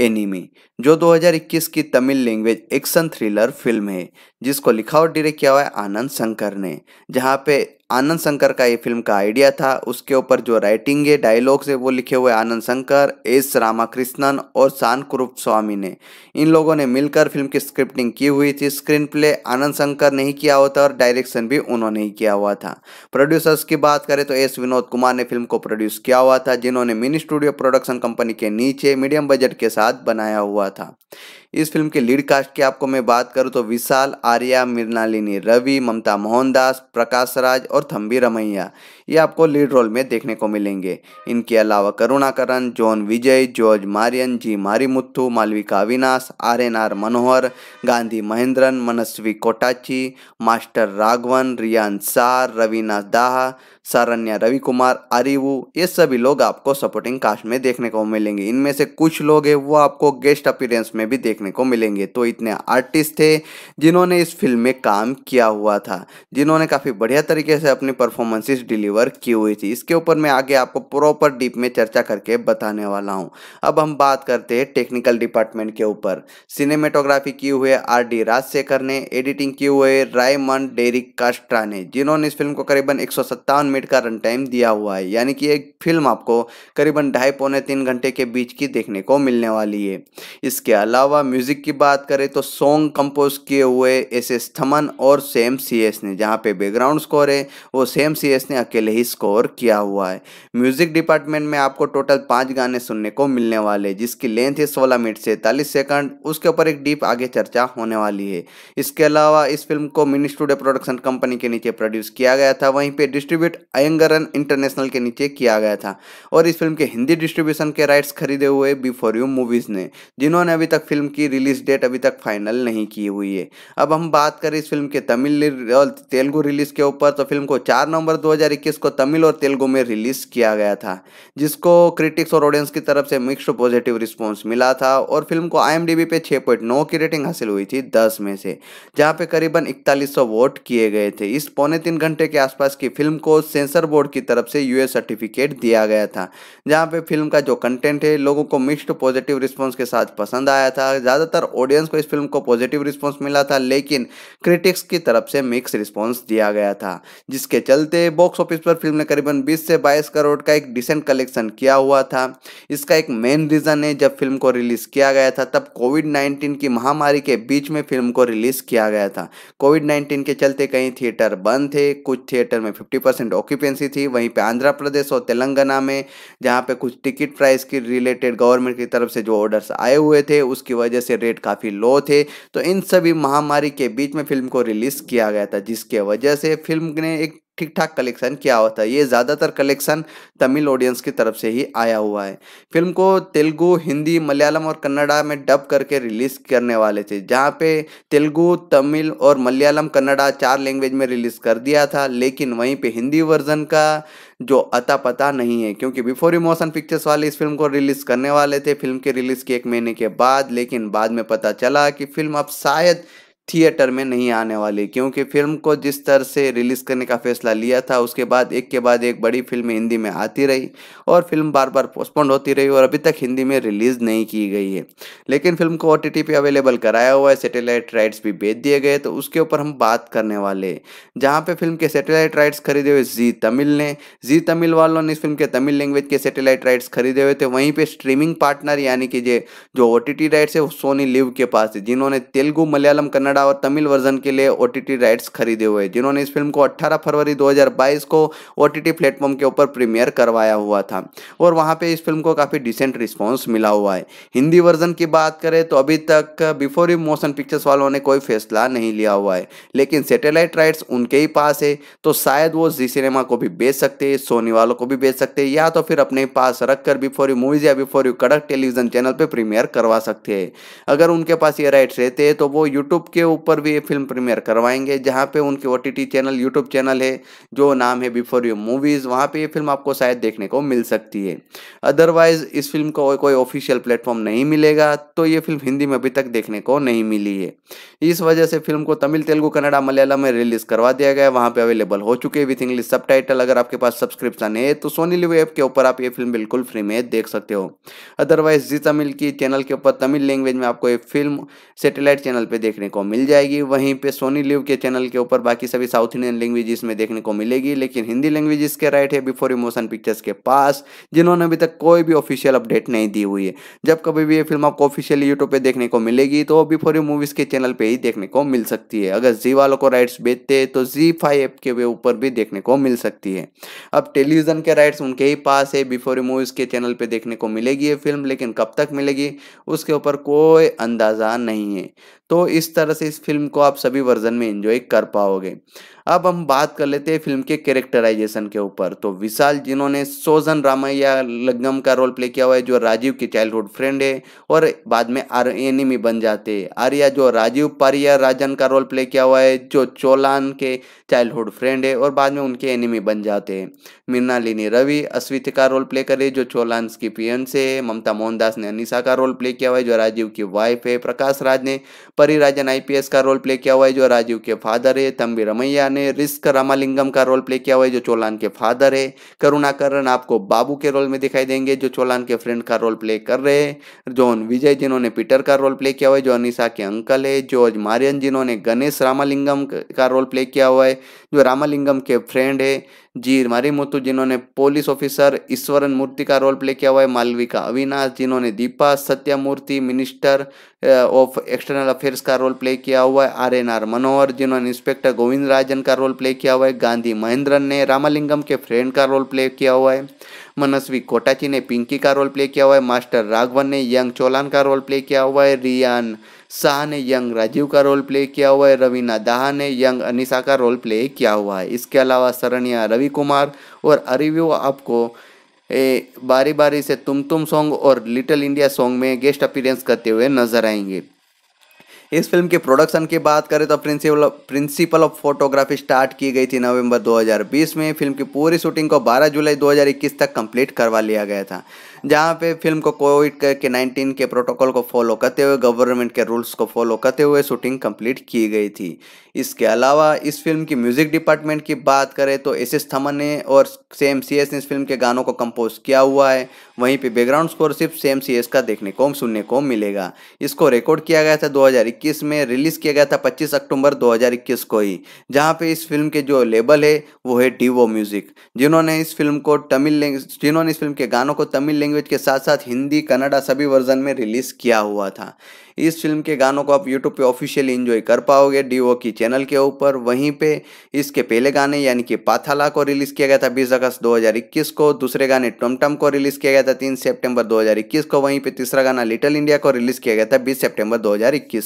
एनिमी जो 2021 की Tamil language action thriller film है जिसको लिखा और डायरेक्ट किया हुआ है आनंद शंकर ने जहाँ पे आनंद शंकर का ये फिल्म का आइडिया था उसके ऊपर जो राइटिंग है डायलॉग्स है वो लिखे हुए आनंद शंकर एस रामाकृष्णन और शान कुरूप स्वामी ने इन लोगों ने मिलकर फिल्म की स्क्रिप्टिंग की हुई थी स्क्रीन प्ले आनंद शंकर ने ही किया हुआ था और डायरेक्शन भी उन्होंने ही किया हुआ था प्रोड्यूसर्स की बात करें तो एस विनोद कुमार ने फिल्म को प्रोड्यूस किया हुआ था जिन्होंने मिनी स्टूडियो प्रोडक्शन कंपनी के नीचे मीडियम बजट के साथ बनाया हुआ था इस फिल्म के लीड कास्ट की आपको मैं बात करूँ तो विशाल आर्या मृणालिनी रवि ममता मोहनदास प्रकाश राज और थम्बी रमैया ये आपको लीड रोल में देखने को मिलेंगे इनके अलावा Karunakaran John Vijay George Maryan G Muthu Malavika Avinash are N R Manohar Gandhi Mahendran Manasvi Kottachi master Raghavan Riyan सार रवीना दाह सारण्या रवि कुमार अरिवू ये सभी लोग आपको सपोर्टिंग कास्ट में देखने को मिलेंगे इनमें से कुछ लोग हैं वो आपको गेस्ट अपीरेंस में भी देखने को मिलेंगे तो इतने आर्टिस्ट थे जिन्होंने इस फिल्म में काम किया हुआ था जिन्होंने काफ़ी बढ़िया तरीके से अपनी परफॉर्मेंसेस डिलीवर वर्क की हुई थी इसके ऊपर मैं आगे आपको प्रॉपर डीप में चर्चा करके बताने वाला हूँ अब हम बात करते हैं टेक्निकल डिपार्टमेंट के ऊपर सिनेमेटोग्राफी की हुए आर डी राजशेखर ने एडिटिंग की हुए रायमंड डेरिक कास्ट्रा ने जिन्होंने इस फिल्म को करीबन एक मिनट का रन टाइम दिया हुआ है यानी कि एक फिल्म आपको करीबन ढाई पौने तीन घंटे के बीच की देखने को मिलने वाली है इसके अलावा म्यूजिक की बात करें तो सॉन्ग कंपोज किए हुए एस एस थमन और सेम सी एस ने जहाँ पे बैकग्राउंड स्कोर है वो सेम सी एस ने अकेले पहले ही स्कोर किया हुआ है म्यूजिक डिपार्टमेंट में आपको टोटल पांच गाने सुनने को मिलने वाले जिसकी लेंथ है सोलह मिनट से तालीस सेकंड उसके ऊपर एक डीप आगे चर्चा होने वाली है इसके अलावा इस फिल्म को मिनी स्टूडियो प्रोडक्शन कंपनी के नीचे प्रोड्यूस किया गया था वहीं पर डिस्ट्रीब्यूट अयंगरन इंटरनेशनल के नीचे किया गया था और इस फिल्म के हिंदी डिस्ट्रीब्यूशन के राइट्स खरीदे हुए बिफोर यू मूवीज़ ने जिन्होंने अभी तक फिल्म की रिलीज डेट अभी तक फाइनल नहीं की हुई है अब हम बात करें इस फिल्म के तमिल और तेलुगु रिलीज के ऊपर तो फिल्म को चार नवंबर 2021 जिसको तमिल और तेलुगु में रिलीज किया गया था जिसको क्रिटिक्स और ऑडियंस की तरफ से मिक्स्ड पॉजिटिव रिस्पॉन्स मिला था और फिल्म को आई पे 6.9 की रेटिंग हासिल हुई थी 10 में से जहाँ पे करीबन इकतालीस वोट किए गए थे इस पौने तीन घंटे के आसपास की फिल्म को सेंसर बोर्ड की तरफ से यूएस सर्टिफिकेट दिया गया था जहाँ पे फिल्म का जो कंटेंट है लोगों को मिक्सड पॉजिटिव रिस्पॉन्स के साथ पसंद आया था ज़्यादातर ऑडियंस को इस फिल्म को पॉजिटिव रिस्पॉन्स मिला था लेकिन क्रिटिक्स की तरफ से मिक्स रिस्पॉन्स दिया गया था जिसके चलते बॉक्स ऑफिस पर फिल्म ने करीबन 20 से 22 करोड़ का एक डिसेंट कलेक्शन किया हुआ था इसका एक मेन रीज़न है जब फिल्म को रिलीज़ किया गया था तब कोविड 19 की महामारी के बीच में फिल्म को रिलीज़ किया गया था कोविड 19 के चलते कई थिएटर बंद थे कुछ थिएटर में 50 परसेंट ऑक्यूपेंसी थी वहीं पर आंध्र प्रदेश और तेलंगाना में जहाँ पे कुछ टिकट प्राइस की रिलेटेड गवर्नमेंट की तरफ से जो ऑर्डर्स आए हुए थे उसकी वजह से रेट काफ़ी लो थे तो इन सभी महामारी के बीच में फिल्म को रिलीज़ किया गया था जिसके वजह से फिल्म ने एक ठीक ठाक कलेक्शन किया हुआ था ये ज़्यादातर कलेक्शन तमिल ऑडियंस की तरफ से ही आया हुआ है फिल्म को तेलुगु हिंदी मलयालम और कन्नड़ा में डब करके रिलीज़ करने वाले थे जहाँ पे तेलुगु तमिल और मलयालम कन्नड़ा चार लैंग्वेज में रिलीज़ कर दिया था लेकिन वहीं पे हिंदी वर्जन का जो अता पता नहीं है क्योंकि बिफोर इमोशन पिक्चर्स वाले इस फिल्म को रिलीज़ करने वाले थे फिल्म के रिलीज़ के एक महीने के बाद लेकिन बाद में पता चला कि फिल्म अब शायद थिएटर में नहीं आने वाली क्योंकि फिल्म को जिस तरह से रिलीज़ करने का फैसला लिया था उसके बाद एक के बाद एक बड़ी फिल्म हिंदी में आती रही और फिल्म बार बार पोस्टपोन होती रही और अभी तक हिंदी में रिलीज़ नहीं की गई है लेकिन फिल्म को ओ टी पे अवेलेबल कराया हुआ है सेटेलाइट राइट्स भी बेच दिए गए तो उसके ऊपर हम बात करने वाले जहाँ पर फिल्म के सेटेलाइट राइट्स खरीदे हुए जी तमिल ने जी तमिल वालों ने इस फिल्म के तमिल लैंग्वेज के सेटेलाइट राइट्स खरीदे हुए थे वहीं पर स्ट्रीमिंग पार्टनर यानी कि जो ओ राइट्स है वो सोनी लिव के पास है जिन्होंने तेलुगु मलयालम कन्नड़ कन्नड़ा और तमिल वर्जन के लिए ओ राइट्स खरीदे हुए जिन्होंने इस फिल्म को अट्ठारह फरवरी 2022 को ओ टी प्लेटफॉर्म के ऊपर प्रीमियर करवाया हुआ था और वहाँ पर इस फिल्म को काफ़ी डिसेंट रिस्पॉन्स मिला हुआ है हिंदी वर्जन की बात करें तो अभी तक बिफोर यू मोशन पिक्चर्स वालों ने कोई फैसला नहीं लिया हुआ है लेकिन सेटेलाइट राइट्स उनके ही पास है तो शायद वो जी सिनेमा को भी बेच सकते हैं सोनी वालों को भी बेच सकते हैं या तो फिर अपने पास रख कर बिफोर यू मूवीज या बिफोर यू कड़क टेलीविजन चैनल पे प्रीमियर करवा सकते हैं अगर उनके पास ये राइट्स रहते हैं तो वो यूट्यूब के ऊपर भी ये फिल्म प्रीमियर करवाएंगे जहाँ पे उनके ओ चैनल यूट्यूब चैनल है जो नाम है बिफोर यू मूवीज़ वहाँ पे ये फिल्म आपको शायद देखने को मिल सकती है अदरवाइज इस फिल्म को कोई ऑफिशियल प्लेटफॉर्म नहीं मिलेगा तो ये फिल्म हिंदी में अभी तक देखने को नहीं मिली है इस वजह से फिल्म को तमिल तेलुगू कन्नडा मलयालम में रिलीज करवा दिया गया वहाँ पर अवेलेबल हो चुके विथ इंग्लिश सब अगर आपके पास सब्सक्रिप्शन है तो सोनी लिव ऐप के ऊपर आप ये फिल्म बिल्कुल फ्री में देख सकते हो अदरवाइज जी तमिल की चैनल के ऊपर तमिल लैंग्वेज में आपको ये फिल्म सेटेलाइट चैनल पर देखने को मिल मिल जाएगी वहीं पे सोनी लिव के चैनल के ऊपर बाकी सभी साउथ इंडियन लैंग्वेज में देखने को मिलेगी लेकिन हिंदी लैंग्वेज के राइट है बिफोर इमोशन पिक्चर्स के पास जिन्होंने अभी तक कोई भी ऑफिशियल अपडेट नहीं दी हुई है जब कभी भी ये फिल्म आपको ऑफिशियली यूट्यूब पर देखने को मिलेगी तो बिफोर यू मूवीज़ के चैनल पर ही देखने को मिल सकती है अगर जी वालों को राइट्स बेचते तो जी फाइव ऐप के ऊपर भी देखने को मिल सकती है अब टेलीविजन के राइट्स उनके ही पास है बिफोर यू मूवीज़ के चैनल पर देखने को मिलेगी ये फिल्म लेकिन कब तक मिलेगी उसके ऊपर कोई अंदाज़ा नहीं है तो इस तरह से इस फिल्म को आप सभी वर्जन में एंजॉय कर पाओगे अब हम बात कर लेते हैं फिल्म के कैरेक्टराइजेशन के ऊपर तो विशाल जिन्होंने सोजन रामैया लग्गम का रोल प्ले किया हुआ है जो राजीव के चाइल्डहुड फ्रेंड है और बाद में आर एनिमी बन जाते हैं आर्या जो राजीव पारिया राजन का रोल प्ले किया हुआ है जो चोलान के चाइल्डहुड फ्रेंड है और बाद में उनके एनिमी बन जाते हैं लिनी रवि अश्वित का रोल प्ले करे जो चोलांस की पियन से ममता मोहनदास ने अनिशा का रोल प्ले किया हुआ है जो राजीव की वाइफ है प्रकाश राज ने परी राजन आई का रोल प्ले किया हुआ है जो राजीव के फादर है तम्बी रमैया ने रिस्क रामालिंगम का रोल प्ले किया हुआ है जो चोलान के फादर है करुणाकरण आपको बाबू के रोल में दिखाई देंगे जो चोलान के फ्रेंड का रोल प्ले कर रहे हैं जॉन विजय जिन्होंने पीटर का रोल प्ले किया हुआ है जो अनिशा के अंकल है जॉर्ज मारियन जिन्होंने गणेश रामालिंगम का रोल प्ले किया हुआ है जो रामालिंगम के फ्रेंड है जी मरीमुतु जिन्होंने पुलिस ऑफिसर ईश्वरन मूर्ति का रोल प्ले किया हुआ है मालविका अविनाश जिन्होंने Deepa सत्यामूर्ति minister of external affairs का रोल प्ले किया हुआ है आर एन आर मनोहर जिन्होंने इंस्पेक्टर गोविंद राजन का रोल प्ले किया हुआ है गांधी महेंद्रन ने रामालिंगम के फ्रेंड का रोल प्ले किया हुआ है मनस्वी कोटाची ने पिंकी का रोल प्ले किया हुआ है मास्टर राघवन ने यंग चोलान का रोल प्ले किया हुआ है रियान शाह ने यंग राजीव का रोल प्ले किया हुआ है रवीना दाहा ने यंग अनिशा का रोल प्ले किया हुआ है इसके अलावा सरनिया रवि कुमार और अरिव्यू आपको ए, बारी बारी से तुम तुम सॉन्ग और लिटिल इंडिया सॉन्ग में गेस्ट अपीरेंस करते हुए नजर आएंगे इस फिल्म के प्रोडक्शन की बात करें तो principal principal of photography start की गई थी नवंबर 2020 में फिल्म की पूरी शूटिंग को 12 जुलाई 2021 तक कंप्लीट करवा लिया गया था जहाँ पे फिल्म को कोविड के 19 के प्रोटोकॉल को फॉलो करते हुए गवर्नमेंट के रूल्स को फॉलो करते हुए शूटिंग कंप्लीट की गई थी इसके अलावा इस फिल्म की म्यूजिक डिपार्टमेंट की बात करें तो एस एस थमन ने और सेम सी एस ने इस फिल्म के गानों को कंपोज किया हुआ है वहीं पे बैकग्राउंड स्कोर सिर्फ सेम सी का देखने को सुनने को मिलेगा इसको रिकॉर्ड किया गया था 2021 में रिलीज किया गया था 25 अक्टूबर 2021 को ही जहां पे इस फिल्म के जो लेबल है वो है वो म्यूजिक जिन्होंने इस फिल्म को तमिल जिन्होंने इस फिल्म के गानों को तमिल लैंग्वेज के साथ साथ हिंदी कन्नडा सभी वर्जन में रिलीज किया हुआ था इस फिल्म के गानों को आप यूट्यूब पे ऑफिशियली इन्जॉय कर पाओगे डीओ की चैनल के ऊपर वहीं पे इसके पहले गाने यानी कि पाथाला को रिलीज किया गया था 20 अगस्त 2021 को दूसरे गाने टमटम को रिलीज किया गया गया था तीन सेप्टेम्बर दो को वहीं पर तीसरा गाना लिटिल इंडिया को रिलीज किया गया था बीस सेप्टेम्बर दो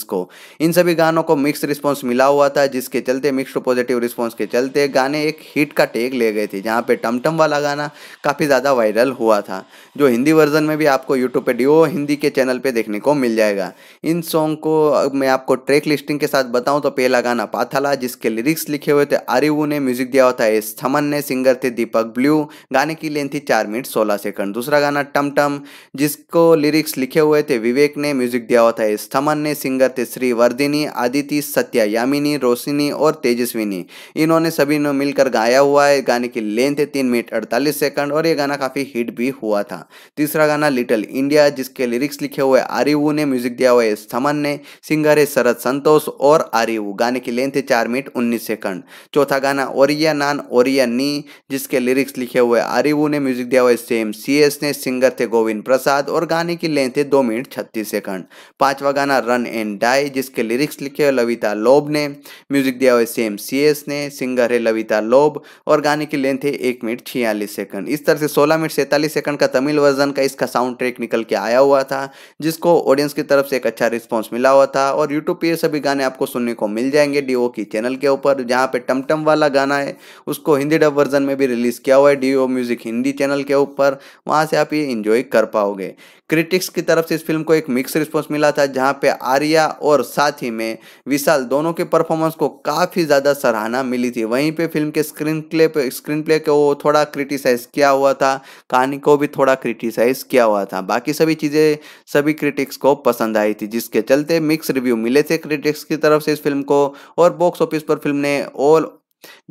को इन सभी गानों को मिक्स रिस्पॉन्स मिला हुआ था जिसके चलते मिक्स पॉजिटिव रिस्पॉन्स के चलते गाने एक हिट का टेक ले गए थे जहाँ पे टमटम वाला गाना काफ़ी ज़्यादा वायरल हुआ था जो हिंदी वर्जन में भी आपको यूट्यूब पे डिओ हिंदी के चैनल पे देखने को मिल जाएगा इन सॉन्ग को मैं आपको ट्रैक लिस्टिंग के साथ बताऊं तो पहला गाना पाथला जिसके लिरिक्स लिखे हुए थे आरिवू ने म्यूजिक दिया हुआ था एस थमन ने सिंगर थे दीपक ब्लू गाने की लेंथ थी चार मिनट सोलह सेकंड दूसरा गाना टम टम जिसको लिरिक्स लिखे हुए थे विवेक ने म्यूजिक दिया हुआ था इस थमन ने सिंगर थे श्री वर्धिनी आदिति सत्या यामिनी रोशिनी और तेजस्विनी इन्होंने सभी ने मिलकर गाया हुआ है गाने की लेंथ है तीन मिनट अड़तालीस सेकंड और ये गाना काफ़ी हिट भी हुआ था तीसरा गाना लिटल इंडिया जिसके लिरिक्स लिखे हुए आरिवू ने म्यूजिक दिया हुआ है इस थमन ने सिंगर है शरद संतोष और आरिवू गाने की लेंथ है चार मिनट उन्नीस सेकंड चौथा गाना ओरिया नान ओरिया नी जिसके लिरिक्स लिखे हुए आरिवू ने म्यूजिक दिया हुआ है सेम सी ने सिंगर थे गोविंद प्रसाद और गाने की लेंथ है दो मिनट छत्तीस सेकंड पांचवा गाना रन एंड डाई जिसके लिरिक्स लिखे हुए लविता लोब ने म्यूजिक दिया हुआ सेम सी एस ने सिंगर है लविता लोब और गाने की लेंथ है एक मिनट छियालीस सेकंड इस तरह से सोलह मिनट सैंतालीस सेकंड का तमिल वर्जन का इसका साउंड ट्रैक निकल के आया हुआ था जिसको ऑडियंस की तरफ से एक अच्छा रिस्पॉन्स मिला हुआ था और यूट्यूब पर सभी गाने आपको सुनने को मिल जाएंगे डी की चैनल के ऊपर जहाँ पे टमटम वाला गाना है उसको हिंदी डब वर्जन में भी रिलीज किया हुआ है डी म्यूजिक हिंदी चैनल के ऊपर वहाँ से आप आप ये इंजॉय कर पाओगे क्रिटिक्स की तरफ से इस फिल्म को एक मिक्स रिस्पॉन्स मिला था जहाँ पे आर्या और साथ ही में विशाल दोनों के परफॉर्मेंस को काफ़ी ज़्यादा सराहना मिली थी वहीं पे फिल्म के स्क्रीन प्ले स्क्रीन प्ले को थोड़ा क्रिटिसाइज़ किया हुआ था कहानी को भी थोड़ा क्रिटिसाइज़ किया हुआ था बाकी सभी चीज़ें सभी क्रिटिक्स को पसंद आई थी जिसके चलते मिक्स रिव्यू मिले थे क्रिटिक्स की तरफ से इस फिल्म को और बॉक्स ऑफिस पर फिल्म ने ऑल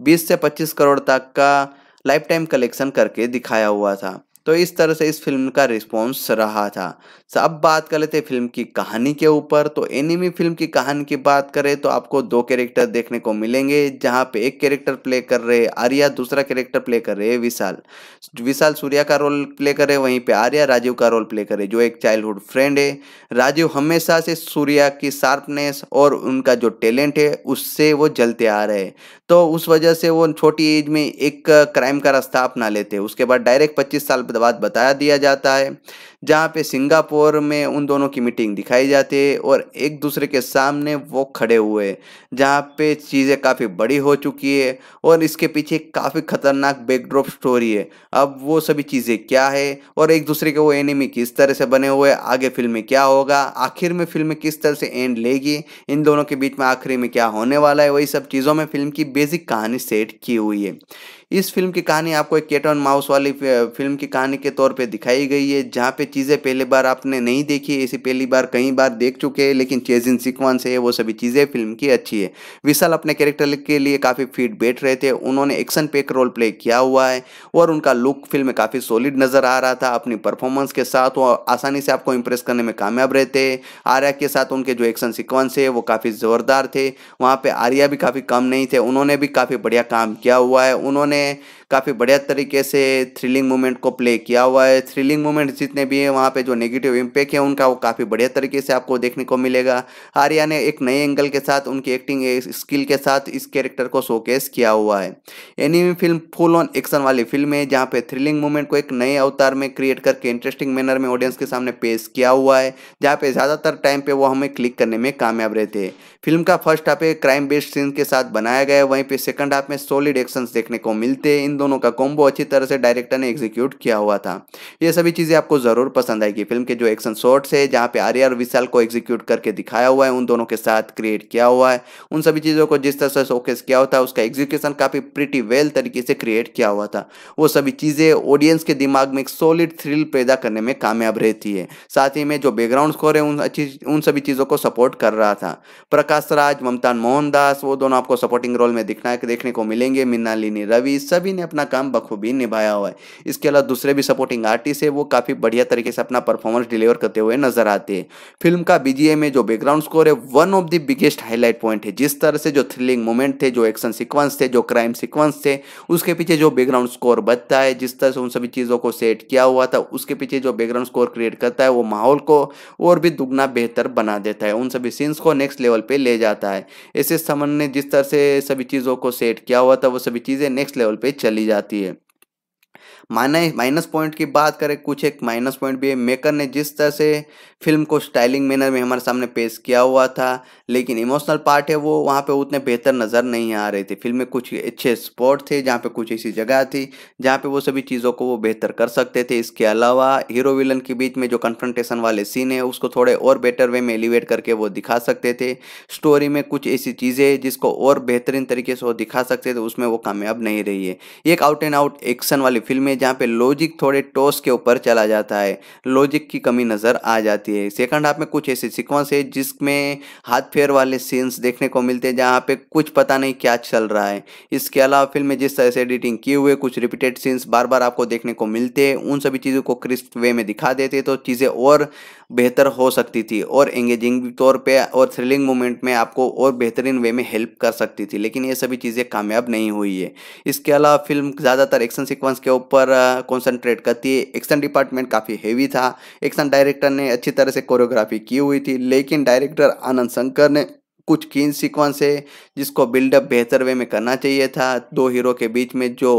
बीस से पच्चीस करोड़ तक का लाइफ टाइम कलेक्शन करके दिखाया हुआ था तो इस तरह से इस फिल्म का रिस्पॉन्स रहा था सो अब बात कर लेते हैं फिल्म की कहानी के ऊपर तो एनिमी फिल्म की कहानी की बात करें तो आपको दो कैरेक्टर देखने को मिलेंगे जहाँ पे एक कैरेक्टर प्ले कर रहे आर्या दूसरा कैरेक्टर प्ले कर रहे विशाल विशाल सूर्या का रोल प्ले कर रहे वहीं पे आर्या राजीव का रोल प्ले कर रहे जो एक चाइल्डहुड फ्रेंड है राजीव हमेशा से सूर्या की शार्पनेस और उनका जो टैलेंट है उससे वो जलते आ रहे हैं तो उस वजह से वो छोटी एज में एक क्राइम का रास्ता अपना लेते हैं उसके बाद डायरेक्ट पच्चीस साल बाद बताया दिया जाता है जहाँ पे सिंगापुर में उन दोनों की मीटिंग दिखाई जाती है और एक दूसरे के सामने वो खड़े हुए जहाँ पे चीज़ें काफ़ी बड़ी हो चुकी है और इसके पीछे काफ़ी खतरनाक बैकड्रॉप स्टोरी है अब वो सभी चीज़ें क्या है और एक दूसरे के वो एनिमी किस तरह से बने हुए आगे फिल्म में क्या होगा आखिर में फिल्म किस तरह से एंड लेगी इन दोनों के बीच में आखिरी में क्या होने वाला है वही सब चीज़ों में फिल्म की बेसिक कहानी सेट की हुई है इस फिल्म की कहानी आपको एक केट ऑन माउस वाली फिल्म की कहानी के तौर पे दिखाई गई है जहाँ पे चीज़ें पहले बार आपने नहीं देखी है इसी पहली बार कई बार देख चुके हैं लेकिन चेज इन सिक्वेंस है वो सभी चीज़ें फिल्म की अच्छी है विशाल अपने कैरेक्टर के लिए काफ़ी फिट बैठ रहे थे उन्होंने एक्शन पैक रोल प्ले किया हुआ है और उनका लुक फिल्म में काफ़ी सॉलिड नज़र आ रहा था अपनी परफॉर्मेंस के साथ वो आसानी से आपको इम्प्रेस करने में कामयाब रहते हैं आर्या के साथ उनके जो एक्शन सिक्वेंस है वो काफ़ी ज़ोरदार थे वहाँ पर आर्या भी काफ़ी कम नहीं थे उन्होंने भी काफ़ी बढ़िया काम किया हुआ है उन्होंने Yeah. काफ़ी बढ़िया तरीके से थ्रिलिंग मोमेंट को प्ले किया हुआ है थ्रिलिंग मोमेंट जितने भी हैं वहाँ पे जो नेगेटिव इम्पैक्ट है उनका वो काफ़ी बढ़िया तरीके से आपको देखने को मिलेगा आर्या ने एक नए एंगल के साथ उनकी एक्टिंग स्किल के साथ इस कैरेक्टर को शोकेस किया हुआ है enemy film full on action वाली फिल्म है जहाँ पर थ्रिलिंग मोमेंट को एक नए अवतार में क्रिएट करके इंटरेस्टिंग मैनर में ऑडियंस के सामने पेश किया हुआ है जहाँ पर ज़्यादातर टाइम पर वो हमें क्लिक करने में कामयाब रहते हैं फिल्म का फर्स्ट हाफ एक क्राइम बेस्ड सीन के साथ बनाया गया है वहीं पे सेकंड हाफ में सॉलिड एक्शन देखने को मिलते हैं इन दोनों का कॉम्बो अच्छी तरह से डायरेक्टर ने एग्जीक्यूट किया हुआ था ये सभी चीज़ें आपको ज़रूर पसंद आएगी फिल्म के जो एक्शन शॉर्ट्स है जहाँ पे आर्य और विशाल को एग्जीक्यूट करके दिखाया हुआ है उन दोनों के साथ क्रिएट किया हुआ है उन सभी चीज़ों को जिस तरह से शोकेस किया हुआ था उसका एग्जीक्यूशन काफ़ी प्रिटी वेल तरीके से क्रिएट किया हुआ था वो सभी चीज़ें ऑडियंस के दिमाग में एक सॉलिड थ्रिल पैदा करने में कामयाब रहती है साथ ही में जो बैकग्राउंड स्कोर है उन अच्छी उन सभी चीज़ों को सपोर्ट कर रहा था प्रकाश राज ममता मोहनदास वो दोनों आपको सपोर्टिंग रोल में दिखना देखने को मिलेंगे मीनालिनी रवि सभी ने अपना काम बखूबी निभाया हुआ है इसके अलावा दूसरे भी सपोर्टिंग आर्टिस्ट है वो काफ़ी बढ़िया तरीके से अपना परफॉर्मेंस डिलीवर करते हुए नजर आते हैं फिल्म का बीजीए में जो बैकग्राउंड स्कोर है one of the biggest highlight point है जिस तरह से जो थ्रिलिंग मोमेंट थे जो एक्शन सिक्वेंस थे जो क्राइम सिक्वेंस थे उसके पीछे जो बैकग्राउंड स्कोर बचता है जिस तरह से उन सभी चीज़ों को सेट किया हुआ था उसके पीछे जो बैकग्राउंड स्कोर क्रिएट करता है वो माहौल को और भी दुगना बेहतर बना देता है उन सभी सीन्स को नेक्स्ट लेवल पे ले जाता है ऐसे समन ने जिस तरह से सभी चीज़ों को सेट किया हुआ था वो सभी चीज़ें नेक्स्ट लेवल पे चली चली जाती है माइनस माइनस पॉइंट की बात करें कुछ एक माइनस पॉइंट भी है मेकर ने जिस तरह से फिल्म को स्टाइलिंग मैनर में हमारे सामने पेश किया हुआ था लेकिन इमोशनल पार्ट है वो वहाँ पे उतने बेहतर नज़र नहीं आ रहे थे फिल्म में कुछ अच्छे स्पॉट थे जहाँ पे कुछ ऐसी जगह थी जहाँ पे वो सभी चीज़ों को वो बेहतर कर सकते थे इसके अलावा हीरो विलन के बीच में जो कन्फ्रंटेशन वाले सीन है उसको थोड़े और बेटर वे में एलिवेट करके वो दिखा सकते थे स्टोरी में कुछ ऐसी चीज़ें जिसको और बेहतरीन तरीके से वो दिखा सकते थे उसमें वो कामयाब नहीं रही है एक आउट एंड आउट एक्शन वाली फिल्म है जहाँ पे लॉजिक थोड़े टॉस के ऊपर चला जाता है लॉजिक की कमी नज़र आ जाती है सेकंड हाफ में कुछ ऐसे सिक्वेंस है जिसमें हाथ अफेयर वाले सीन्स देखने को मिलते हैं जहाँ पे कुछ पता नहीं क्या चल रहा है इसके अलावा फिल्म में जिस तरह से एडिटिंग किए हुए कुछ रिपीटेड सीन्स बार बार आपको देखने को मिलते हैं उन सभी चीज़ों को क्रिस्प वे में दिखा देते तो चीज़ें और बेहतर हो सकती थी और एंगेजिंग तौर पे और थ्रिलिंग मोमेंट में आपको और बेहतरीन वे में हेल्प कर सकती थी लेकिन ये सभी चीज़ें कामयाब नहीं हुई है इसके अलावा फिल्म ज़्यादातर एक्शन सिक्वेंस के ऊपर कॉन्सेंट्रेट करती है एक्शन डिपार्टमेंट काफ़ी हेवी था एक्शन डायरेक्टर ने अच्छी तरह से कोरियोग्राफी की हुई थी लेकिन डायरेक्टर आनंद शंकर ने कुछ कीन सीक्वेंस है जिसको बिल्डअप बेहतर वे में करना चाहिए था दो हीरो के बीच में जो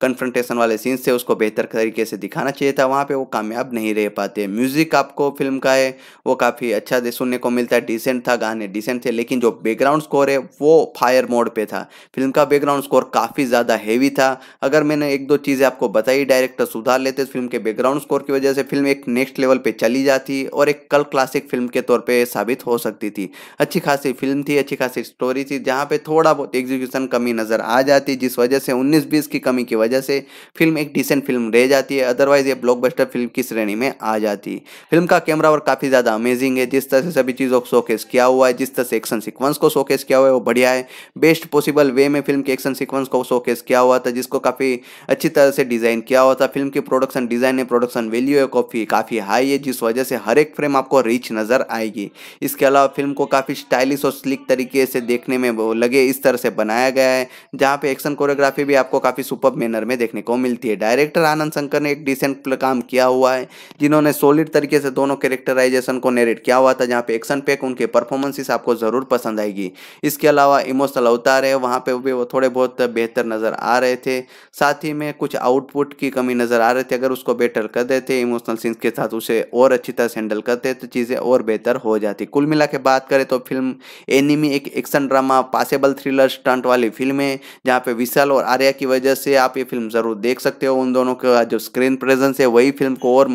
कन्फ्रंटेशन वाले सीन्स थे उसको बेहतर तरीके से दिखाना चाहिए था वहाँ पे वो कामयाब नहीं रह पाते म्यूज़िक आपको फिल्म का है वो काफ़ी अच्छा सुनने को मिलता है डिसेंट था गाने डिसेंट थे लेकिन जो बैकग्राउंड स्कोर है वो फायर मोड पर था फिल्म का बैकग्राउंड स्कोर काफ़ी ज़्यादा हैवी था अगर मैंने एक दो चीज़ें आपको बताई डायरेक्टर सुधार लेते फिल्म तो के बैकग्राउंड स्कोर की वजह से फिल्म एक नेक्स्ट लेवल पर चली जाती और एक कल क्लासिक फिल्म के तौर पर साबित हो सकती थी अच्छी खासी फिल्म थी अच्छी खासी स्टोरी थी जहाँ पे थोड़ा बहुत एग्जीक्यूशन कमी नज़र आ जाती जिस वजह से उन्नीस बीस की कमी की वजह वजह से फिल्म एक डिसेंट फिल्म रह जाती है अदरवाइज ये ब्लॉकबस्टर फिल्म की श्रेणी में आ जाती फिल्म का कैमरा वर्क काफ़ी ज़्यादा अमेजिंग है जिस तरह से सभी चीज़ों को शोकेस किया हुआ है जिस तरह से एक्शन सिक्वेंस को शोकेस किया हुआ है वो बढ़िया है बेस्ट पॉसिबल वे में फिल्म के एक्शन सिक्वेंस को शोकेस किया हुआ था जिसको काफ़ी अच्छी तरह से डिज़ाइन किया हुआ था फिल्म की प्रोडक्शन डिज़ाइन है प्रोडक्शन वैल्यू है काफ़ी काफ़ी हाई है जिस वजह से हर एक फ्रेम आपको रिच नज़र आएगी इसके अलावा फिल्म को काफ़ी स्टाइलिश और स्लिक तरीके से देखने में लगे इस तरह से बनाया गया है जहाँ पे एक्शन कोरियोग्राफी भी आपको काफ़ी सुपर में बैनर में देखने को मिलती है डायरेक्टर आनंद शंकर ने एक डिसेंट काम किया हुआ है जिन्होंने सोलिड तरीके से दोनों कैरेक्टराइजेशन को नेरेट किया हुआ था जहाँ पे एक्शन पैक उनके परफॉर्मेंसेस आपको ज़रूर पसंद आएगी इसके अलावा इमोशनल अवतार है वहाँ पर भी वो थोड़े बहुत बेहतर नज़र आ रहे थे साथ ही में कुछ आउटपुट की कमी नज़र आ रही थी अगर उसको बेटर कर देते इमोशनल सीन्स के साथ उसे और अच्छी तरह से हैंडल करते तो चीज़ें और बेहतर हो जाती कुल मिला बात करें तो फिल्म एनिमी एक action drama passable thriller stunt वाली फिल्म है जहाँ पे विशाल और आर्या की वजह से आप ये फिल्म ज़रूर देख सकते हो उन दोनों का जो स्क्रीन प्रेजेंस है वही फिल्म को और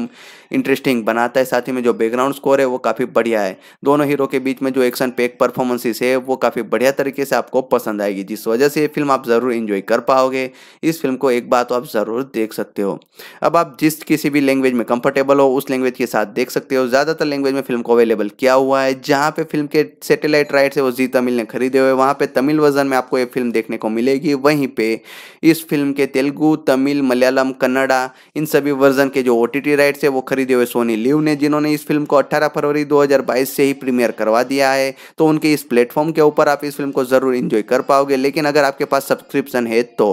इंटरेस्टिंग बनाता है साथ ही में जो बैकग्राउंड स्कोर है वो काफ़ी बढ़िया है दोनों हीरो के बीच में जो एक्शन पैक परफॉर्मेंसेस है वो काफ़ी बढ़िया तरीके से आपको पसंद आएगी जिस वजह से ये फिल्म आप ज़रूर इन्जॉय कर पाओगे इस फिल्म को एक बार तो आप ज़रूर देख सकते हो अब आप जिस किसी भी लैंग्वेज में कंफर्टेबल हो उस लैंग्वेज के साथ देख सकते हो ज़्यादातर लैंग्वेज में फिल्म को अवेलेबल किया हुआ है जहाँ पे फिल्म के सेटेलाइट राइट्स है वो जी तमिल ने खरीदे हुए वहाँ पर तमिल वर्जन में आपको ये फिल्म देखने को मिलेगी वहीं पर इस फिल्म के तेलुगू तमिल मलयालम कन्नडा इन सभी वर्जन के जो ओ राइट्स है वो खरीद खरीदे हुए सोनी लिव ने जिन्होंने इस फिल्म को 18 फरवरी 2022 से ही प्रीमियर करवा दिया है तो उनके इस प्लेटफॉर्म के ऊपर आप इस फिल्म को जरूर इंजॉय कर पाओगे लेकिन अगर आपके पास सब्सक्रिप्शन है तो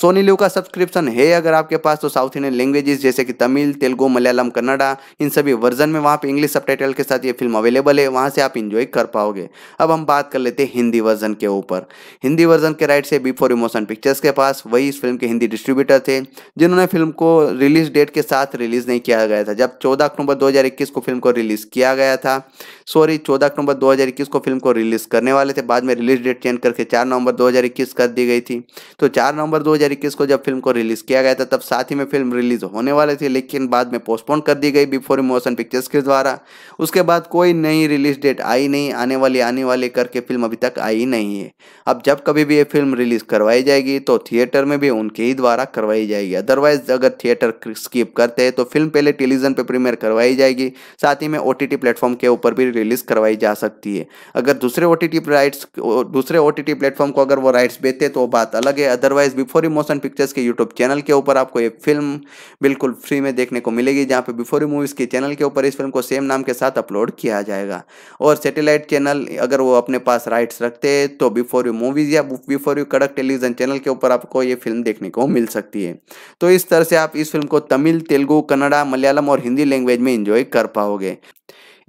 सोनी लिव का सब्सक्रिप्शन है अगर आपके पास तो साउथ इंडियन लैंग्वेजेस जैसे कि तमिल तेलुगु मलयालम कन्नडा इन सभी वर्जन में वहाँ पे इंग्लिश सब के साथ ये फिल्म अवेलेबल है वहाँ से आप इंजॉय कर पाओगे अब हम बात कर लेते हैं हिंदी वर्जन के ऊपर हिंदी वर्जन के राइट से बिफोर इमोशन पिक्चर्स के पास वही इस फिल्म के हिंदी डिस्ट्रीब्यूटर थे जिन्होंने फिल्म को रिलीज डेट के साथ रिलीज नहीं किया गया था जब 14 अक्टूबर 2021 को फिल्म को रिलीज़ किया गया था सॉरी 14 अक्टूबर 2021 को फिल्म को रिलीज़ करने वाले थे बाद में रिलीज डेट चेंज करके 4 नवंबर 2021 कर दी गई थी तो 4 नवंबर 2021 को जब फिल्म को रिलीज़ किया गया था तब साथ ही में फिल्म रिलीज़ होने वाली थी लेकिन बाद में पोस्टपोन कर दी गई बिफोर मोशन पिक्चर्स के द्वारा उसके बाद कोई नई रिलीज डेट आई नहीं आने वाली आने वाली करके फिल्म अभी तक आई नहीं है अब जब कभी भी ये फिल्म रिलीज़ करवाई जाएगी तो थिएटर में भी उनके ही द्वारा करवाई जाएगी अदरवाइज अगर थिएटर स्किप करते हैं तो फिल्म पहले टेलीविजन पे प्रीमियर करवाई जाएगी साथ ही में ओ टी प्लेटफॉर्म के ऊपर भी रिलीज करवाई जा सकती है अगर दूसरे ओ टी राइट्स दूसरे ओ टी प्लेटफॉर्म को अगर वो राइट्स बेचते तो बात अलग है अदरवाइज बिफोर इमोशन पिक्चर्स के यूट्यूब चैनल के ऊपर आपको ये फिल्म बिल्कुल फ्री में देखने को मिलेगी जहाँ पे बिफोर मूवीज़ के चैनल के ऊपर इस फिल्म को सेम नाम के साथ अपलोड किया जाएगा और सेटेलाइट चैनल अगर वो अपने पास राइट्स रखते हैं तो बिफोर यू मूवीज़ या बिफोर यू कड़क टेलीविजन चैनल के ऊपर आपको ये फिल्म देखने को मिल सकती है तो इस तरह से आप इस फिल्म को तमिल तेलुगु कन्नड़ा मलयालम और हिंदी लैंग्वेज में इंजॉय कर पाओगे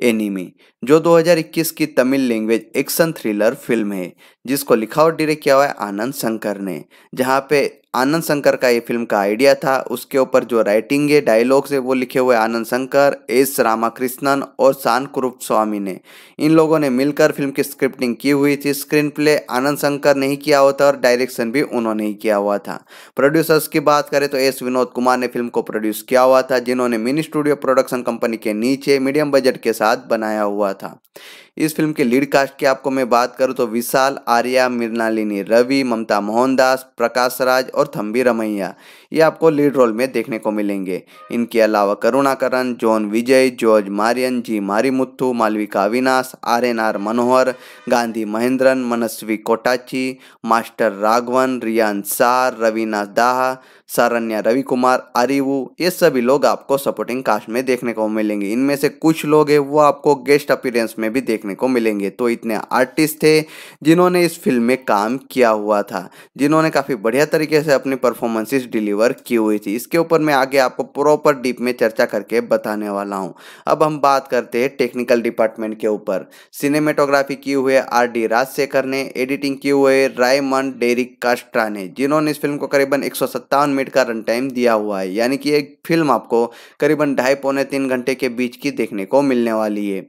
एनिमी जो 2021 की Tamil language action thriller film है जिसको लिखा और डायरेक्ट किया हुआ है आनंद शंकर ने जहाँ पे आनंद शंकर का ये फिल्म का आइडिया था उसके ऊपर जो राइटिंग है डायलॉग्स है वो लिखे हुए आनंद शंकर एस रामाकृष्णन और शान कुरूप स्वामी ने इन लोगों ने मिलकर फिल्म की स्क्रिप्टिंग की हुई थी स्क्रीन प्ले आनंद शंकर ने ही किया हुआ था और डायरेक्शन भी उन्होंने ही किया हुआ था प्रोड्यूसर्स की बात करें तो एस विनोद कुमार ने फिल्म को प्रोड्यूस किया हुआ था जिन्होंने मिनी स्टूडियो प्रोडक्शन कंपनी के नीचे मीडियम बजट के साथ बनाया हुआ था इस फिल्म के लीड कास्ट की आपको मैं बात करूँ तो विशाल आर्या मृणालिनी रवि ममता मोहनदास प्रकाश राज और थम्बी रमैया ये आपको लीड रोल में देखने को मिलेंगे इनके अलावा Karunakaran John Vijay George Maryan ji Marimuthu Malavika Avinash are N R Manohar Gandhi Mahendran Manasvi Kottachi master Raghavan Riyan सार रविनाथ दाहा सारण्या रवि कुमार अरिवू ये सभी लोग आपको सपोर्टिंग कास्ट में देखने को मिलेंगे इनमें से कुछ लोग हैं वो आपको गेस्ट अपीरेंस में भी देखने को मिलेंगे तो इतने आर्टिस्ट थे जिन्होंने इस फिल्म में काम किया हुआ था जिन्होंने काफ़ी बढ़िया तरीके से अपनी परफॉर्मेंसेस डिलीवर की हुई थी इसके ऊपर मैं आगे आपको प्रॉपर डीप में चर्चा करके बताने वाला हूँ अब हम बात करते हैं टेक्निकल डिपार्टमेंट के ऊपर सिनेमेटोग्राफी की हुए आर डी राजशेखर ने एडिटिंग किए हुए रायमन डेरिक कास्ट्रा ने जिन्होंने इस फिल्म को करीबन एक मिनट का रन टाइम दिया हुआ है यानी कि एक फिल्म आपको करीबन ढाई पौने तीन घंटे के बीच की देखने को मिलने वाली है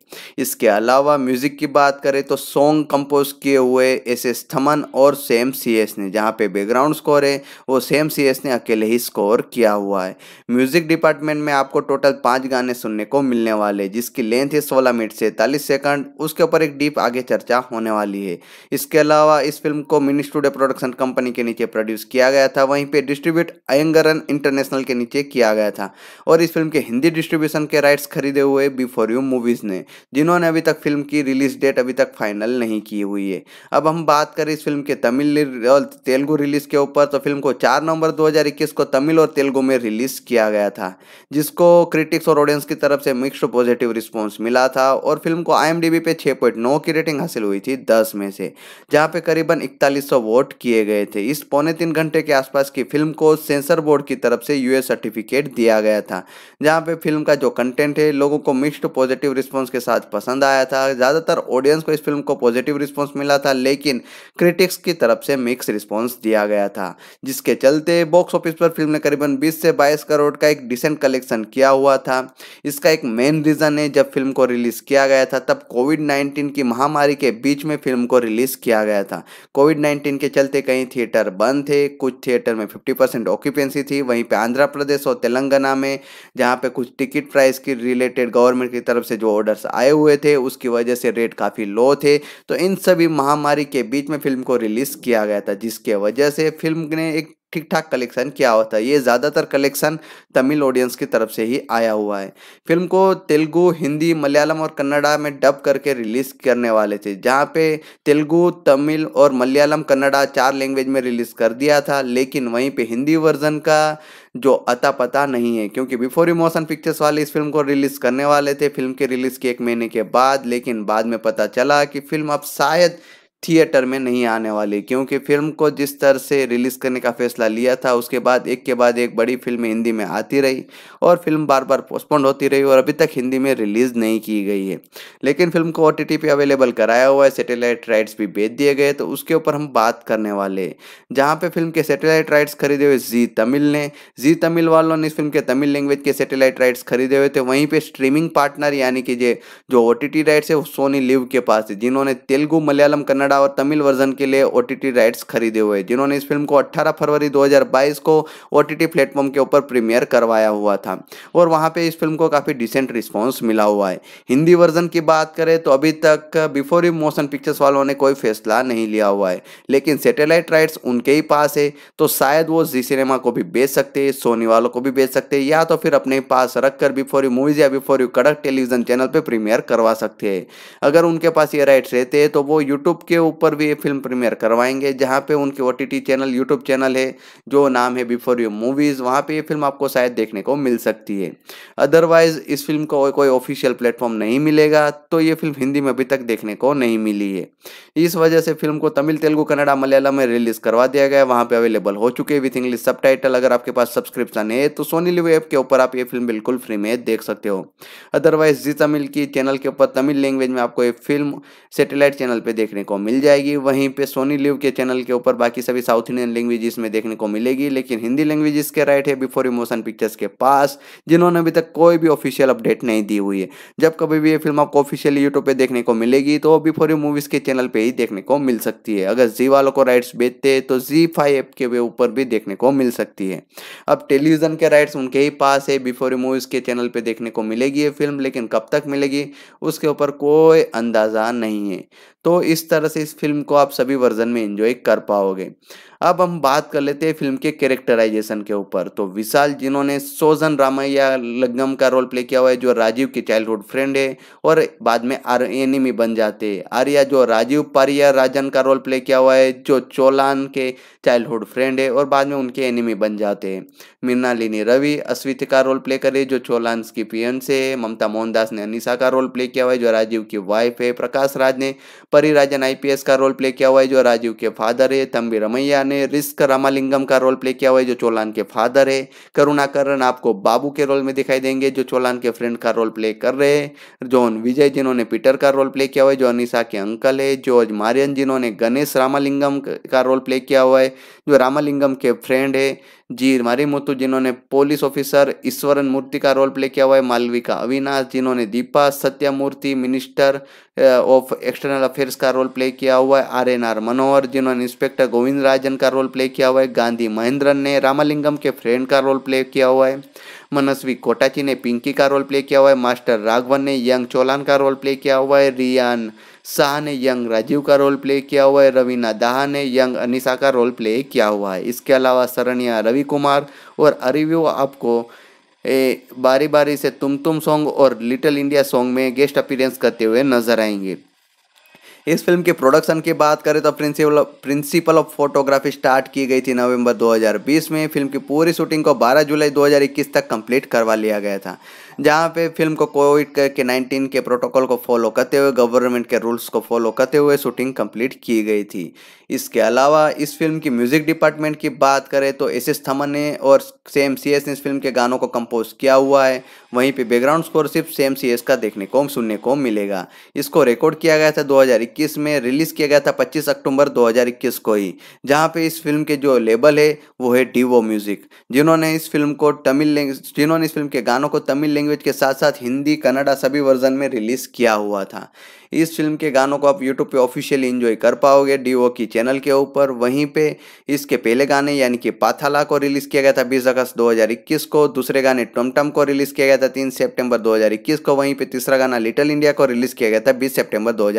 इसके अलावा म्यूजिक की बात करें तो सॉन्ग कंपोज किए हुए एस एस थमन और सेम सी एस ने जहाँ पे बैकग्राउंड स्कोर है वो सेम सी एस ने अकेले ही स्कोर किया हुआ है म्यूजिक डिपार्टमेंट में आपको टोटल पाँच गाने सुनने को मिलने वाले जिसकी लेंथ है सोलह मिनट से तालीस सेकंड उसके ऊपर एक डीप आगे चर्चा होने वाली है इसके अलावा इस फिल्म को मिनी स्टूडियो प्रोडक्शन कंपनी के नीचे प्रोड्यूस किया गया था वहीं पे डिस्ट्रीब्यूट अयंगरन इंटरनेशनल के नीचे किया गया था और इस फिल्म के हिंदी डिस्ट्रीब्यूशन के राइट्स खरीदे हुए बिफोर यू मूवीज ने जिन्होंने अभी तक फिल्म की रिलीज डेट अभी तक फाइनल नहीं की हुई है अब हम बात करें इस फिल्म के तमिल और तेलुगु रिलीज के ऊपर तो फिल्म को चार नवंबर दो को तमिल और तेलुगु में रिलीज किया गया था जिसको क्रिटिक्स और ऑडियंस की तरफ से मिक्स्ड पॉजिटिव रिस्पॉन्स मिला था और फिल्म को आई पे 6.9 की रेटिंग हासिल हुई थी दस में से जहाँ पे करीबन इकतालीस वोट किए गए थे इस पौने तीन घंटे के आसपास की फिल्म को सेंसर बोर्ड की तरफ से यूएस सर्टिफिकेट दिया गया था जहां पे फिल्म का जो कंटेंट है लोगों को मिक्स्ड पॉजिटिव रिस्पांस के साथ पसंद आया था ज़्यादातर ऑडियंस को इस फिल्म को पॉजिटिव रिस्पॉन्स मिला था लेकिन क्रिटिक्स की तरफ से मिक्स रिस्पॉन्स दिया गया था जिसके चलते बॉक्स ऑफिस पर फिल्म ने करीबन बीस से बाईस करोड़ का एक डिसेंट कलेक्शन किया हुआ था इसका एक मेन रीज़न है जब फिल्म को रिलीज़ किया गया था तब कोविड नाइन्टीन की महामारी के बीच में फिल्म को रिलीज़ किया गया था कोविड नाइन्टीन के चलते कई थिएटर बंद थे कुछ थिएटर में 50 परसेंट ऑक्यूपेंसी थी वहीं पे आंध्र प्रदेश और तेलंगाना में जहाँ पे कुछ टिकट प्राइस की रिलेटेड गवर्नमेंट की तरफ से जो ऑर्डर्स आए हुए थे उसकी वजह से रेट काफ़ी लो थे तो इन सभी महामारी के बीच में फिल्म को रिलीज़ किया गया था जिसके वजह से फिल्म ने एक ठीक ठाक कलेक्शन किया होता है ये ज़्यादातर कलेक्शन तमिल ऑडियंस की तरफ से ही आया हुआ है फिल्म को तेलुगु हिंदी मलयालम और कन्नड़ा में डब करके रिलीज़ करने वाले थे जहाँ पे तेलुगु तमिल और मलयालम कन्नड़ा चार लैंग्वेज में रिलीज़ कर दिया था लेकिन वहीं पे हिंदी वर्जन का जो अता पता नहीं है क्योंकि बिफोर इमोशन पिक्चर्स वाले इस फिल्म को रिलीज़ करने वाले थे फिल्म के रिलीज़ के एक महीने के बाद लेकिन बाद में पता चला कि फिल्म अब शायद थिएटर में नहीं आने वाली क्योंकि फिल्म को जिस तरह से रिलीज़ करने का फैसला लिया था उसके बाद एक के बाद एक बड़ी फिल्म हिंदी में आती रही और फिल्म बार बार पोस्टपोन होती रही और अभी तक हिंदी में रिलीज़ नहीं की गई है लेकिन फिल्म को ओ टी पे अवेलेबल कराया हुआ है सेटेलाइट राइट्स भी बेच दिए गए तो उसके ऊपर हम बात करने वाले हैं जहाँ पे फिल्म के सेटेलाइट राइट्स खरीदे हुए जी तमिल ने जी तमिल वालों ने इस फिल्म के तमिल लैंग्वेज के सेटेलाइट राइट्स खरीदे हुए थे वहीं पर स्ट्रीमिंग पार्टनर यानी कि जो ओ राइट्स है वो सोनी लिव के पास है जिन्होंने तेलुगु मलयालम कन्नडा कन्नड़ा और तमिल वर्जन के लिए ओ राइट्स खरीदे हुए जिन्होंने इस फिल्म को 18 फरवरी 2022 को ओ प्लेटफॉर्म के ऊपर प्रीमियर करवाया हुआ था और वहाँ पे इस फिल्म को काफ़ी डिसेंट रिस्पॉन्स मिला हुआ है हिंदी वर्जन की बात करें तो अभी तक बिफोर यू मोशन पिक्चर्स वालों ने कोई फैसला नहीं लिया हुआ है लेकिन सेटेलाइट राइट्स उनके ही पास है तो शायद वो जी सिनेमा को भी बेच सकते हैं सोनी वालों को भी बेच सकते हैं या तो फिर अपने पास रख कर बिफोर यू मूवीज या बिफोर यू कड़क टेलीविजन चैनल पर प्रीमियर करवा सकते हैं अगर उनके पास ये राइट्स रहते हैं तो वो यूट्यूब के उसके ऊपर भी ये फिल्म प्रीमियर करवाएंगे जहाँ पे उनके ओ चैनल यूट्यूब चैनल है जो नाम है बिफोर यू मूवीज़ वहाँ पे ये फिल्म आपको शायद देखने को मिल सकती है अदरवाइज़ इस फिल्म को कोई ऑफिशियल प्लेटफॉर्म नहीं मिलेगा तो ये फिल्म हिंदी में अभी तक देखने को नहीं मिली है इस वजह से फिल्म को तमिल तेलुगु कन्नड़ा मलयालम में रिलीज़ करवा दिया गया वहाँ पर अवेलेबल हो चुके विथ इंग्लिश सब अगर आपके पास सब्सक्रिप्शन है तो सोनी लिव ऐप के ऊपर आप ये फिल्म बिल्कुल फ्री में देख सकते हो अदरवाइज जी तमिल की चैनल के ऊपर तमिल लैंग्वेज में आपको ये फिल्म सेटेलाइट चैनल पर देखने को मिल जाएगी वहीं पे सोनी लिव के चैनल के ऊपर बाकी सभी साउथ इंडियन लैंग्वेज में देखने को मिलेगी लेकिन हिंदी लैंग्वेज के राइट है बिफोर इमोशन पिक्चर्स के पास जिन्होंने अभी तक कोई भी ऑफिशियल अपडेट नहीं दी हुई है जब कभी भी ये फिल्म आपको ऑफिशियली यूट्यूब पर देखने को मिलेगी तो बिफोर यू मूवीज़ के चैनल पर ही देखने को मिल सकती है अगर जी वालों को राइट्स बेचते हैं तो जी फाइव ऐप के ऊपर भी देखने को मिल सकती है अब टेलीविजन के राइट्स उनके ही पास है बिफोर यू मूवीज़ के चैनल पर देखने को मिलेगी ये फिल्म लेकिन कब तक मिलेगी उसके ऊपर कोई अंदाज़ा नहीं है तो इस तरह से से इस फिल्म को आप सभी वर्जन में एंजॉय कर पाओगे अब हम बात कर लेते हैं फिल्म के कैरेक्टराइजेशन के ऊपर तो विशाल जिन्होंने सोजन रामैया लगम का रोल प्ले किया हुआ है जो राजीव के चाइल्डहुड फ्रेंड है और बाद में आर एनिमी बन जाते हैं आर्या जो राजीव पारिया राजन का रोल प्ले किया हुआ है जो चोलान के चाइल्डहुड फ्रेंड है और बाद में उनके एनिमी बन जाते हैं लिनी रवि अश्वित का रोल प्ले करे जो चोलान की पियन से ममता मोहनदास ने अनिशा का रोल प्ले किया हुआ है जो राजीव की वाइफ है प्रकाश राज ने परी राजन आई का रोल प्ले किया हुआ है जो राजीव के फादर है तम्बी रमैया ने रिस्क रामालिंगम का रोल प्ले किया हुआ है जो चोलान के फादर है करुणाकरण आपको बाबू के रोल में दिखाई देंगे जो चोलान के फ्रेंड का रोल प्ले कर रहे हैं जॉन विजय जिन्होंने पीटर का रोल प्ले किया हुआ है जो अनिशा के अंकल है जॉर्ज मारियन जिन्होंने गणेश रामालिंगम का रोल प्ले किया हुआ है जो रामालिंगम के फ्रेंड है जी मरीमुतु जिन्होंने पुलिस ऑफिसर ईश्वरन मूर्ति का रोल प्ले किया हुआ है मालविका अविनाश जिन्होंने Deepa सत्यामूर्ति minister of external affairs का रोल प्ले किया हुआ है आर एन आर मनोहर जिन्होंने इंस्पेक्टर गोविंद राजन का रोल प्ले किया हुआ है गांधी महेंद्रन ने रामालिंगम के फ्रेंड का रोल प्ले किया हुआ है मनस्वी कोटाची ने पिंकी का रोल प्ले किया हुआ है मास्टर राघवन ने यंग चोलान का रोल प्ले किया हुआ है रियान शाह ने यंग राजीव का रोल प्ले किया हुआ है रवीना दाहा ने यंग अनिशा का रोल प्ले किया हुआ है इसके अलावा सरनिया रवि कुमार और अरिव्यू आपको ए, बारी बारी से तुम तुम सॉन्ग और लिटिल इंडिया सॉन्ग में गेस्ट अपीरेंस करते हुए नजर आएंगे इस फिल्म के प्रोडक्शन की बात करें तो principal principal of photography start की गई थी नवंबर 2020 में फिल्म की पूरी शूटिंग को 12 जुलाई 2021 तक कंप्लीट करवा लिया गया था जहाँ पे फिल्म को कोविड के नाइनटीन के प्रोटोकॉल को फॉलो करते हुए गवर्नमेंट के रूल्स को फॉलो करते हुए शूटिंग कंप्लीट की गई थी इसके अलावा इस फिल्म की म्यूजिक डिपार्टमेंट की बात करें तो एस एस थमन ने और सेम सी एस ने इस फिल्म के गानों को कंपोज किया हुआ है वहीं पे बैकग्राउंड स्कोर सिर्फ सेम सी एस का देखने को सुनने को मिलेगा इसको रिकॉर्ड किया गया था 2021 में रिलीज किया गया था 25 अक्टूबर 2021 को ही जहाँ पे इस फिल्म के जो लेबल है वो है डीवो म्यूजिक जिन्होंने इस फिल्म को तमिल जिन्होंने इस फिल्म के गानों को तमिल लैंग्वेज के साथ साथ हिंदी कन्नडा सभी वर्जन में रिलीज़ किया हुआ था इस फिल्म के गानों को आप यूट्यूब पे ऑफिशियली इन्जॉय कर पाओगे डीओ की चैनल के ऊपर वहीं पे इसके पहले गाने यानी कि पाथाला को रिलीज़ किया गया था बीस अगस्त 2021 को दूसरे गाने टमटम को रिलीज़ किया गया था तीन सेप्टेम्बर 2021 को वहीं पे तीसरा गाना लिटिल इंडिया को रिलीज़ किया गया था बीस सेप्टेम्बर दो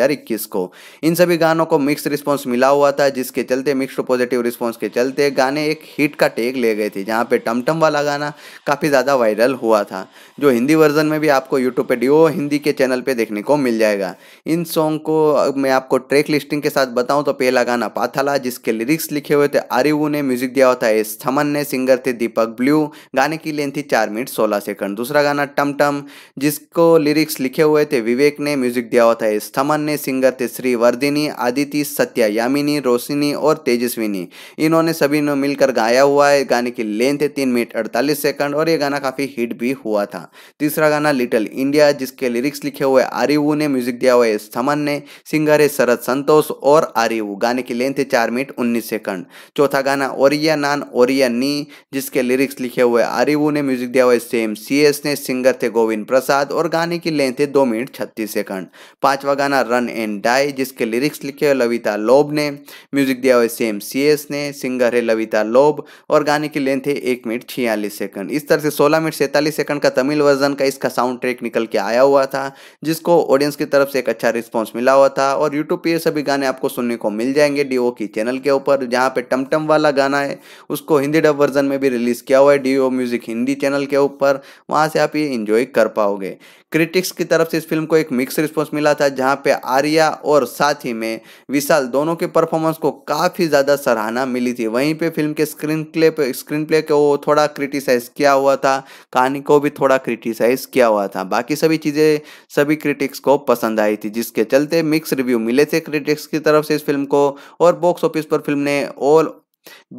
को इन सभी गानों को मिक्स रिस्पॉन्स मिला हुआ था जिसके चलते मिक्स पॉजिटिव रिस्पॉन्स के चलते गाने एक हिट का टेक ले गए थे जहाँ पे टमटम वाला गाना काफ़ी ज़्यादा वायरल हुआ था जो हिंदी वर्जन में भी आपको यूट्यूब पर डीओ हिंदी के चैनल पर देखने को मिल जाएगा इन सॉन्ग को मैं आपको ट्रैक लिस्टिंग के साथ बताऊं तो पहला गाना पाथाला जिसके लिरिक्स लिखे हुए थे आरिव ने म्यूजिक दिया होता है थमन ने सिंगर थे दीपक ब्लू गाने की लेंथ थी चार मिनट सोलह सेकंड दूसरा गाना टम टम जिसको लिरिक्स लिखे हुए थे विवेक ने म्यूजिक दिया होता है थमन ने सिंगर थे श्री वर्धिनी आदिति सत्या यामिनी रोशिनी और तेजस्विनी इन्होंने सभी ने मिलकर गाया हुआ है गाने की लेंथ है तीन मिनट अड़तालीस सेकंड और ये गाना काफ़ी हिट भी हुआ था तीसरा गाना लिटिल इंडिया जिसके लिरिक्स लिखे हुए आरिव ने म्यूजिक दिया हुआ है सुरेश थमन ने सिंगर है शरद संतोष और आरिव गाने की लेंथ है चार मिनट उन्नीस सेकंड चौथा गाना ओरिया नान ओरिया नी जिसके लिरिक्स लिखे हुए आरिवू ने म्यूजिक दिया हुआ सेम सी एस ने सिंगर थे गोविंद प्रसाद और गाने की लेंथ है दो मिनट छत्तीस सेकंड पांचवा गाना रन एंड डाई जिसके लिरिक्स लिखे हुए लविता लोब ने म्यूजिक दिया हुआ सेम सी एस ने सिंगर है लविता लोब और गाने की लेंथ है एक मिनट छियालीस सेकंड इस तरह से सोलह मिनट सैतालीस सेकंड का तमिल वर्जन का इसका साउंड ट्रैक निकल के आया हुआ था जिसको ऑडियंस की तरफ से एक अच्छा रिस्पॉन्स मिला हुआ था और यूट्यूब पे ये सभी गाने आपको सुनने को मिल जाएंगे डीओ की चैनल के ऊपर जहाँ पे टमटम वाला गाना है उसको हिंदी डब वर्जन में भी रिलीज़ किया हुआ है डीओ म्यूज़िक हिंदी चैनल के ऊपर वहाँ से आप ये इन्जॉय कर पाओगे क्रिटिक्स की तरफ से इस फिल्म को एक मिक्स रिस्पॉन्स मिला था जहां पे आर्या और साथ ही में विशाल दोनों के परफॉर्मेंस को काफ़ी ज़्यादा सराहना मिली थी वहीं पे फिल्म के स्क्रीन प्ले स्क्रीन प्ले को थोड़ा क्रिटिसाइज किया हुआ था कहानी को भी थोड़ा क्रिटिसाइज किया हुआ था बाकी सभी चीज़ें सभी क्रिटिक्स को पसंद आई थी जिसके चलते मिक्स रिव्यू मिले थे क्रिटिक्स की तरफ से इस फिल्म को और बॉक्स ऑफिस पर फिल्म ने ऑल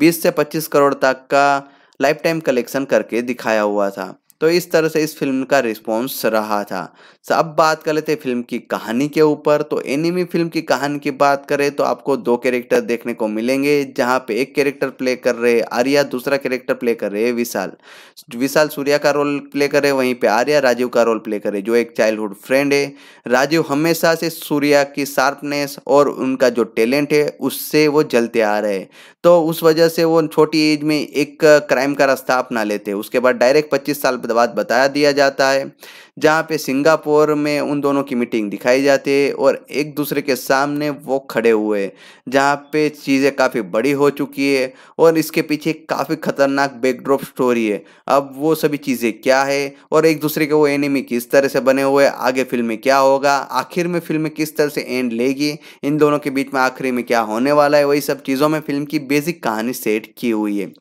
बीस से पच्चीस करोड़ तक का लाइफ टाइम कलेक्शन करके दिखाया हुआ था तो इस तरह से इस फिल्म का रिस्पॉन्स रहा था तो अब बात कर लेते हैं फिल्म की कहानी के ऊपर तो एनिमी फिल्म की कहानी की बात करें तो आपको दो कैरेक्टर देखने को मिलेंगे जहाँ पे एक कैरेक्टर प्ले कर रहे हैं आर्या दूसरा कैरेक्टर प्ले कर रहे हैं विशाल विशाल सूर्या का रोल प्ले कर रहे वहीं पे आर्या राजीव का रोल प्ले करे जो एक चाइल्डहुड फ्रेंड है राजीव हमेशा से सूर्या की शार्पनेस और उनका जो टैलेंट है उससे वो जलते आ रहे हैं तो उस वजह से वो छोटी एज में एक क्राइम का रास्ता अपना लेते हैं उसके बाद डायरेक्ट पच्चीस साल बाद बताया दिया जाता है जहाँ पे सिंगापुर में उन दोनों की मीटिंग दिखाई जाती है और एक दूसरे के सामने वो खड़े हुए हैं जहाँ पे चीज़ें काफ़ी बड़ी हो चुकी है और इसके पीछे काफ़ी खतरनाक बैकड्रॉप स्टोरी है अब वो सभी चीज़ें क्या है और एक दूसरे के वो एनिमी किस तरह से बने हुए आगे फिल्म में क्या होगा आखिर में फिल्म किस तरह से एंड लेगी इन दोनों के बीच में आखिरी में क्या होने वाला है वही सब चीज़ों में फिल्म की बेसिक कहानी सेट की हुई है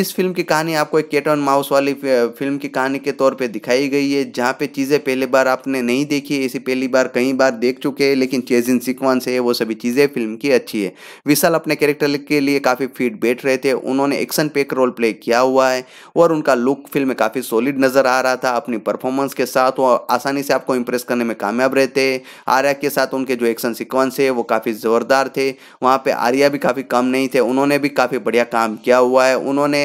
इस फिल्म की कहानी आपको एक केट और माउस वाली फिल्म की कहानी के तौर पे दिखाई गई है जहाँ पे चीज़ें पहले बार आपने नहीं देखी है इसे पहली बार कई बार देख चुके हैं लेकिन चेज इन सिक्वेंस है वो सभी चीज़ें फिल्म की अच्छी है विशाल अपने कैरेक्टर के लिए काफ़ी फिट बैठ रहे थे उन्होंने एक्शन पेक रोल प्ले किया हुआ है और उनका लुक फिल्म में काफ़ी सॉलिड नज़र आ रहा था अपनी परफॉर्मेंस के साथ वो आसानी से आपको इम्प्रेस करने में कामयाब रहते हैं आर्या के साथ उनके जो एक्शन सिक्वेंस है वो काफ़ी ज़ोरदार थे वहाँ पर आर्या भी काफ़ी कम नहीं थे उन्होंने भी काफ़ी बढ़िया काम किया हुआ है उन्होंने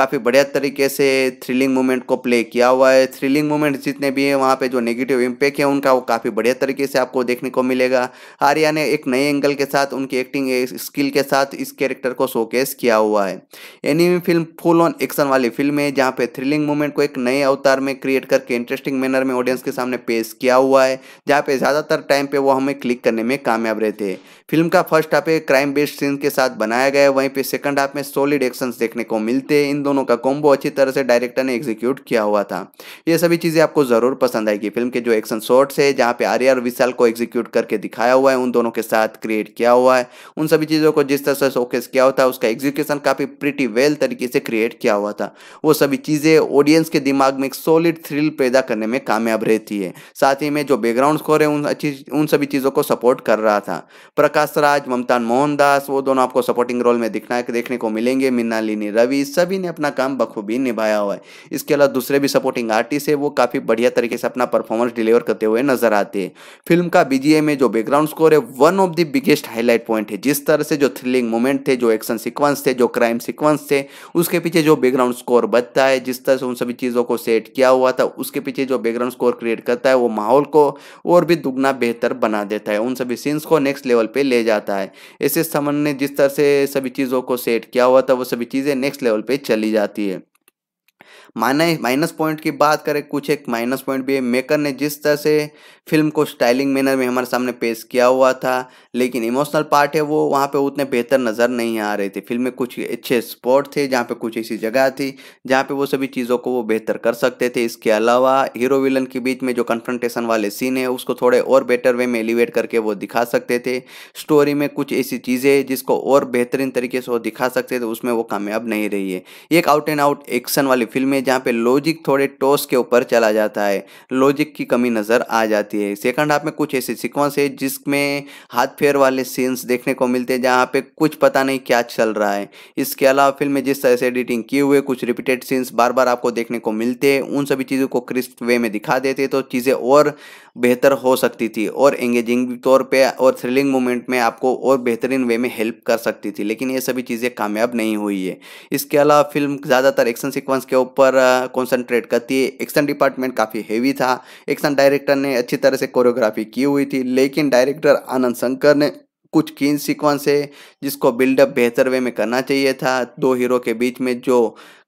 काफ़ी बढ़िया तरीके से थ्रिलिंग मोमेंट को प्ले किया हुआ है थ्रिलिंग मोमेंट जितने भी हैं वहाँ पे जो नेगेटिव इम्पैक्ट है उनका वो काफ़ी बढ़िया तरीके से आपको देखने को मिलेगा आर्या ने एक नए एंगल के साथ उनकी एक्टिंग स्किल के साथ इस कैरेक्टर को शोकेस किया हुआ है enemy film full on action वाली फिल्म है जहाँ पे थ्रिलिंग मोमेंट को एक नए अवतार में क्रिएट करके इंटरेस्टिंग मैनर में ऑडियंस के सामने पेश किया हुआ है जहाँ पे ज़्यादातर टाइम पे वो हमें क्लिक करने में कामयाब रहते हैं फिल्म का फर्स्ट हाफ एक क्राइम बेस्ड सीन के साथ बनाया गया है वहीं पर सेकंड हाफ में सॉलिड एक्शन देखने को मिलते हैं इन दोनों का कॉम्बो अच्छी तरह से डायरेक्टर ने एग्जीक्यूट किया हुआ था ये सभी चीज़ें आपको ज़रूर पसंद आएगी फिल्म के जो एक्शन शॉर्ट्स है जहाँ पे आर्या और विशाल को एग्जीक्यूट करके दिखाया हुआ है उन दोनों के साथ क्रिएट किया हुआ है उन सभी चीज़ों को जिस तरह से शोकेस किया हुआ था उसका एग्जीक्यूशन काफ़ी प्रिटी वेल तरीके से क्रिएट किया हुआ था वो सभी चीज़ें ऑडियंस के दिमाग में एक सॉलिड थ्रिल पैदा करने में कामयाब रहती है साथ ही में जो बैकग्राउंड स्कोर है उन अच्छी उन सभी चीज़ों को सपोर्ट कर रहा था प्रकाश राज ममता मोहनदास वो दोनों आपको सपोर्टिंग रोल में दिखना देखने को मिलेंगे मृणालिनी रवि सभी ने अपना काम बखूबी निभाया हुआ है इसके अलावा दूसरे भी सपोर्टिंग आर्टिस्ट है वो काफ़ी बढ़िया तरीके से अपना परफॉर्मेंस डिलीवर करते हुए नजर आते हैं फिल्म का बीजीए में जो बैकग्राउंड स्कोर है one of the biggest highlight point है जिस तरह से जो थ्रिलिंग मोमेंट थे जो एक्शन सिक्वेंस थे जो क्राइम सिक्वेंस थे उसके पीछे जो बैकग्राउंड स्कोर बचता है जिस तरह से उन सभी चीज़ों को सेट किया हुआ था उसके पीछे जो बैकग्राउंड स्कोर क्रिएट करता है वो माहौल को और भी दुगना बेहतर बना देता है उन सभी सीन्स को नेक्स्ट लेवल पे ले जाता है ऐसे समन ने जिस तरह से सभी चीज़ों को सेट किया हुआ था वो सभी चीज़ें नेक्स्ट लेवल पे चली चली जाती है माइनस माइनस पॉइंट की बात करें कुछ एक माइनस पॉइंट भी है मेकर ने जिस तरह से फिल्म को स्टाइलिंग मैनर में हमारे सामने पेश किया हुआ था लेकिन इमोशनल पार्ट है वो वहाँ पे उतने बेहतर नज़र नहीं आ रहे थे फिल्म में कुछ अच्छे स्पॉट थे जहाँ पे कुछ ऐसी जगह थी जहाँ पे वो सभी चीज़ों को वो बेहतर कर सकते थे इसके अलावा हीरो विलन के बीच में जो कन्फ्रंटेशन वाले सीन है उसको थोड़े और बेटर वे में एलिवेट करके वो दिखा सकते थे स्टोरी में कुछ ऐसी चीज़ें जिसको और बेहतरीन तरीके से वो दिखा सकते थे उसमें वो कामयाब नहीं रही है एक आउट एंड आउट एक्शन वाली फिल्म है जहाँ पर लॉजिक थोड़े टॉस के ऊपर चला जाता है लॉजिक की कमी नज़र आ जाती है मिलती है सेकंड हाफ में कुछ ऐसे सिक्वेंस है जिसमें हाथ फेर वाले सीन्स देखने को मिलते हैं जहाँ पे कुछ पता नहीं क्या चल रहा है इसके अलावा फिल्म में जिस तरह से एडिटिंग किए हुए कुछ रिपीटेड सीन्स बार बार आपको देखने को मिलते हैं उन सभी चीज़ों को क्रिस्प वे में दिखा देते तो चीज़ें और बेहतर हो सकती थी और एंगेजिंग तौर पे और थ्रिलिंग मोमेंट में आपको और बेहतरीन वे में हेल्प कर सकती थी लेकिन ये सभी चीज़ें कामयाब नहीं हुई है इसके अलावा फिल्म ज़्यादातर एक्शन सिक्वेंस के ऊपर कॉन्सनट्रेट करती है एक्शन डिपार्टमेंट काफ़ी हेवी था एक्शन डायरेक्टर ने अच्छी तरह से कोरियोग्राफी की हुई थी लेकिन डायरेक्टर आनंद शंकर ने कुछ कीन सिक्वेंस है जिसको बिल्डअप बेहतर वे में करना चाहिए था दो हीरो के बीच में जो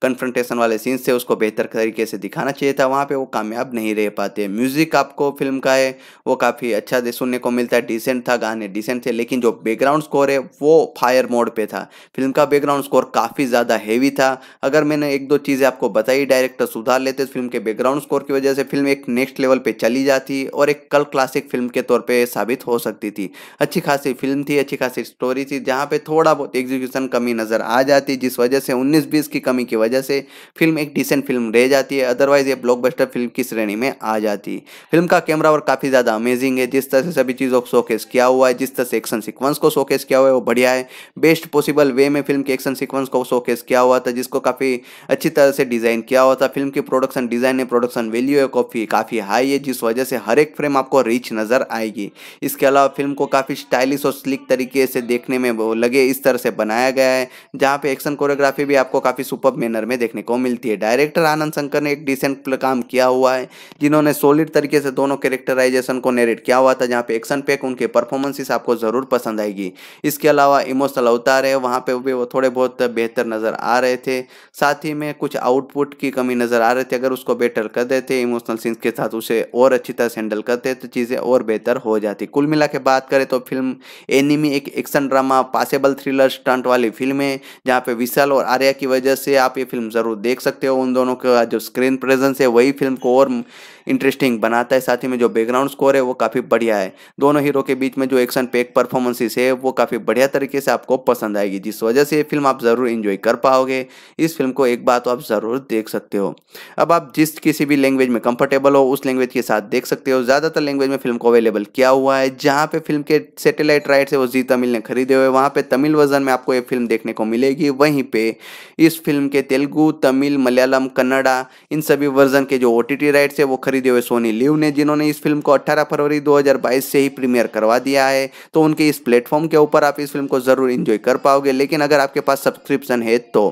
कन्फ्रंटेशन वाले सीन्स थे उसको बेहतर तरीके से दिखाना चाहिए था वहाँ पे वो कामयाब नहीं रह पाते म्यूज़िक आपको फिल्म का है वो काफ़ी अच्छा सुनने को मिलता है डिसेंट था गाने डिसेंट थे लेकिन जो बैकग्राउंड स्कोर है वो फायर मोड पे था फिल्म का बैकग्राउंड स्कोर काफ़ी ज़्यादा हैवी था अगर मैंने एक दो चीज़ें आपको बताई डायरेक्टर सुधार लेते फिल्म के बैकग्राउंड स्कोर की वजह से फिल्म एक नेक्स्ट लेवल पर चली जाती और एक कल क्लासिक फिल्म के तौर पर साबित हो सकती थी अच्छी खासी फिल्म थी अच्छी खासी स्टोरी थी जहाँ पे थोड़ा बहुत एग्जीक्यूशन कमी नज़र आ जाती जिस वजह से उन्नीस बीस की कमी की वजह वजह से फिल्म एक डिसेंट फिल्म रह जाती है अदरवाइज ये ब्लॉकबस्टर फिल्म की श्रेणी में आ जाती है फिल्म का कैमरा वर्क काफ़ी ज़्यादा अमेजिंग है जिस तरह से सभी चीज़ों को शोकेस किया हुआ है जिस तरह से एक्शन सिक्वेंस को शोकेस किया हुआ है वो बढ़िया है बेस्ट पॉसिबल वे में फिल्म के एक्शन सिक्वेंस को शोकेस किया हुआ था जिसको काफ़ी अच्छी तरह से डिज़ाइन किया हुआ था फिल्म की प्रोडक्शन डिज़ाइन है प्रोडक्शन वैल्यू है काफ़ी काफ़ी हाई है जिस वजह से हर एक फ्रेम आपको रिच नज़र आएगी इसके अलावा फिल्म को काफ़ी स्टाइलिश और स्लिक तरीके से देखने में लगे इस तरह से बनाया गया है जहाँ पे एक्शन कोरियोग्राफी भी आपको काफ़ी सुपर मैनर बैनर में देखने को मिलती है डायरेक्टर आनंद शंकर ने एक डिसेंट काम किया हुआ है जिन्होंने सॉलिड तरीके से दोनों कैरेक्टराइजेशन को नेरेट किया हुआ था जहाँ पे एक्शन पैक उनके परफॉर्मेंसेस आपको ज़रूर पसंद आएगी इसके अलावा इमोशनल अवतार है वहाँ पर भी वो थोड़े बहुत बेहतर नज़र आ रहे थे साथ ही में कुछ आउटपुट की कमी नज़र आ रहे थे अगर उसको बेटर कर देते इमोशनल सीन्स के साथ उसे और अच्छी तरह से हैंडल करते तो चीज़ें और बेहतर हो जाती कुल मिला के बात करें तो फिल्म एनिमी एक action drama passable thriller stunt वाली फिल्म है जहाँ पे विशाल और आर्या की वजह से आप ये फिल्म ज़रूर देख सकते हो उन दोनों का जो स्क्रीन प्रेजेंस है वही फिल्म को और इंटरेस्टिंग बनाता है साथ ही में जो बैकग्राउंड स्कोर है वो काफ़ी बढ़िया है दोनों हीरो के बीच में जो एक्शन पैक परफॉर्मेंसेस है वो काफ़ी बढ़िया तरीके से आपको पसंद आएगी जिस वजह से ये फिल्म आप ज़रूर इन्जॉय कर पाओगे इस फिल्म को एक बार तो आप ज़रूर देख सकते हो अब आप जिस किसी भी लैंग्वेज में कंफर्टेबल हो उस लैंग्वेज के साथ देख सकते हो ज़्यादातर लैंग्वेज में फिल्म को अवेलेबल किया हुआ है जहाँ पर फिल्म के सेटेलाइट राइट्स है वो जी तमिल ने खरीदे हुए वहाँ पर तमिल वर्जन में आपको ये फिल्म देखने को मिलेगी वहीं पर इस फिल्म के तेलुगू तमिल मलयालम कन्नडा इन सभी वर्जन के जो ओ टी राइट्स है वो खरीदे हुए सोनी लिव ने जिन्होंने इस फिल्म को 18 फरवरी 2022 से ही प्रीमियर करवा दिया है तो उनके इस प्लेटफॉर्म के ऊपर आप इस फिल्म को जरूर इंजॉय कर पाओगे लेकिन अगर आपके पास सब्सक्रिप्शन है तो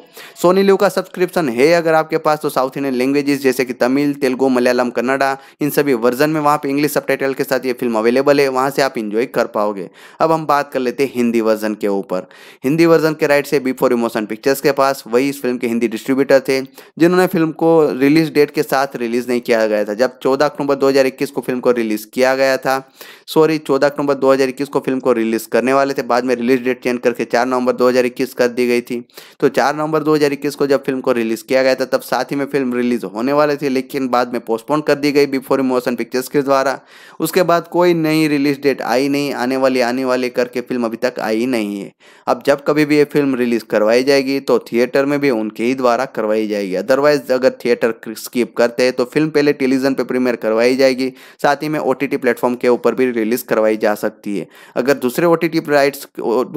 सोनी लिव का सब्सक्रिप्शन है अगर आपके पास तो साउथ इंडियन लैंग्वेजेस जैसे कि तमिल तेलुगु मलयालम कन्नडा इन सभी वर्जन में वहाँ पर इंग्लिश सब के साथ ये फिल्म अवेलेबल है वहाँ से आप इंजॉय कर पाओगे अब हम बात कर लेते हैं हिंदी वर्जन के ऊपर हिंदी वर्जन के राइट से बिफोर इमोशन पिक्चर्स के पास वही इस फिल्म के हिंदी डिस्ट्रीब्यूटर थे जिन्होंने फिल्म को रिलीज डेट के साथ रिलीज नहीं किया गया था जब जब 14 अक्टूबर 2021 को फिल्म को रिलीज किया गया था सॉरी 14 अक्टूबर 2021 को फिल्म को रिलीज करने वाले थे बाद में रिलीज डेट चेंज करके 4 नवंबर 2021 कर दी गई थी तो 4 नवंबर 2021 को जब फिल्म को रिलीज किया गया था तब साथ ही में फिल्म रिलीज होने वाले थे लेकिन बाद में पोस्टपोन कर दी गई बिफोर मोशन पिक्चर्स के द्वारा उसके बाद कोई नई रिलीज डेट आई नहीं आने वाली आने वाली करके फिल्म अभी तक आई नहीं है अब जब कभी भी ये फिल्म रिलीज करवाई जाएगी तो थिएटर में भी उनके ही द्वारा करवाई जाएगी अदरवाइज अगर थिएटर स्कीप करते हैं तो फिल्म पहले टेलीविजन पे प्रीमियर करवाई जाएगी साथ ही में ओ प्लेटफॉर्म के ऊपर भी रिलीज करवाई जा सकती है अगर दूसरे ओ टी राइट्स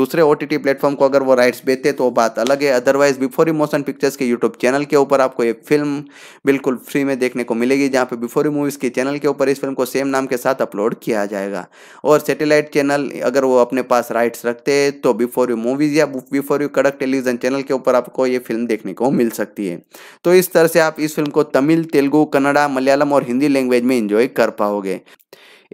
दूसरे ओ प्लेटफॉर्म को अगर वो राइट्स बेचते तो बात अलग है अदरवाइज बिफोर मोशन पिक्चर्स के यूट्यूब चैनल के ऊपर आपको एक फिल्म बिल्कुल फ्री में देखने को मिलेगी जहाँ पर बिफोर मूवीज़ के चैनल के ऊपर इस फिल्म को सेम नाम के साथ अपलोड किया जाएगा और सेटेलाइट चैनल अगर वो अपने पास राइट्स रखते हैं तो बिफोर यू मूवीज़ या बिफोर यू कड़क टेलीविजन चैनल के ऊपर आपको ये फिल्म देखने को मिल सकती है तो इस तरह से आप इस फिल्म को तमिल तेलुगु कन्नड़ा मलयालम और हिंदी लैंग्वेज में एंजॉय कर पाओगे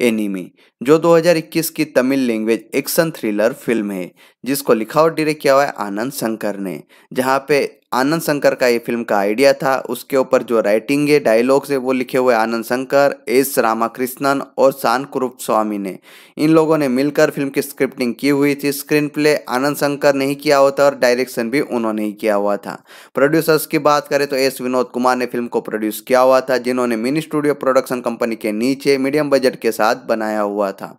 एनिमी जो 2021 की Tamil language action thriller film है जिसको लिखा और डायरेक्ट किया हुआ है आनंद शंकर ने जहाँ पे आनंद शंकर का ये फिल्म का आइडिया था उसके ऊपर जो राइटिंग है डायलॉग्स है वो लिखे हुए आनंद शंकर एस रामाकृष्णन और शान कुरूप स्वामी ने इन लोगों ने मिलकर फिल्म की स्क्रिप्टिंग की हुई थी स्क्रीन प्ले आनंद शंकर ने ही किया हुआ था और डायरेक्शन भी उन्होंने ही किया हुआ था प्रोड्यूसर्स की बात करें तो एस विनोद कुमार ने फिल्म को प्रोड्यूस किया हुआ था जिन्होंने मिनी स्टूडियो प्रोडक्शन कंपनी के नीचे मीडियम बजट के साथ बनाया हुआ था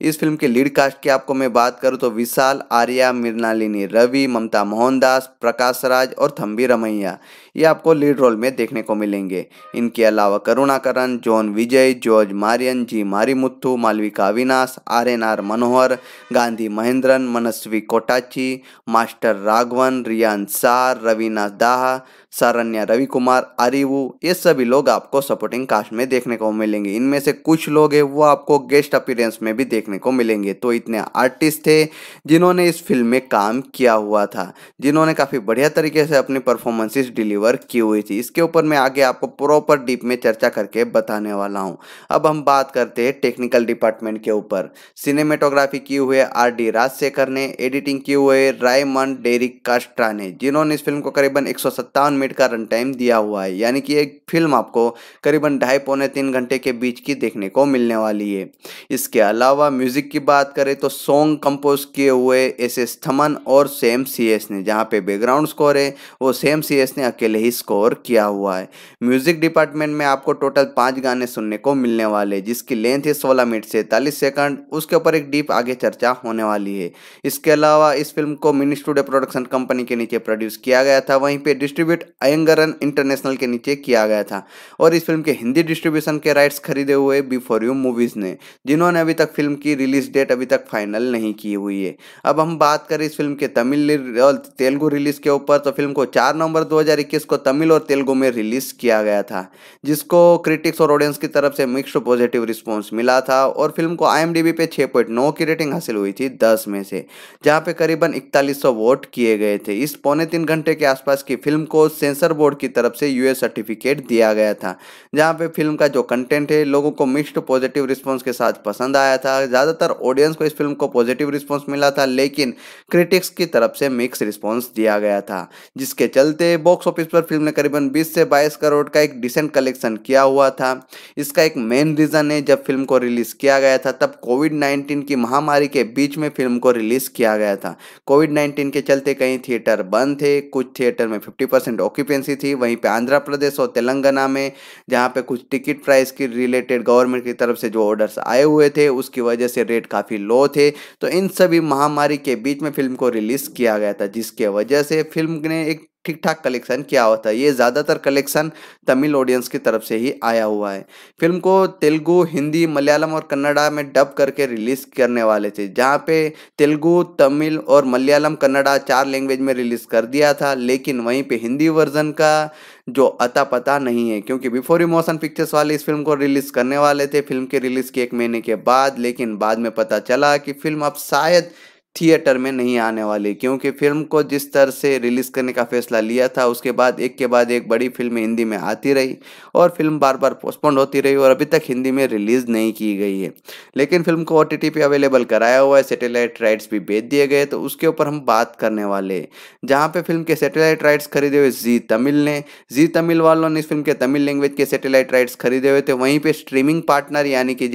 इस फिल्म के लीड कास्ट की आपको मैं बात करूँ तो विशाल आर्या मृणालिनी रवि ममता मोहनदास प्रकाश राज और थम्बी रमैया ये आपको लीड रोल में देखने को मिलेंगे इनके अलावा Karunakaran John Vijay George Maryan ji Marimuthu Malavika Avinash are N R Manohar Gandhi Mahendran Manasvi Kottachi master Raghavan Riyan सार रविनाथ दाह सारण्य रवि कुमार अरिवु ये सभी लोग आपको सपोर्टिंग कास्ट में देखने को मिलेंगे इनमें से कुछ लोग हैं वो आपको गेस्ट अपीयरेंस में भी देखने को मिलेंगे तो इतने आर्टिस्ट थे जिन्होंने इस फिल्म में काम किया हुआ था जिन्होंने काफ़ी बढ़िया तरीके से अपनी परफॉर्मेंसेज डिलीवर की हुई थी इसके ऊपर मैं आगे आपको प्रॉपर डीप में चर्चा करके बताने वाला हूँ अब हम बात करते हैं टेक्निकल डिपार्टमेंट के ऊपर सिनेमेटोग्राफी की हुए आर डी राजशेखर ने एडिटिंग किए हुए रायमन डेरिक कास्ट्रा ने जिन्होंने इस फिल्म को करीबन एक में मिनट का रन टाइम दिया हुआ है यानी कि एक फिल्म आपको करीबन ढाई पौने तीन घंटे के बीच की देखने को मिलने वाली है इसके अलावा म्यूज़िक की बात करें तो सॉन्ग कंपोज किए हुए एस एस थमन और सेम सी एस ने जहाँ पे बैकग्राउंड स्कोर है वो सेम सी एस ने अकेले ही स्कोर किया हुआ है म्यूज़िक डिपार्टमेंट में आपको टोटल पाँच गाने सुनने को मिलने वाले जिसकी लेंथ है सोलह मिनट से तालीस सेकंड उसके ऊपर एक डीप आगे चर्चा होने वाली है इसके अलावा इस फिल्म को मिनी स्टूडियो प्रोडक्शन कंपनी के नीचे प्रोड्यूस किया गया था वहीं पे डिस्ट्रीब्यूट अयंगरन इंटरनेशनल के नीचे किया गया था और इस फिल्म के हिंदी डिस्ट्रीब्यूशन के राइट्स खरीदे हुए बिफोर यू मूवीज़ ने जिन्होंने अभी तक फिल्म की रिलीज डेट अभी तक फाइनल नहीं की हुई है अब हम बात करें इस फिल्म के तमिल और तेलुगु रिलीज के ऊपर तो फिल्म को चार नवंबर दो को तमिल और तेलुगु में रिलीज किया गया था जिसको क्रिटिक्स और ऑडियंस की तरफ से मिक्सड पॉजिटिव रिस्पॉन्स मिला था और फिल्म को आई पे नौ की रेटिंग हासिल हुई थी दस में से जहाँ पे करीबन इकतालीस वोट किए गए थे इस पौने तीन घंटे के आसपास की फिल्म को सेंसर बोर्ड की तरफ से यूएस सर्टिफिकेट दिया गया था जहां पे फिल्म का जो कंटेंट है लोगों को मिक्स्ड पॉजिटिव रिस्पांस के साथ पसंद आया था ज़्यादातर ऑडियंस को इस फिल्म को पॉजिटिव रिस्पॉन्स मिला था लेकिन क्रिटिक्स की तरफ से मिक्स रिस्पॉन्स दिया गया था जिसके चलते बॉक्स ऑफिस पर फिल्म ने करीबन बीस से बाईस करोड़ का एक डिसेंट कलेक्शन किया हुआ था इसका एक मेन रीज़न है जब फिल्म को रिलीज़ किया गया था तब कोविड नाइन्टीन की महामारी के बीच में फिल्म को रिलीज़ किया गया था कोविड नाइन्टीन के चलते कई थिएटर बंद थे कुछ थिएटर में फिफ्टी परसेंट ऑक्यूपेंसी थी वहीं पे आंध्र प्रदेश और तेलंगाना में जहाँ पे कुछ टिकट प्राइस की रिलेटेड गवर्नमेंट की तरफ से जो ऑर्डर्स आए हुए थे उसकी वजह से रेट काफ़ी लो थे तो इन सभी महामारी के बीच में फिल्म को रिलीज़ किया गया था जिसके वजह से फिल्म ने एक ठीक ठाक कलेक्शन किया हुआ था ये ज़्यादातर कलेक्शन तमिल ऑडियंस की तरफ से ही आया हुआ है फिल्म को तेलुगु हिंदी मलयालम और कन्नड़ा में डब करके रिलीज़ करने वाले थे जहाँ पे तेलुगु तमिल और मलयालम कन्नड़ा चार लैंग्वेज में रिलीज़ कर दिया था लेकिन वहीं पे हिंदी वर्जन का जो अता पता नहीं है क्योंकि बिफोर इमोशन पिक्चर्स वाले इस फिल्म को रिलीज़ करने वाले थे फिल्म के रिलीज़ के एक महीने के बाद लेकिन बाद में पता चला कि फिल्म अब शायद थिएटर में नहीं आने वाली क्योंकि फिल्म को जिस तरह से रिलीज करने का फैसला लिया था उसके बाद एक के बाद एक बड़ी फिल्म हिंदी में आती रही और फिल्म बार बार पोस्टपोन होती रही और अभी तक हिंदी में रिलीज नहीं की गई है लेकिन फिल्म को ओ पे अवेलेबल कराया हुआ है सेटेलाइट राइट्स भी बेच दिए गए तो उसके ऊपर हम बात करने वाले हैं जहाँ पे फिल्म के सेटेलाइट राइट्स खरीदे हुए जी तमिल ने जी तमिल वालों ने इस फिल्म के तमिल लैंग्वेज के सेटेलाइट राइट्स खरीदे हुए थे वहीं पर स्ट्रीमिंग पार्टनर यानी कि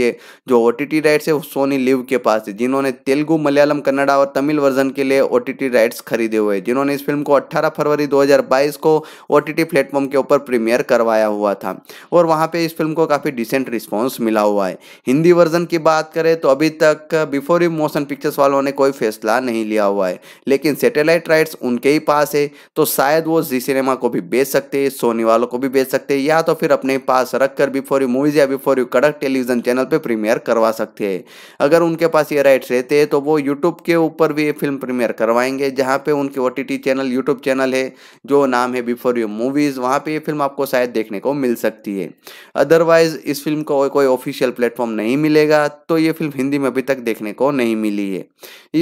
जो ओ राइट्स है वो सोनी लिव के पास है जिन्होंने तेलुगु मलयालम कन्नड़ कन्नड़ा और तमिल वर्जन के लिए ओ राइट्स खरीदे हुए जिन्होंने इस फिल्म को अट्ठारह फरवरी 2022 को ओ प्लेटफॉर्म के ऊपर प्रीमियर करवाया हुआ था और वहाँ पर इस फिल्म को काफ़ी डिसेंट रिस्पॉन्स मिला हुआ है हिंदी वर्जन की बात करें तो अभी तक बिफोर यू मोशन पिक्चर्स वालों ने कोई फैसला नहीं लिया हुआ है लेकिन सेटेलाइट राइट्स उनके ही पास है तो शायद वो जी सिनेमा को भी बेच सकते हैं सोनी वालों को भी बेच सकते हैं या तो फिर अपने पास रख कर बिफोर यू मूवीज या बिफोर यू कड़क टेलीविजन चैनल पे प्रीमियर करवा सकते हैं अगर उनके पास ये राइट्स रहते हैं तो वो यूट्यूब के ऊपर भी ये फिल्म प्रीमियर करवाएंगे जहाँ पे उनके ओ चैनल यूट्यूब चैनल है जो नाम है बिफोर यू मूवीज़ वहाँ पे ये फिल्म आपको शायद देखने को मिल सकती है अदरवाइज़ इस फिल्म को कोई ऑफिशियल प्लेटफॉर्म नहीं मिलेगा तो ये फिल्म हिंदी में अभी तक देखने को नहीं मिली है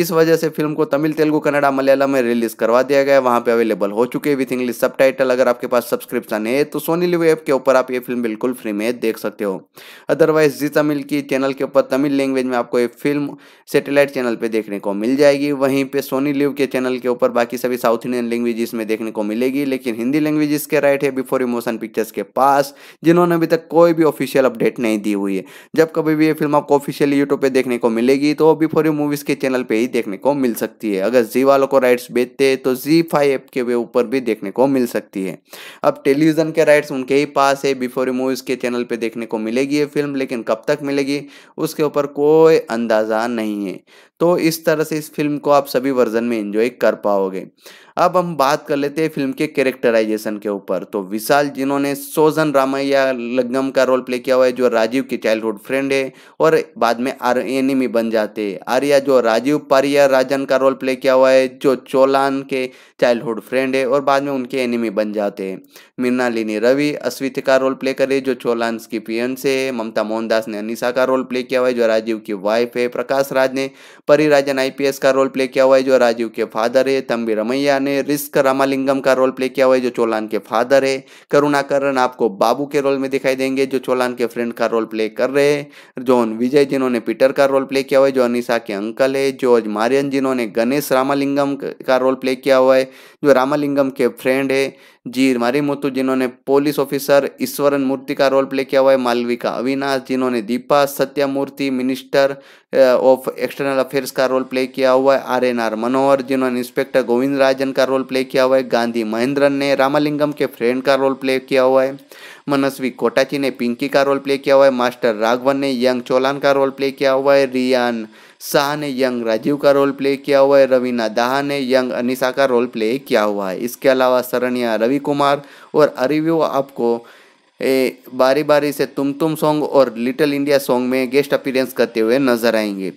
इस वजह से फिल्म को तमिल तेलुगु कन्नडा मलयालम में रिलीज़ करवा दिया गया वहाँ पर अवेलेबल हो चुके विथ इंग्लिश सब अगर आपके पास सब्सक्रिप्शन है तो सोनी लिव ऐप के ऊपर आप ये फिल्म बिल्कुल फ्री में देख सकते हो अदरवाइज जी तमिल की चैनल के ऊपर तमिल लैंग्वेज में आपको ये फिल्म सेटेलाइट चैनल पर देखने को मिल मिल जाएगी वहीं पे सोनी लिव के चैनल के ऊपर बाकी सभी साउथ इंडियन लैंग्वेज में देखने को मिलेगी लेकिन हिंदी लैंग्वेज के राइट है बिफोर इमोशन पिक्चर्स के पास जिन्होंने अभी तक कोई भी ऑफिशियल अपडेट नहीं दी हुई है जब कभी भी ये फिल्म आपको ऑफिशियली यूट्यूब पर देखने को मिलेगी तो बिफोर यू मूवीज़ के चैनल पर ही देखने को मिल सकती है अगर जी वालों को राइट्स बेचते तो जी फाइव ऐप के ऊपर भी देखने को मिल सकती है अब टेलीविजन के राइट्स उनके ही पास है बिफोर यू मूवीज़ के चैनल पर देखने को मिलेगी ये फिल्म लेकिन कब तक मिलेगी उसके ऊपर कोई अंदाज़ा नहीं है तो इस तरह से इस फिल्म को आप सभी वर्जन में एंजॉय कर पाओगे अब हम बात कर लेते हैं फिल्म के कैरेक्टराइजेशन के ऊपर तो विशाल जिन्होंने सोजन रामैया लग्नम का रोल प्ले किया हुआ है जो राजीव के चाइल्डहुड फ्रेंड है और बाद में आर एनिमी बन जाते हैं आर्या जो राजीव पारिया राजन का रोल प्ले किया हुआ है जो चोलान के चाइल्डहुड फ्रेंड है और बाद में उनके एनिमी बन जाते हैं मीनालिनी रवि अश्वित का रोल प्ले करे जो चोलान की पियन से ममता मोहनदास ने अनिशा का रोल प्ले किया हुआ है जो राजीव की वाइफ है प्रकाश राज ने परी राजन आई का रोल प्ले किया हुआ है जो राजीव के फादर है तम्बी रमैया ने रिस्क रामालिंगम का रोल प्ले किया हुआ है जो चोलान के फादर है करुणाकरण आपको बाबू के रोल में दिखाई देंगे जो चोलान के फ्रेंड का रोल प्ले कर रहे हैं जॉन विजय जिन्होंने पीटर का रोल प्ले किया हुआ है जो अनिशा के अंकल है जॉर्ज मारियन जिन्होंने गणेश रामालिंगम का रोल प्ले किया हुआ है जो रामालिंगम के फ्रेंड है जी मारी मुतु जिन्होंने पुलिस ऑफिसर ईश्वरन मूर्ति का रोल प्ले किया हुआ है मालविका अविनाश जिन्होंने Deepa सत्यामूर्ति minister of external affairs का रोल प्ले किया हुआ है आर एन आर मनोहर जिन्होंने इंस्पेक्टर गोविंद राजन का रोल प्ले किया हुआ है गांधी महेंद्रन ने रामालिंगम के फ्रेंड का रोल प्ले किया हुआ है मनस्वी कोटाची ने पिंकी का रोल प्ले किया हुआ है मास्टर राघवन ने यंग चोलान का रोल प्ले किया हुआ है रियान शाह ने यंग राजीव का रोल प्ले किया हुआ है रवीना दाहा ने यंग अनिशा का रोल प्ले किया हुआ है इसके अलावा सरनिया रवि कुमार और अरिव्यू आपको ए, बारी बारी से तुम तुम सॉन्ग और लिटिल इंडिया सॉन्ग में गेस्ट अपीरेंस करते हुए नजर आएंगे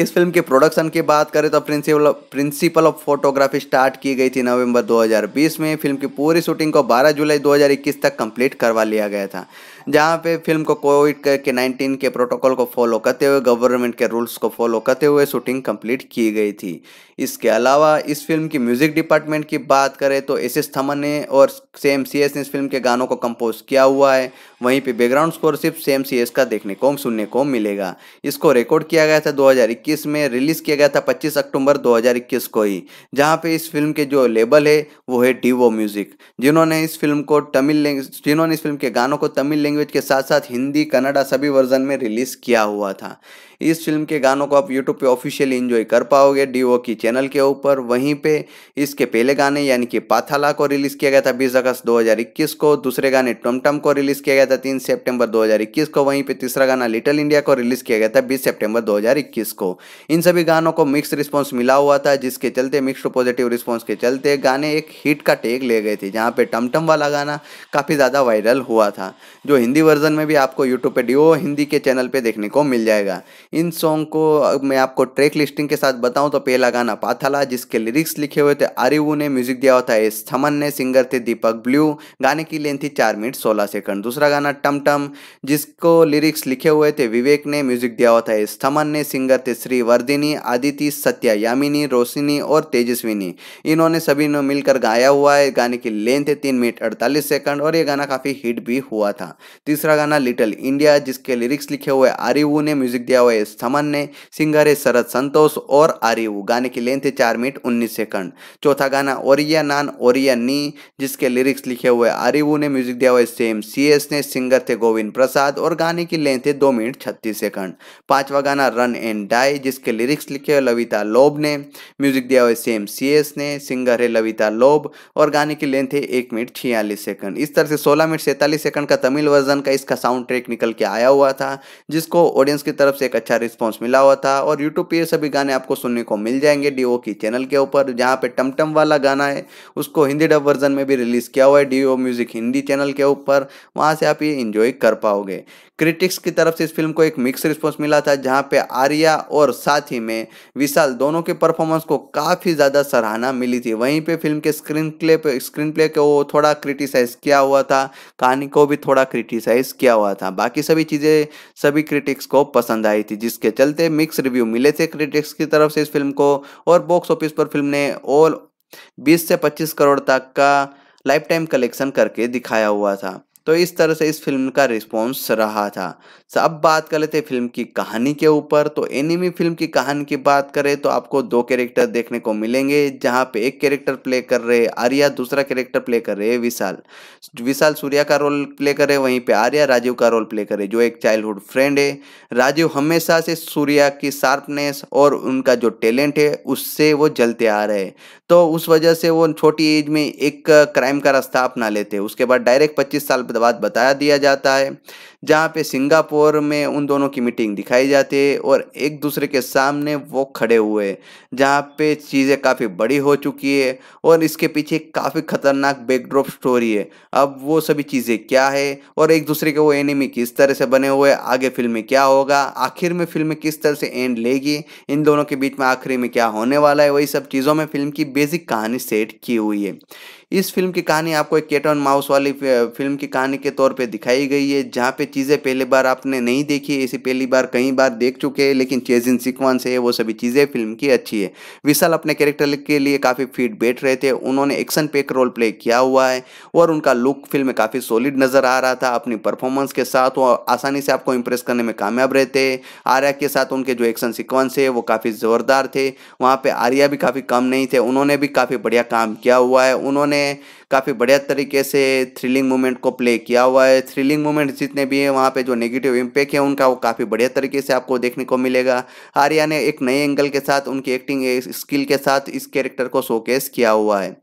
इस फिल्म के प्रोडक्शन की बात करें तो principal principal of photography start की गई थी नवंबर 2020 में फिल्म की पूरी शूटिंग को 12 जुलाई 2021 तक कंप्लीट करवा लिया गया था जहाँ पे फिल्म को कोविड के नाइनटीन के प्रोटोकॉल को फॉलो करते हुए गवर्नमेंट के रूल्स को फॉलो करते हुए शूटिंग कंप्लीट की गई थी इसके अलावा इस फिल्म की म्यूजिक डिपार्टमेंट की बात करें तो एस एस थमन ने और सेम सी एस ने इस फिल्म के गानों को कंपोज किया हुआ है वहीं पे बैकग्राउंड स्कोर सिर्फ सेम सी एस का देखने को सुनने को मिलेगा इसको रिकॉर्ड किया गया था 2021 में रिलीज किया गया था 25 अक्टूबर 2021 को ही जहाँ पे इस फिल्म के जो लेबल है वो है डीवो म्यूजिक जिन्होंने इस फिल्म को तमिल जिन्होंने इस फिल्म के गानों को तमिल लैंग्वेज लैंग्वेज के साथ साथ हिंदी कन्नडा सभी वर्जन में रिलीज किया हुआ था इस फिल्म के गानों को आप यूट्यूब पे ऑफिशियली इन्जॉय कर पाओगे डी की चैनल के ऊपर वहीं पे इसके पहले गाने यानी कि पाथाला को रिलीज़ किया गया था बीस अगस्त 2021 को दूसरे गाने टमटम को रिलीज़ किया गया था तीन सितंबर 2021 को वहीं पे तीसरा गाना लिटिल इंडिया को रिलीज़ किया गया था बीस सितंबर 2021 को इन सभी गानों को मिक्स रिस्पॉन्स मिला हुआ था जिसके चलते मिक्स पॉजिटिव रिस्पॉन्स के चलते गाने एक हिट का टेक ले गए थे जहाँ पे टमटम वाला गाना काफ़ी ज़्यादा वायरल हुआ था जो हिंदी वर्जन में भी आपको यूट्यूब पे डी हिंदी के चैनल पर देखने को मिल जाएगा इन सॉन्ग को मैं आपको ट्रैक लिस्टिंग के साथ बताऊं तो पहला गाना पाथाला जिसके लिरिक्स लिखे हुए थे आरिवू ने म्यूजिक दिया होता है इस थमन ने सिंगर थे दीपक ब्लू गाने की लेंथ थी चार मिनट सोलह सेकंड दूसरा गाना टम टम जिसको लिरिक्स लिखे हुए थे विवेक ने म्यूजिक दिया होता है इस थमन ने सिंगर थे श्री वर्दिनी आदिति सत्या यामिनी रोशिनी और तेजस्विनी इन्होंने सभी ने मिलकर गाया हुआ है गाने की लेंथ है तीन मिनट अड़तालीस सेकंड और ये गाना काफ़ी हिट भी हुआ था तीसरा गाना लिटिल इंडिया जिसके लिरिक्स लिखे हुए आरिवू ने म्यूजिक दिया हुआ है महेश थमन ने सिंगर है शरद संतोष और आरिव गाने की लेंथ है चार मिनट उन्नीस सेकंड चौथा गाना ओरिया नान ओरिया नी जिसके लिरिक्स लिखे हुए आरिवू ने म्यूजिक दिया हुआ सेम सी एस ने सिंगर थे गोविंद प्रसाद और गाने की लेंथ है दो मिनट छत्तीस सेकंड पांचवा गाना रन एंड डाई जिसके लिरिक्स लिखे हुए लविता लोब ने म्यूजिक दिया हुआ सेम सी एस ने सिंगर है लविता लोब और गाने की लेंथ है एक मिनट छियालीस सेकंड इस तरह से सोलह मिनट सैतालीस सेकंड का तमिल वर्जन का इसका साउंड ट्रैक निकल के आया हुआ था जिसको ऑडियंस की तरफ से एक अच्छा अच्छा रिस्पॉन्स मिला हुआ था और यूट्यूब पे ये सभी गाने आपको सुनने को मिल जाएंगे डी की चैनल के ऊपर जहाँ पे टमटम वाला गाना है उसको हिंदी डब वर्जन में भी रिलीज़ किया हुआ है डी म्यूज़िक हिंदी चैनल के ऊपर वहाँ से आप ये इन्जॉय कर पाओगे क्रिटिक्स की तरफ से इस फिल्म को एक मिक्स रिस्पॉन्स मिला था जहाँ पे आर्या और साथ ही में विशाल दोनों के परफॉर्मेंस को काफ़ी ज़्यादा सराहना मिली थी वहीं पे फिल्म के स्क्रीन प्ले स्क्रीन प्ले को थोड़ा क्रिटिसाइज़ किया हुआ था कहानी को भी थोड़ा क्रिटिसाइज़ किया हुआ था बाकी सभी चीज़ें सभी क्रिटिक्स को पसंद आई थी जिसके चलते मिक्स रिव्यू मिले थे क्रिटिक्स की तरफ से इस फिल्म को और बॉक्स ऑफिस पर फिल्म ने ऑल 20 से 25 करोड़ तक का लाइफ टाइम कलेक्शन करके दिखाया हुआ था तो इस तरह से इस फिल्म का रिस्पॉन्स रहा था अब बात कर लेते फिल्म की कहानी के ऊपर तो एनिमी फिल्म की कहानी की बात करें तो आपको दो कैरेक्टर देखने को मिलेंगे जहाँ पे एक कैरेक्टर प्ले कर रहे आर्या दूसरा कैरेक्टर प्ले कर रहे विशाल विशाल सूर्या का रोल प्ले कर रहे वहीं पे आर्या राजीव का रोल प्ले करे जो एक चाइल्डहुड फ्रेंड है राजीव हमेशा से सूर्या की शार्पनेस और उनका जो टैलेंट है उससे वो जलते आ रहे हैं तो उस वजह से वो छोटी एज में एक क्राइम का रास्ता अपना लेते हैं उसके बाद डायरेक्ट पच्चीस साल बाद बताया दिया जाता है जहाँ पे सिंगापुर में उन दोनों की मीटिंग दिखाई जाती है और एक दूसरे के सामने वो खड़े हुए हैं जहाँ पे चीज़ें काफ़ी बड़ी हो चुकी है और इसके पीछे काफ़ी खतरनाक बैकड्रॉप स्टोरी है अब वो सभी चीज़ें क्या है और एक दूसरे के वो एनिमी किस तरह से बने हुए आगे फिल्म में क्या होगा आखिर में फिल्म किस तरह से एंड लेगी इन दोनों के बीच में आखिरी में क्या होने वाला है वही सब चीज़ों में फिल्म की बेसिक कहानी सेट की हुई है इस फिल्म की कहानी आपको एक केट ऑन माउस वाली फिल्म की कहानी के तौर पे दिखाई गई है जहाँ पे चीज़ें पहली बार आपने नहीं देखी है इसे पहली बार कई बार देख चुके हैं लेकिन चेज इन सिक्वेंस है वो सभी चीज़ें फिल्म की अच्छी है विशाल अपने कैरेक्टर के लिए काफ़ी फिट बैठ रहे थे उन्होंने एक्शन पेक रोल प्ले किया हुआ है और उनका लुक फिल्म में काफ़ी सॉलिड नज़र आ रहा था अपनी परफॉर्मेंस के साथ वो आसानी से आपको इम्प्रेस करने में कामयाब रहते हैं आर्या के साथ उनके जो एक्शन सिक्वेंस है वो काफ़ी ज़ोरदार थे वहाँ पर आर्या भी काफ़ी कम नहीं थे उन्होंने भी काफ़ी बढ़िया काम किया हुआ है उन्होंने Yeah. काफ़ी बढ़िया तरीके से थ्रिलिंग मूवमेंट को प्ले किया हुआ है थ्रिलिंग मूवमेंट जितने भी हैं वहाँ पे जो नेगेटिव इम्पैक्ट है उनका वो काफ़ी बढ़िया तरीके से आपको देखने को मिलेगा आर्या ने एक नए एंगल के साथ उनकी एक्टिंग स्किल के साथ इस कैरेक्टर को शोकेस किया हुआ है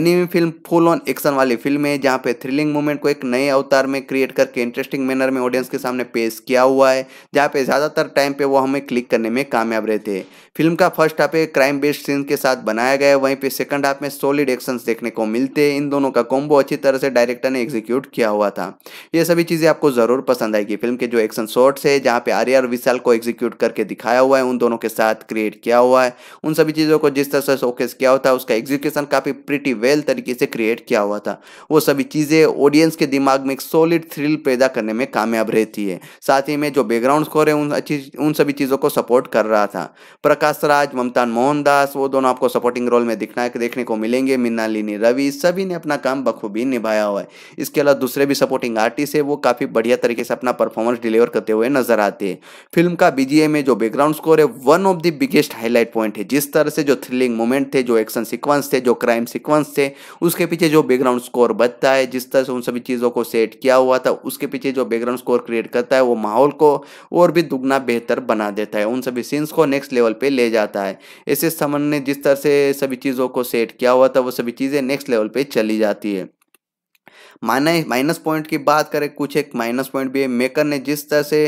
enemy film full on action वाली फिल्म है जहाँ पर थ्रिलिंग मूवमेंट को एक नए अवतार में क्रिएट करके इंटरेस्टिंग मैनर में ऑडियंस के सामने पेश किया हुआ है जहाँ पर ज़्यादातर टाइम पर वो हमें क्लिक करने में कामयाब रहते हैं फिल्म का first half crime based scene के साथ बनाया गया है वहीं पे सेकंड हाफ में सॉलिड एक्शन देखने को मिलते हैं इन दोनों का कॉम्बो अच्छी तरह से डायरेक्टर ने एग्जीक्यूट किया हुआ था ये सभी चीज़ें आपको ज़रूर पसंद आएगी फिल्म के जो एक्शन शॉर्ट्स है जहाँ पे आर्य और विशाल को एग्जीक्यूट करके दिखाया हुआ है उन दोनों के साथ क्रिएट किया हुआ है उन सभी चीज़ों को जिस तरह से शोकेस किया हुआ था उसका एग्जीक्यूशन काफ़ी प्रिटी वेल तरीके से क्रिएट किया हुआ था वो सभी चीज़ें ऑडियंस के दिमाग में एक सॉलिड थ्रिल पैदा करने में कामयाब रहती है साथ ही में जो बैकग्राउंड स्कोर है उन अच्छी उन सभी चीज़ों को सपोर्ट कर रहा था प्रकाश राज ममतान मोहनदास वो दोनों आपको सपोर्टिंग रोल में दिखना देखने को मिलेंगे मीनालिनी रवि सभी ने अपना काम बखूबी निभाया हुआ है इसके अलावा दूसरे भी सपोर्टिंग आर्टिस्ट है वो काफ़ी बढ़िया तरीके से अपना परफॉर्मेंस डिलीवर करते हुए नजर आते हैं फिल्म का बीजीए में जो बैकग्राउंड स्कोर है one of the biggest highlight point है जिस तरह से जो थ्रिलिंग मोमेंट थे जो एक्शन सिक्वेंस थे जो क्राइम सिक्वेंस थे उसके पीछे जो बैकग्राउंड स्कोर बचता है जिस तरह से उन सभी चीज़ों को सेट किया हुआ था उसके पीछे जो बैकग्राउंड स्कोर क्रिएट करता है वो माहौल को और भी दुगना बेहतर बना देता है उन सभी सीन्स को नेक्स्ट लेवल पे ले जाता है ऐसे समन ने जिस तरह से सभी चीज़ों को सेट किया हुआ था वो सभी चीज़ें नेक्स्ट लेवल पे चली चली जाती है माइनस माइनस पॉइंट की बात करें कुछ एक माइनस पॉइंट भी है मेकर ने जिस तरह से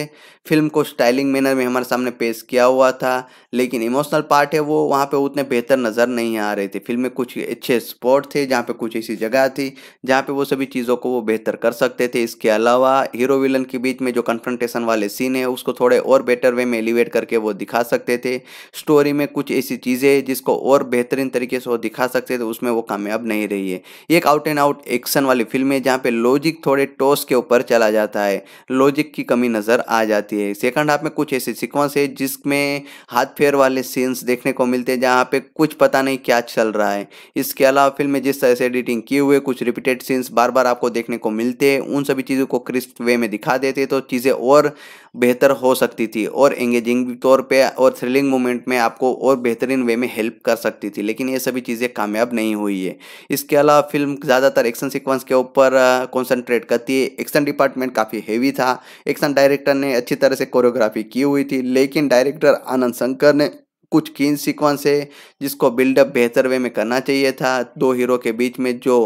फिल्म को स्टाइलिंग मैनर में हमारे सामने पेश किया हुआ था लेकिन इमोशनल पार्ट है वो वहाँ पे उतने बेहतर नज़र नहीं आ रहे थे फिल्म में कुछ अच्छे स्पॉट थे जहाँ पे कुछ ऐसी जगह थी जहाँ पे वो सभी चीज़ों को वो बेहतर कर सकते थे इसके अलावा हीरो विलन के बीच में जो कन्फ्रंटेशन वाले सीन है उसको थोड़े और बेटर वे में एलिवेट करके वो दिखा सकते थे स्टोरी में कुछ ऐसी चीज़ें जिसको और बेहतरीन तरीके से वो दिखा सकते थे उसमें वो कामयाब नहीं रही है एक आउट एंड आउट एक्शन वाली फिल्म है जहाँ पे लॉजिक थोड़े टॉस के ऊपर चला जाता है लॉजिक की कमी नज़र आ जाती है सेकंड हाफ में कुछ ऐसे सिक्वेंस है जिसमें हाथ अफेयर वाले सीन्स देखने को मिलते हैं जहाँ पे कुछ पता नहीं क्या चल रहा है इसके अलावा फिल्म में जिस तरह से एडिटिंग किए हुए कुछ रिपीटेड सीन्स बार बार आपको देखने को मिलते हैं उन सभी चीज़ों को क्रिस्प वे में दिखा देते तो चीज़ें और बेहतर हो सकती थी और एंगेजिंग तौर पर और थ्रिलिंग मोमेंट में आपको और बेहतरीन वे में हेल्प कर सकती थी लेकिन ये सभी चीज़ें कामयाब नहीं हुई है इसके अलावा फिल्म ज़्यादातर एक्शन सिक्वेंस के ऊपर कॉन्सेंट्रेट करती है एक्शन डिपार्टमेंट काफ़ी हेवी था एक्शन डायरेक्टर ने अच्छी तरह से कोरियोग्राफी की हुई थी लेकिन डायरेक्टर आनंद शंकर ने कुछ कीन सीक्वेंस है जिसको बिल्डअप बेहतर वे में करना चाहिए था दो हीरो के बीच में जो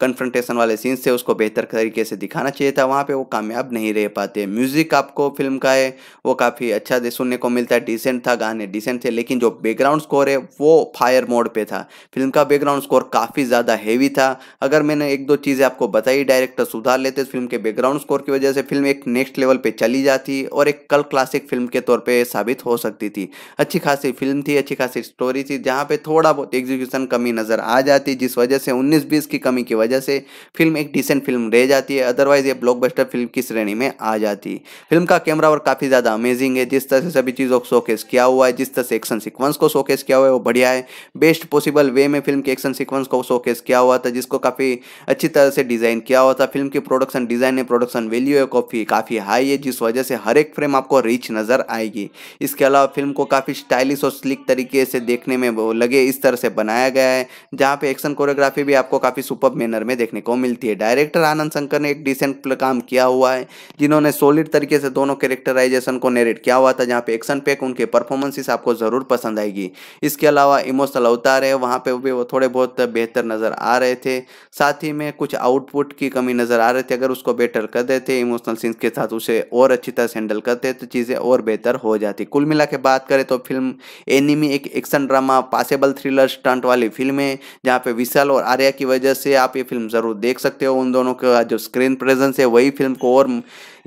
कन्फ्रंटेशन वाले सीन्स थे उसको बेहतर तरीके से दिखाना चाहिए था वहाँ पर वो कामयाब नहीं रह पाते म्यूज़िक आपको फिल्म का है वो काफ़ी अच्छा सुनने को मिलता है डिसेंट था गाने डिसेंट थे लेकिन जो बैकग्राउंड स्कोर है वो फायर मोड पर था फिल्म का बैकग्राउंड स्कोर काफ़ी ज़्यादा हैवी था अगर मैंने एक दो चीज़ें आपको बताई डायरेक्टर सुधार लेते फिल्म तो के बैकग्राउंड स्कोर की वजह से फिल्म एक नेक्स्ट लेवल पर चली जाती और एक कल क्लासिक फिल्म के तौर पर साबित हो सकती थी अच्छी खासी फिल्म थी अच्छी खासी स्टोरी थी जहाँ पर थोड़ा बहुत एग्जीक्यूशन कमी नज़र आ जाती जिस वजह से उन्नीस बीस की कमी की वजह वजह से फिल्म एक डिसेंट फिल्म रह जाती है अदरवाइज ये ब्लॉकबस्टर फिल्म की श्रेणी में आ जाती फिल्म का कैमरा वर्क काफ़ी ज़्यादा अमेजिंग है जिस तरह से सभी चीज़ों को शोकेस किया हुआ है जिस तरह से एक्शन सिक्वेंस को शोकेस किया हुआ है वो बढ़िया है बेस्ट पॉसिबल वे में फिल्म के एक्शन सिक्वेंस को शोकेस किया हुआ था जिसको काफ़ी अच्छी तरह से डिज़ाइन किया हुआ था फिल्म की प्रोडक्शन डिज़ाइन है प्रोडक्शन वैल्यू है काफ़ी काफ़ी हाई है जिस वजह से हर एक फ्रेम आपको रिच नज़र आएगी इसके अलावा फिल्म को काफ़ी स्टाइलिश और स्लिक तरीके से देखने में लगे इस तरह से बनाया गया है जहाँ पे एक्शन कोरियोग्राफी भी आपको काफ़ी सुपर में बैनर में देखने को मिलती है डायरेक्टर आनंद शंकर ने एक डिसेंट काम किया हुआ है जिन्होंने सॉलिड तरीके से दोनों कैरेक्टराइजेशन को नेरेट किया हुआ था जहाँ पे एक्शन पैक उनके परफॉर्मेंसेस आपको ज़रूर पसंद आएगी इसके अलावा इमोशनल अवतार है वहाँ पर भी वो थोड़े बहुत बेहतर नज़र आ रहे थे साथ ही में कुछ आउटपुट की कमी नज़र आ रही थी अगर उसको बेटर कर देते इमोशनल सीन्स के साथ उसे और अच्छी तरह से हैंडल करते तो चीज़ें और बेहतर हो जाती कुल मिला बात करें तो फिल्म एनिमी एक action drama passable thriller stunt वाली फिल्म है जहाँ पे विशाल और आर्या की वजह से आप ये फिल्म ज़रूर देख सकते हो उन दोनों का जो स्क्रीन प्रेजेंस है वही फिल्म को और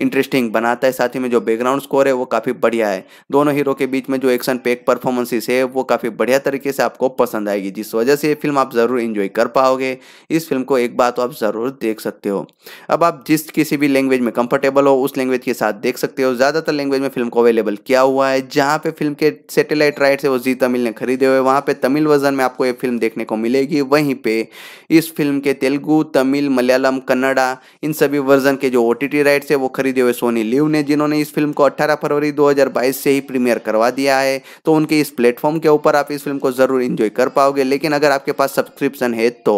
इंटरेस्टिंग बनाता है साथ ही में जो बैकग्राउंड स्कोर है वो काफ़ी बढ़िया है दोनों हीरो के बीच में जो एक्शन पैक परफॉर्मेंसेस है वो काफ़ी बढ़िया तरीके से आपको पसंद आएगी जिस वजह से ये फिल्म आप ज़रूर इन्जॉय कर पाओगे इस फिल्म को एक बार तो आप ज़रूर देख सकते हो अब आप जिस किसी भी लैंग्वेज में कंफर्टेबल हो उस लैंग्वेज के साथ देख सकते हो ज़्यादातर लैंग्वेज में फिल्म को अवेलेबल किया हुआ है जहाँ पर फिल्म के सेटेलाइट राइट्स है वो जी तमिल ने खरीदे हुए वहाँ पर तमिल वर्जन में आपको ये फिल्म देखने को मिलेगी वहीं पर इस फिल्म के तेलुगू तमिल मलयालम कन्नडा इन सभी वर्जन के जो ओ राइट्स है वो खरीद खरीदे हुए सोनी लिव ने जिन्होंने इस फिल्म को 18 फरवरी 2022 से ही प्रीमियर करवा दिया है तो उनके इस प्लेटफॉर्म के ऊपर आप इस फिल्म को जरूर इंजॉय कर पाओगे लेकिन अगर आपके पास सब्सक्रिप्शन है तो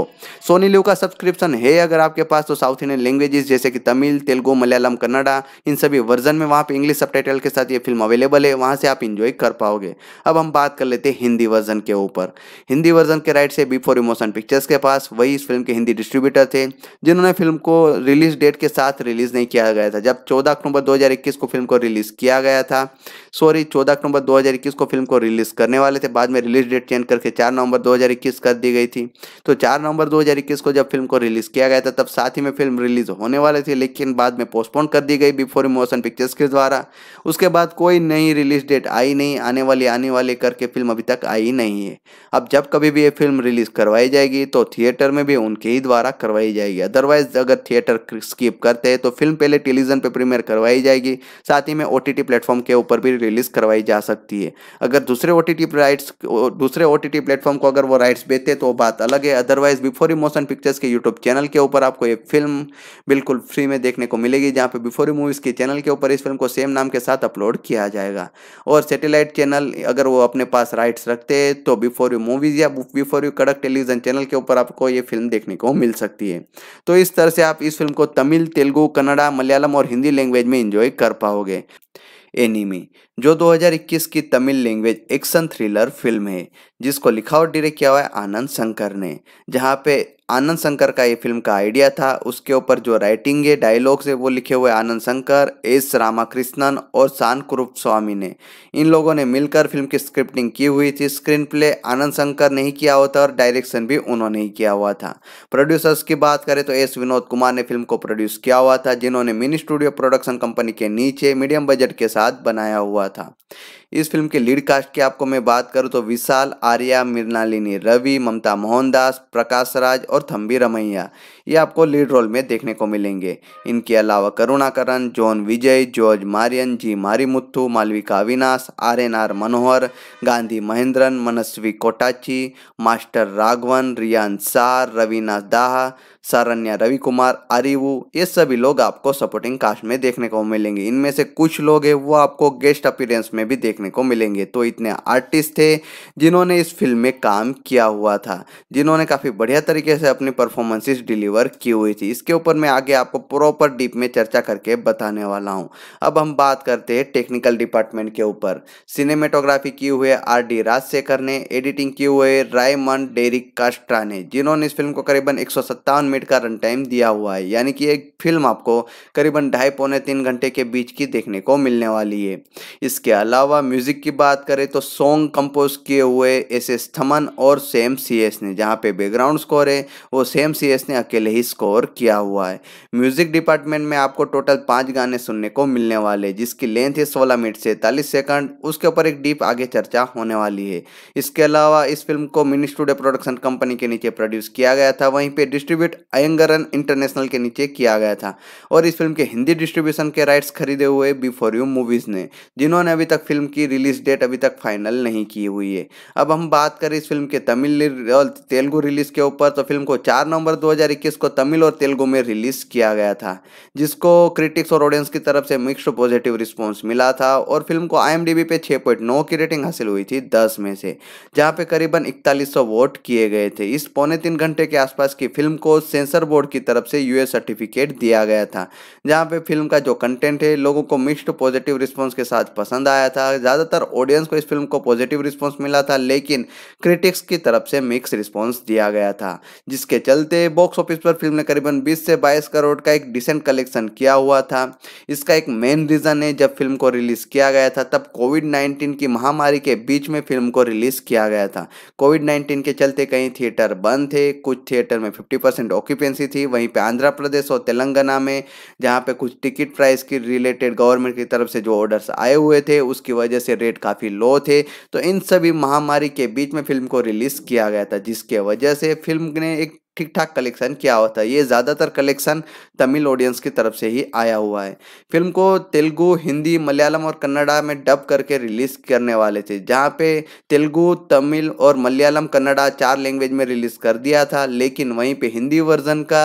सोनी लिव का सब्सक्रिप्शन है अगर आपके पास तो साउथ इंडियन लैंग्वेजेस जैसे कि तमिल तेलुगु मलयालम कन्नडा इन सभी वर्जन में वहाँ पे इंग्लिश सब के साथ ये फिल्म अवेलेबल है वहाँ से आप इंजॉय कर पाओगे अब हम बात कर लेते हैं हिंदी वर्जन के ऊपर हिंदी वर्जन के राइट से बिफोर इमोशन पिक्चर्स के पास वही इस फिल्म के हिंदी डिस्ट्रीब्यूटर थे जिन्होंने फिल्म को रिलीज डेट के साथ रिलीज नहीं किया गया था जब 14 अक्टूबर 2021 को फिल्म को रिलीज़ किया गया था सॉरी 14 अक्टूबर 2021 को फिल्म को रिलीज़ करने वाले थे बाद में रिलीज डेट चेंज करके 4 नवंबर 2021 कर दी गई थी तो 4 नवंबर 2021 को जब फिल्म को रिलीज़ किया गया था तब साथ ही में फिल्म रिलीज होने वाली थी लेकिन बाद में पोस्टपोन कर दी गई बिफोर मोशन पिक्चर्स के द्वारा उसके बाद कोई नई रिलीज डेट आई नहीं आने वाली आने वाली करके फिल्म अभी तक आई नहीं है अब जब कभी भी ये फिल्म रिलीज़ करवाई जाएगी तो थिएटर में भी उनके ही द्वारा करवाई जाएगी अदरवाइज अगर थिएटर स्किप करते हैं तो फिल्म पहले टेलीविजन पे प्रीमियर करवाई जाएगी साथ ही में ओ टी प्लेटफॉर्म के ऊपर भी रिलीज करवाई जा सकती है अगर दूसरे ओ टी राइट्स दूसरे ओ टी प्लेटफॉर्म को अगर वो राइट्स बेचते तो बात अलग है अदरवाइज बिफोर मोशन पिक्चर्स के यूट्यूब चैनल के ऊपर आपको एक फिल्म बिल्कुल फ्री में देखने को मिलेगी जहाँ पर बिफोर मूवीज के चैनल के ऊपर इस फिल्म को सेम नाम के साथ अपलोड किया जाएगा और सेटेलाइट चैनल अगर वो अपने पास राइट्स रखते हैं तो बिफोर यू मूवीज या बिफोर यू कड़क टेलीविजन चैनल के ऊपर आपको ये फिल्म देखने को मिल सकती है तो इस तरह से आप इस फिल्म को तमिल तेलुगु कन्नड़ा मलयालम और हिंदी लैंग्वेज में इंजॉय कर पाओगे एनीमी जो 2021 की Tamil language action thriller film है जिसको लिखा और डायरेक्ट किया हुआ है आनंद शंकर ने जहाँ पे आनंद शंकर का ये फिल्म का आइडिया था उसके ऊपर जो राइटिंग है डायलॉग्स है वो लिखे हुए आनंद शंकर एस रामाकृष्णन और शान कुरूप स्वामी ने इन लोगों ने मिलकर फिल्म की स्क्रिप्टिंग की हुई थी स्क्रीन प्ले आनंद शंकर ने ही किया हुआ था और डायरेक्शन भी उन्होंने ही किया हुआ था प्रोड्यूसर्स की बात करें तो एस विनोद कुमार ने फिल्म को प्रोड्यूस किया हुआ था जिन्होंने मिनी स्टूडियो प्रोडक्शन कंपनी के नीचे मीडियम बजट के साथ बनाया हुआ हुआ था इस फिल्म के लीड कास्ट की आपको मैं बात करूँ तो विशाल आर्या मृणालिनी रवि ममता मोहनदास प्रकाश राज और थम्बी रमैया ये आपको लीड रोल में देखने को मिलेंगे इनके अलावा Karunakaran John Vijay George Maryan ji Marimuthu Malavika Avinash are N R Manohar Gandhi Mahendran Manasvi Kottachi master Raghavan Riyan सार रविनाथ दाह सारण्या रवि कुमार अरिवू ये सभी लोग आपको सपोर्टिंग कास्ट में देखने को मिलेंगे इनमें से कुछ लोग हैं वो आपको गेस्ट अपीरेंस में भी देखने को मिलेंगे तो इतने आर्टिस्ट थे जिन्होंने इस फिल्म में काम किया हुआ था जिन्होंने काफ़ी बढ़िया तरीके से अपनी परफॉर्मेंसेस डिलीवर की हुई थी इसके ऊपर मैं आगे आपको प्रॉपर डीप में चर्चा करके बताने वाला हूँ अब हम बात करते हैं टेक्निकल डिपार्टमेंट के ऊपर सिनेमेटोग्राफी की हुए आर डी राजशेखर ने एडिटिंग की हुए रायमन डेरिक कास्ट्रा ने जिन्होंने इस फिल्म को करीबन एक मिनट का रन टाइम दिया हुआ है यानी कि एक फिल्म आपको करीबन ढाई पौने तीन घंटे के बीच की देखने को मिलने वाली है इसके अलावा म्यूजिक की बात करें तो सॉन्ग कंपोज किए हुए एस एस थमन और सेम सी एस ने जहाँ पे बैकग्राउंड स्कोर है वो सेम सी एस ने अकेले ही स्कोर किया हुआ है म्यूजिक डिपार्टमेंट में आपको टोटल पाँच गाने सुनने को मिलने वाले जिसकी लेंथ है सोलह मिनट से तालीस सेकंड उसके ऊपर एक डीप आगे चर्चा होने वाली है इसके अलावा इस फिल्म को मिनी स्टूडियो प्रोडक्शन कंपनी के नीचे प्रोड्यूस किया गया था वहीं पर डिस्ट्रीब्यूट अयंगरन इंटरनेशनल के नीचे किया गया था और इस फिल्म के हिंदी डिस्ट्रीब्यूशन के राइट्स खरीदे हुए बिफोर यू मूवीज़ ने जिन्होंने अभी तक फिल्म की रिलीज डेट अभी तक फाइनल नहीं की हुई है अब हम बात करें इस फिल्म के तमिल और तेलुगु रिलीज के ऊपर तो फिल्म को चार नवंबर दो को तमिल और तेलुगु में रिलीज किया गया था जिसको क्रिटिक्स और ऑडियंस की तरफ से मिक्सड पॉजिटिव रिस्पॉन्स मिला था और फिल्म को आई पे 6.9 की रेटिंग हासिल हुई थी दस में से जहाँ पे करीबन इकतालीस वोट किए गए थे इस पौने तीन घंटे के आसपास की फिल्म को सेंसर बोर्ड की तरफ से यूएस सर्टिफिकेट दिया गया था जहां पे फिल्म का जो कंटेंट है लोगों को मिक्स्ड पॉजिटिव रिस्पांस के साथ पसंद आया था ज़्यादातर ऑडियंस को इस फिल्म को पॉजिटिव रिस्पांस मिला था लेकिन क्रिटिक्स की तरफ से मिक्स रिस्पॉन्स दिया गया था जिसके चलते बॉक्स ऑफिस पर फिल्म ने करीबन बीस से बाईस करोड़ का एक डिसेंट कलेक्शन किया हुआ था इसका एक मेन रीज़न है जब फिल्म को रिलीज़ किया गया था तब कोविड नाइन्टीन की महामारी के बीच में फिल्म को रिलीज़ किया गया था कोविड नाइन्टीन के चलते कई थिएटर बंद थे कुछ थिएटर में 50 परसेंट ऑक्यूपेंसी थी वहीं पे आंध्र प्रदेश और तेलंगाना में जहाँ पे कुछ टिकट प्राइस की रिलेटेड गवर्नमेंट की तरफ से जो ऑर्डर्स आए हुए थे उसकी वजह से रेट काफ़ी लो थे तो इन सभी महामारी के बीच में फिल्म को रिलीज़ किया गया था जिसके वजह से फिल्म ने एक ठीक ठाक कलेक्शन किया होता है ये ज़्यादातर कलेक्शन तमिल ऑडियंस की तरफ से ही आया हुआ है फिल्म को तेलुगु हिंदी मलयालम और कन्नड़ा में डब करके रिलीज करने वाले थे जहाँ पे तेलुगु तमिल और मलयालम कन्नड़ा चार लैंग्वेज में रिलीज कर दिया था लेकिन वहीं पर हिंदी वर्जन का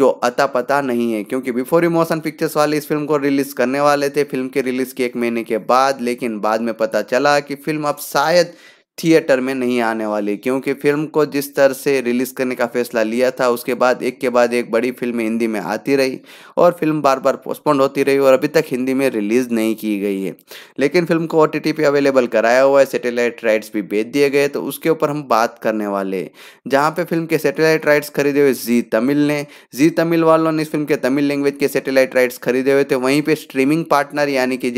जो अता पता नहीं है क्योंकि बिफोर इमोशन पिक्चर्स वाले इस फिल्म को रिलीज करने वाले थे फिल्म के रिलीज के एक महीने के बाद लेकिन बाद में पता चला कि फिल्म अब शायद थिएटर में नहीं आने वाली क्योंकि फिल्म को जिस तरह से रिलीज़ करने का फैसला लिया था उसके बाद एक के बाद एक बड़ी फिल्म हिंदी में आती रही और फिल्म बार बार पोस्टपोन होती रही और अभी तक हिंदी में रिलीज़ नहीं की गई है लेकिन फिल्म को ओ टी पे अवेलेबल कराया हुआ है सेटेलाइट राइट्स भी बेच दिए गए तो उसके ऊपर हम बात करने वाले हैं जहाँ पर फिल्म के सेटेलाइट राइट्स खरीदे हुए जी तमिल ने जी तमिल वालों ने इस फिल्म के तमिल लैंग्वेज के सेटेलाइट राइट्स खरीदे हुए थे वहीं पर स्ट्रीमिंग पार्टनर यानी कि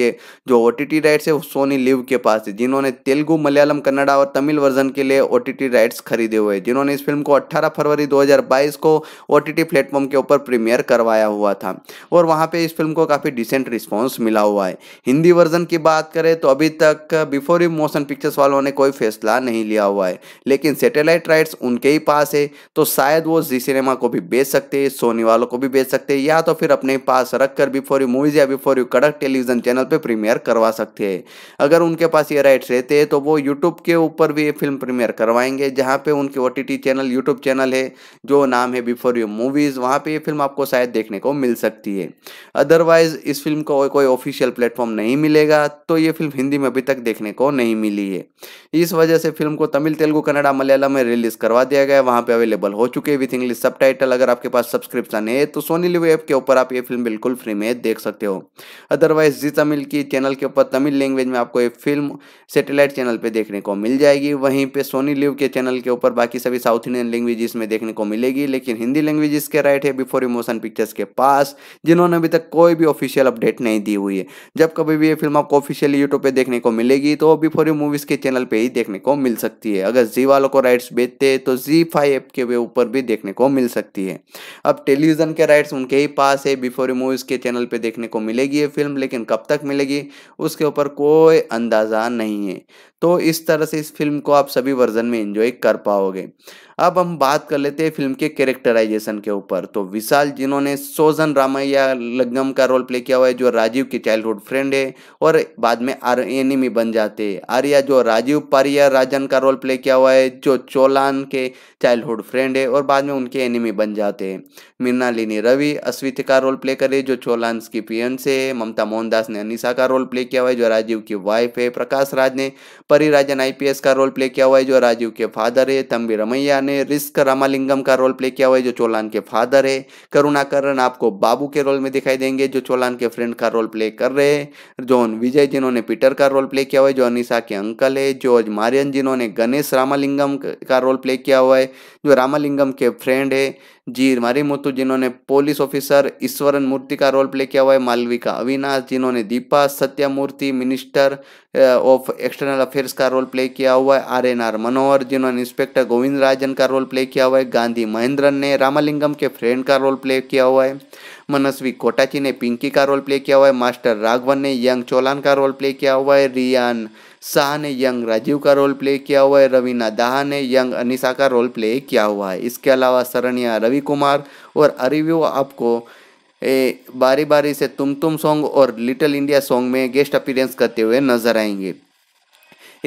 जो ओ राइट्स है वो सोनी लिव के पास है जिन्होंने तेलुगु मलयालम कन्नड़ कनाडा और तमिल वर्जन के लिए ओ राइट्स खरीदे हुए जिन्होंने इस फिल्म को 18 फरवरी 2022 को ओ प्लेटफॉर्म के ऊपर प्रीमियर करवाया हुआ था और वहाँ पे इस फिल्म को काफ़ी डिसेंट रिस्पॉन्स मिला हुआ है हिंदी वर्जन की बात करें तो अभी तक बिफोर यू मोशन पिक्चर्स वालों ने कोई फैसला नहीं लिया हुआ है लेकिन सेटेलाइट राइट्स उनके ही पास है तो शायद वो जी सिनेमा को भी बेच सकते हैं सोनी वालों को भी बेच सकते हैं या तो फिर अपने पास रख कर बिफोर यू मूवीज या बिफोर यू कड़क टेलीविजन चैनल पर प्रीमियर करवा सकते हैं अगर उनके पास ये राइट्स रहते हैं तो वो यूट्यूब के के ऊपर भी ये फिल्म प्रीमियर करवाएंगे जहाँ पे उनके ओ चैनल यूट्यूब चैनल है जो नाम है बिफोर यू मूवीज़ वहाँ पे ये फिल्म आपको शायद देखने को मिल सकती है अदरवाइज़ इस फिल्म को कोई ऑफिशियल प्लेटफॉर्म नहीं मिलेगा तो ये फिल्म हिंदी में अभी तक देखने को नहीं मिली है इस वजह से फिल्म को तमिल तेलुगु कन्नड़ा मलयालम में रिलीज़ करवा दिया गया वहाँ पर अवेलेबल हो चुके हैं विथ इंग्लिश सब अगर आपके पास सब्सक्रिप्शन है तो सोनी लिव ऐप के ऊपर आप ये फिल्म बिल्कुल फ्री में देख सकते हो अदरवाइज जी तमिल की चैनल के ऊपर तमिल लैंग्वेज में आपको ये फिल्म सेटेलाइट चैनल पर देखने को मिल जाएगी वहीं पे सोनी लिव के चैनल के ऊपर बाकी सभी साउथ इंडियन लैंग्वेज में देखने को मिलेगी लेकिन हिंदी लैंग्वेज के राइट है बिफोर इमोशन पिक्चर्स के पास जिन्होंने अभी तक कोई भी ऑफिशियल अपडेट नहीं दी हुई है जब कभी भी ये फिल्म आपको ऑफिशियली यूट्यूब पर देखने को मिलेगी तो बिफोर यू मूवीज़ के चैनल पर ही देखने को मिल सकती है अगर जी वालों को राइट्स बेचते हैं तो जी फाइव ऐप के ऊपर भी देखने को मिल सकती है अब टेलीविजन के राइट्स उनके ही पास है बिफोर यू मूवीज़ के चैनल पर देखने को मिलेगी ये फिल्म लेकिन कब तक मिलेगी उसके ऊपर कोई अंदाज़ा नहीं है तो इस तरह से इस फिल्म को आप सभी वर्जन में एंजॉय कर पाओगे अब हम बात कर लेते हैं फिल्म के कैरेक्टराइजेशन के ऊपर तो विशाल जिन्होंने सोजन रामैया लग्नम का रोल प्ले किया हुआ है जो राजीव के चाइल्डहुड फ्रेंड है और बाद में आर एनिमी बन जाते हैं आर्या जो राजीव पारिया राजन का रोल प्ले किया हुआ है जो चोलान के चाइल्डहुड फ्रेंड है और बाद में उनके एनिमी बन जाते हैं मीनालिनी रवि अश्वित का रोल प्ले करे जो चोलान की पियन से ममता मोहनदास ने अनिशा का रोल प्ले किया हुआ है जो राजीव की वाइफ है प्रकाश राज ने परी राजन आई का रोल प्ले किया हुआ है जो राजीव के फादर है तम्बी रमैया ने रिस्क रामालिंगम का रोल प्ले किया हुआ है जो चोलान के फादर है करुणाकरण आपको बाबू के रोल में दिखाई देंगे जो चोलान के फ्रेंड का रोल प्ले कर रहे हैं जॉन विजय जिन्होंने पीटर का रोल प्ले किया हुआ है जो अनिशा के अंकल है जॉर्ज मारियन जिन्होंने गणेश रामालिंगम का रोल प्ले किया हुआ है जो रामालिंगम के फ्रेंड है जी मारीमुतु जिन्होंने पुलिस ऑफिसर ईश्वरन मूर्ति का रोल प्ले किया हुआ है मालविका अविनाश जिन्होंने Deepa सत्यामूर्ति minister of external affairs का रोल प्ले किया हुआ है आर एन आर मनोहर जिन्होंने इंस्पेक्टर गोविंद राजन का रोल प्ले किया हुआ है गांधी महेंद्रन ने रामालिंगम के फ्रेंड का रोल प्ले किया हुआ है मनस्वी कोटाची ने पिंकी का रोल प्ले किया हुआ है मास्टर राघवन ने यंग चोलान का रोल प्ले किया हुआ है रियान शाह ने यंग राजीव का रोल प्ले किया हुआ है रवीना दाह ने यंग अनिशा का रोल प्ले किया हुआ है इसके अलावा सरनिया रवि कुमार और अरिव्यू आपको ए, बारी बारी से तुम तुम सॉन्ग और लिटिल इंडिया सॉन्ग में गेस्ट अपीरेंस करते हुए नजर आएंगे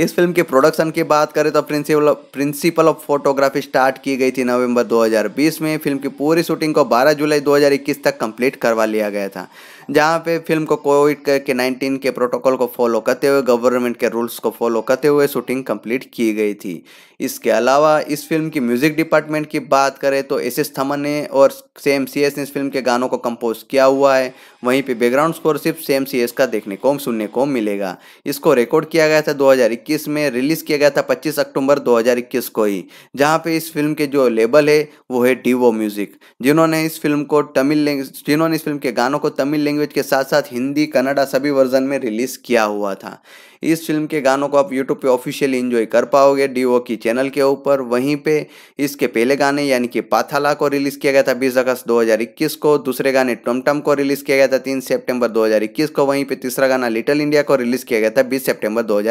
इस फिल्म के प्रोडक्शन की बात करें तो principal principal of photography start की गई थी नवंबर 2020 में फिल्म की पूरी शूटिंग को 12 जुलाई 2021 तक कंप्लीट करवा लिया गया था जहाँ पे फिल्म को कोविड के नाइनटीन के प्रोटोकॉल को फॉलो करते हुए गवर्नमेंट के रूल्स को फॉलो करते हुए शूटिंग कंप्लीट की गई थी इसके अलावा इस फिल्म की म्यूजिक डिपार्टमेंट की बात करें तो एस एस थमन ने और सेम सी एस ने इस फिल्म के गानों को कंपोज किया हुआ है वहीं पे बैकग्राउंड स्कोर सिर्फ सेम सी एस का देखने को सुनने को मिलेगा इसको रिकॉर्ड किया गया था 2021 में रिलीज किया गया था 25 अक्टूबर 2021 को ही जहाँ पे इस फिल्म के जो लेबल है वो है डीवो म्यूजिक जिन्होंने इस फिल्म को तमिल जिन्होंने इस फिल्म के गानों को तमिल लैंग्वेज के साथ साथ हिंदी कन्नडा सभी वर्जन में रिलीज़ किया हुआ था इस फिल्म के गानों को आप यूट्यूब पे ऑफिशियली इन्जॉय कर पाओगे डी की चैनल के ऊपर वहीं पे इसके पहले गाने यानी कि पाथाला को रिलीज़ किया गया था बीस अगस्त 2021 को दूसरे गाने टमटम को रिलीज़ किया गया था तीन सेप्टेम्बर 2021 को वहीं पे तीसरा गाना लिटिल इंडिया को रिलीज़ किया गया था बीस सेप्टेम्बर दो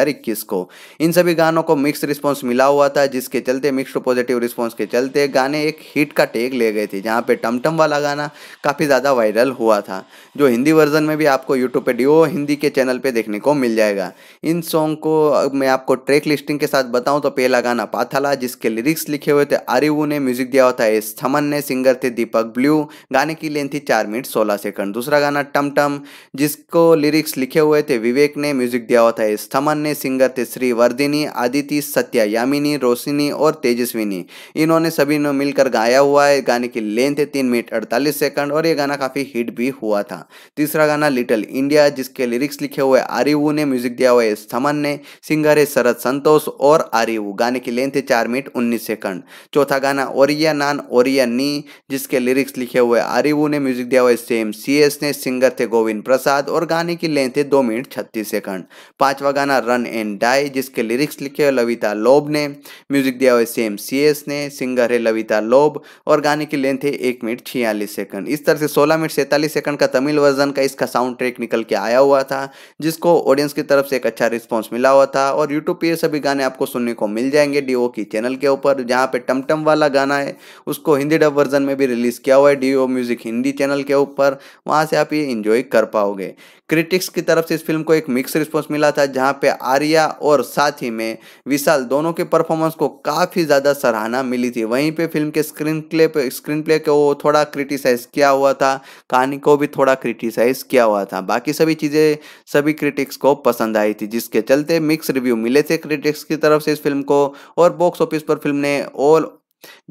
को इन सभी गानों को मिक्स रिस्पॉन्स मिला हुआ था जिसके चलते मिक्स टू पॉजिटिव रिस्पॉन्स के चलते गाने एक हिट का टेक ले गए थे जहाँ पे टमटम वाला गाना काफ़ी ज़्यादा वायरल हुआ था जो हिंदी वर्जन में भी आपको यूट्यूब पर डी हिंदी के चैनल पर देखने को मिल जाएगा इन सॉन्ग को मैं आपको ट्रैक लिस्टिंग के साथ बताऊं तो पहला गाना पाथाला जिसके लिरिक्स लिखे हुए थे आरिव ने म्यूजिक दिया होता है थमन ने सिंगर थे दीपक ब्लू गाने की लेंथ थी चार मिनट सोलह सेकंड दूसरा गाना टम टम जिसको लिरिक्स लिखे हुए थे विवेक ने म्यूजिक दिया होता है थमन ने सिंगर थे श्री वर्दिनी आदिति सत्या यामिनी रोशिनी और तेजस्विनी इन्होंने सभी ने मिलकर गाया हुआ है गाने की लेंथ है तीन मिनट अड़तालीस सेकंड और ये गाना काफ़ी हिट भी हुआ था तीसरा गाना लिटिल इंडिया जिसके लिरिक्स लिखे हुए आरिव ने म्यूजिक दिया हुआ है मुकेश थमन ने सिंगर है शरद संतोष और आरिव गाने की लेंथ है चार मिनट उन्नीस सेकंड चौथा गाना ओरिया नान ओरिया नी जिसके लिरिक्स लिखे हुए आरिव ने म्यूजिक दिया हुआ सेम सी एस ने सिंगर थे गोविंद प्रसाद और गाने की लेंथ है दो मिनट छत्तीस सेकंड पांचवा गाना रन एंड डाई जिसके लिरिक्स लिखे हुए लविता लोब ने म्यूजिक दिया हुआ सेम सी एस ने सिंगर है लविता लोब और गाने की लेंथ है एक मिनट छियालीस सेकंड इस तरह से सोलह मिनट सैतालीस सेकंड का तमिल वर्जन का इसका साउंड ट्रैक निकल के आया हुआ था जिसको ऑडियंस की तरफ से एक अच्छा रिस्पॉन्स मिला हुआ था और यूट्यूब पे ये सभी गाने आपको सुनने को मिल जाएंगे डी की चैनल के ऊपर जहाँ पे टमटम वाला गाना है उसको हिंदी डब वर्जन में भी रिलीज़ किया हुआ है डी म्यूज़िक हिंदी चैनल के ऊपर वहाँ से आप ये इन्जॉय कर पाओगे क्रिटिक्स की तरफ से इस फिल्म को एक मिक्स रिस्पॉन्स मिला था जहाँ पे आर्या और साथ ही में विशाल दोनों के परफॉर्मेंस को काफ़ी ज़्यादा सराहना मिली थी वहीं पे फिल्म के स्क्रीन प्ले पर स्क्रीन प्ले को थोड़ा क्रिटिसाइज़ किया हुआ था कहानी को भी थोड़ा क्रिटिसाइज़ किया हुआ था बाकी सभी चीज़ें सभी क्रिटिक्स को पसंद आई थी थी जिसके चलते मिक्स रिव्यू मिले थे क्रिटिक्स की तरफ से इस फिल्म को और बॉक्स ऑफिस पर फिल्म ने ऑल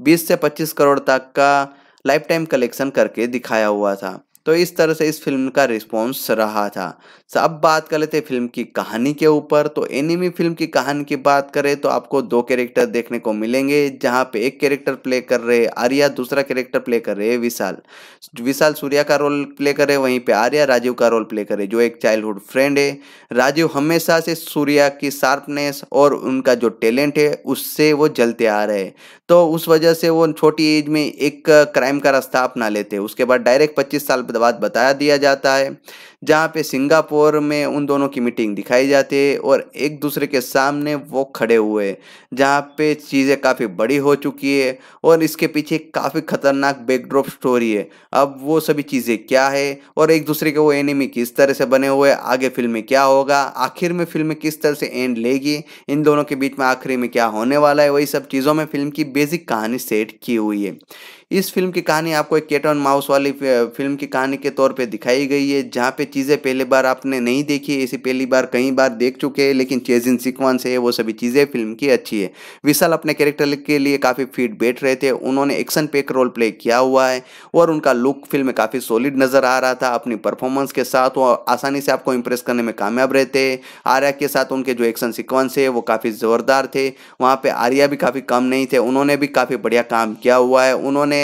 20 से 25 करोड़ तक का लाइफ टाइम कलेक्शन करके दिखाया हुआ था तो इस तरह से इस फिल्म का रिस्पॉन्स रहा था अब बात कर लेते फिल्म की कहानी के ऊपर तो एनिमी फिल्म की कहानी की बात करें तो आपको दो कैरेक्टर देखने को मिलेंगे जहाँ पे एक कैरेक्टर प्ले कर रहे आर्या दूसरा कैरेक्टर प्ले कर रहे विशाल विशाल सूर्या का रोल प्ले करे वहीं पे आर्या राजीव का रोल प्ले करे जो एक चाइल्डहुड फ्रेंड है राजीव हमेशा से सूर्या की शार्पनेस और उनका जो टैलेंट है उससे वो जलते आ रहे तो उस वजह से वो छोटी एज में एक क्राइम का रास्ता अपना लेते उसके बाद डायरेक्ट पच्चीस साल अहमदाबाद बताया दिया जाता है जहाँ पे सिंगापुर में उन दोनों की मीटिंग दिखाई जाती है और एक दूसरे के सामने वो खड़े हुए जहाँ पे चीज़ें काफ़ी बड़ी हो चुकी है और इसके पीछे काफ़ी ख़तरनाक बैकड्रॉप स्टोरी है अब वो सभी चीज़ें क्या है और एक दूसरे के वो एनिमी किस तरह से बने हुए आगे फिल्म में क्या होगा आखिर में फिल्म किस तरह से एंड लेगी इन दोनों के बीच में आखिरी में क्या होने वाला है वही सब चीज़ों में फिल्म की बेसिक कहानी सेट की हुई है इस फिल्म की कहानी आपको एक केट और माउस वाली फिल्म की कहानी के तौर पे दिखाई गई है जहाँ पे चीज़ें पहले बार आपने नहीं देखी है इसी पहली बार कई बार देख चुके हैं लेकिन चेज इन सिक्वेंस है वो सभी चीज़ें फिल्म की अच्छी है विशाल अपने कैरेक्टर के लिए काफ़ी फिट बैठ रहे थे उन्होंने एक्शन पेक रोल प्ले किया हुआ है और उनका लुक फिल्म में काफ़ी सॉलिड नज़र आ रहा था अपनी परफॉर्मेंस के साथ वो आसानी से आपको इम्प्रेस करने में कामयाब रहते हैं आर्या के साथ उनके जो एक्शन सिक्वेंस है वो काफ़ी ज़ोरदार थे वहाँ पर आर्या भी काफ़ी कम नहीं थे उन्होंने भी काफ़ी बढ़िया काम किया हुआ है उन्होंने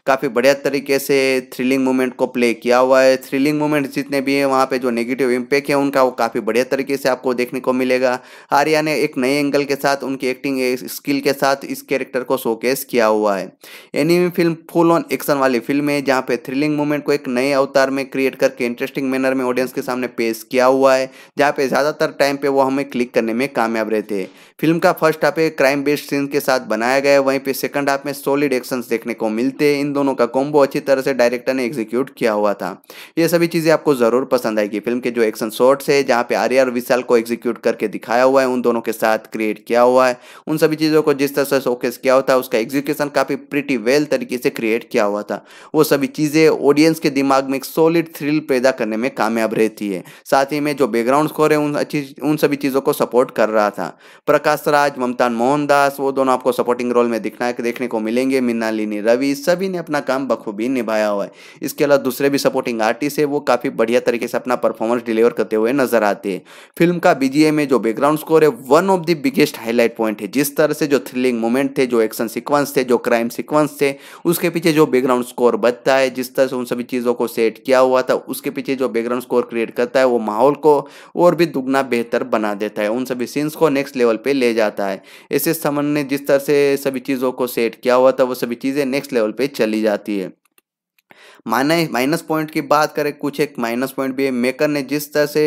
काफ़ी बढ़िया तरीके से थ्रिलिंग मोमेंट को प्ले किया हुआ है थ्रिलिंग मोमेंट जितने भी हैं वहाँ पे जो नेगेटिव इम्पैक्ट है उनका वो काफ़ी बढ़िया तरीके से आपको देखने को मिलेगा आर्या ने एक नए एंगल के साथ उनकी एक्टिंग स्किल के साथ इस कैरेक्टर को शोकेस किया हुआ है enemy film full on action वाली फिल्म है जहाँ पे थ्रिलिंग मोमेंट को एक नए अवतार में क्रिएट करके इंटरेस्टिंग मैनर में ऑडियंस के सामने पेश किया हुआ है जहाँ पे ज़्यादातर टाइम पर वो हमें क्लिक करने में कामयाब रहते हैं फिल्म का फर्स्ट हाफ एक क्राइम बेस्ड सीन के साथ बनाया गया है वहीं पे सेकंड हाफ में सॉलिड एक्शन देखने को मिलते हैं इन दोनों का कॉम्बो अच्छी तरह से डायरेक्टर ने एग्जीक्यूट किया हुआ था ये सभी चीज़ें आपको ज़रूर पसंद आएगी फिल्म के जो एक्शन शॉर्ट्स है जहाँ पे आर्य और विशाल को एग्जीक्यूट करके दिखाया हुआ है उन दोनों के साथ क्रिएट किया हुआ है उन सभी चीज़ों को जिस तरह से शोकेस किया हुआ था उसका एग्जीक्यूशन काफ़ी प्रिटी वेल तरीके से क्रिएट किया हुआ था वो सभी चीज़ें ऑडियंस के दिमाग में एक सॉलिड थ्रिल पैदा करने में कामयाब रहती है साथ ही में जो बैकग्राउंड स्कोर है उन अच्छी उन सभी चीज़ों को सपोर्ट कर रहा था प्रकाश राज ममता मोहनदास वो दोनों आपको सपोर्टिंग रोल में दिखना देखने को मिलेंगे मीनालिनी रवि सभी ने अपना काम बखूबी निभाया हुआ है इसके अलावा दूसरे भी सपोर्टिंग आर्टिस्ट है वो काफ़ी बढ़िया तरीके से अपना परफॉर्मेंस डिलीवर करते हुए नजर आते हैं फिल्म का बीजीए में जो बैकग्राउंड स्कोर है one of the biggest highlight point है जिस तरह से जो थ्रिलिंग मोमेंट थे जो एक्शन सिक्वेंस थे जो क्राइम सिक्वेंस थे उसके पीछे जो बैकग्राउंड स्कोर बचता है जिस तरह से उन सभी चीज़ों को सेट किया हुआ था उसके पीछे जो बैकग्राउंड स्कोर क्रिएट करता है वो माहौल को और भी दुगना बेहतर बना देता है उन सभी सीन्स को नेक्स्ट लेवल पे ले जाता है ऐसे समन ने जिस तरह से सभी चीज़ों को सेट किया हुआ था वो सभी चीज़ें नेक्स्ट लेवल पे चली चली जाती है माइनस माइनस पॉइंट की बात करें कुछ एक माइनस पॉइंट भी है मेकर ने जिस तरह से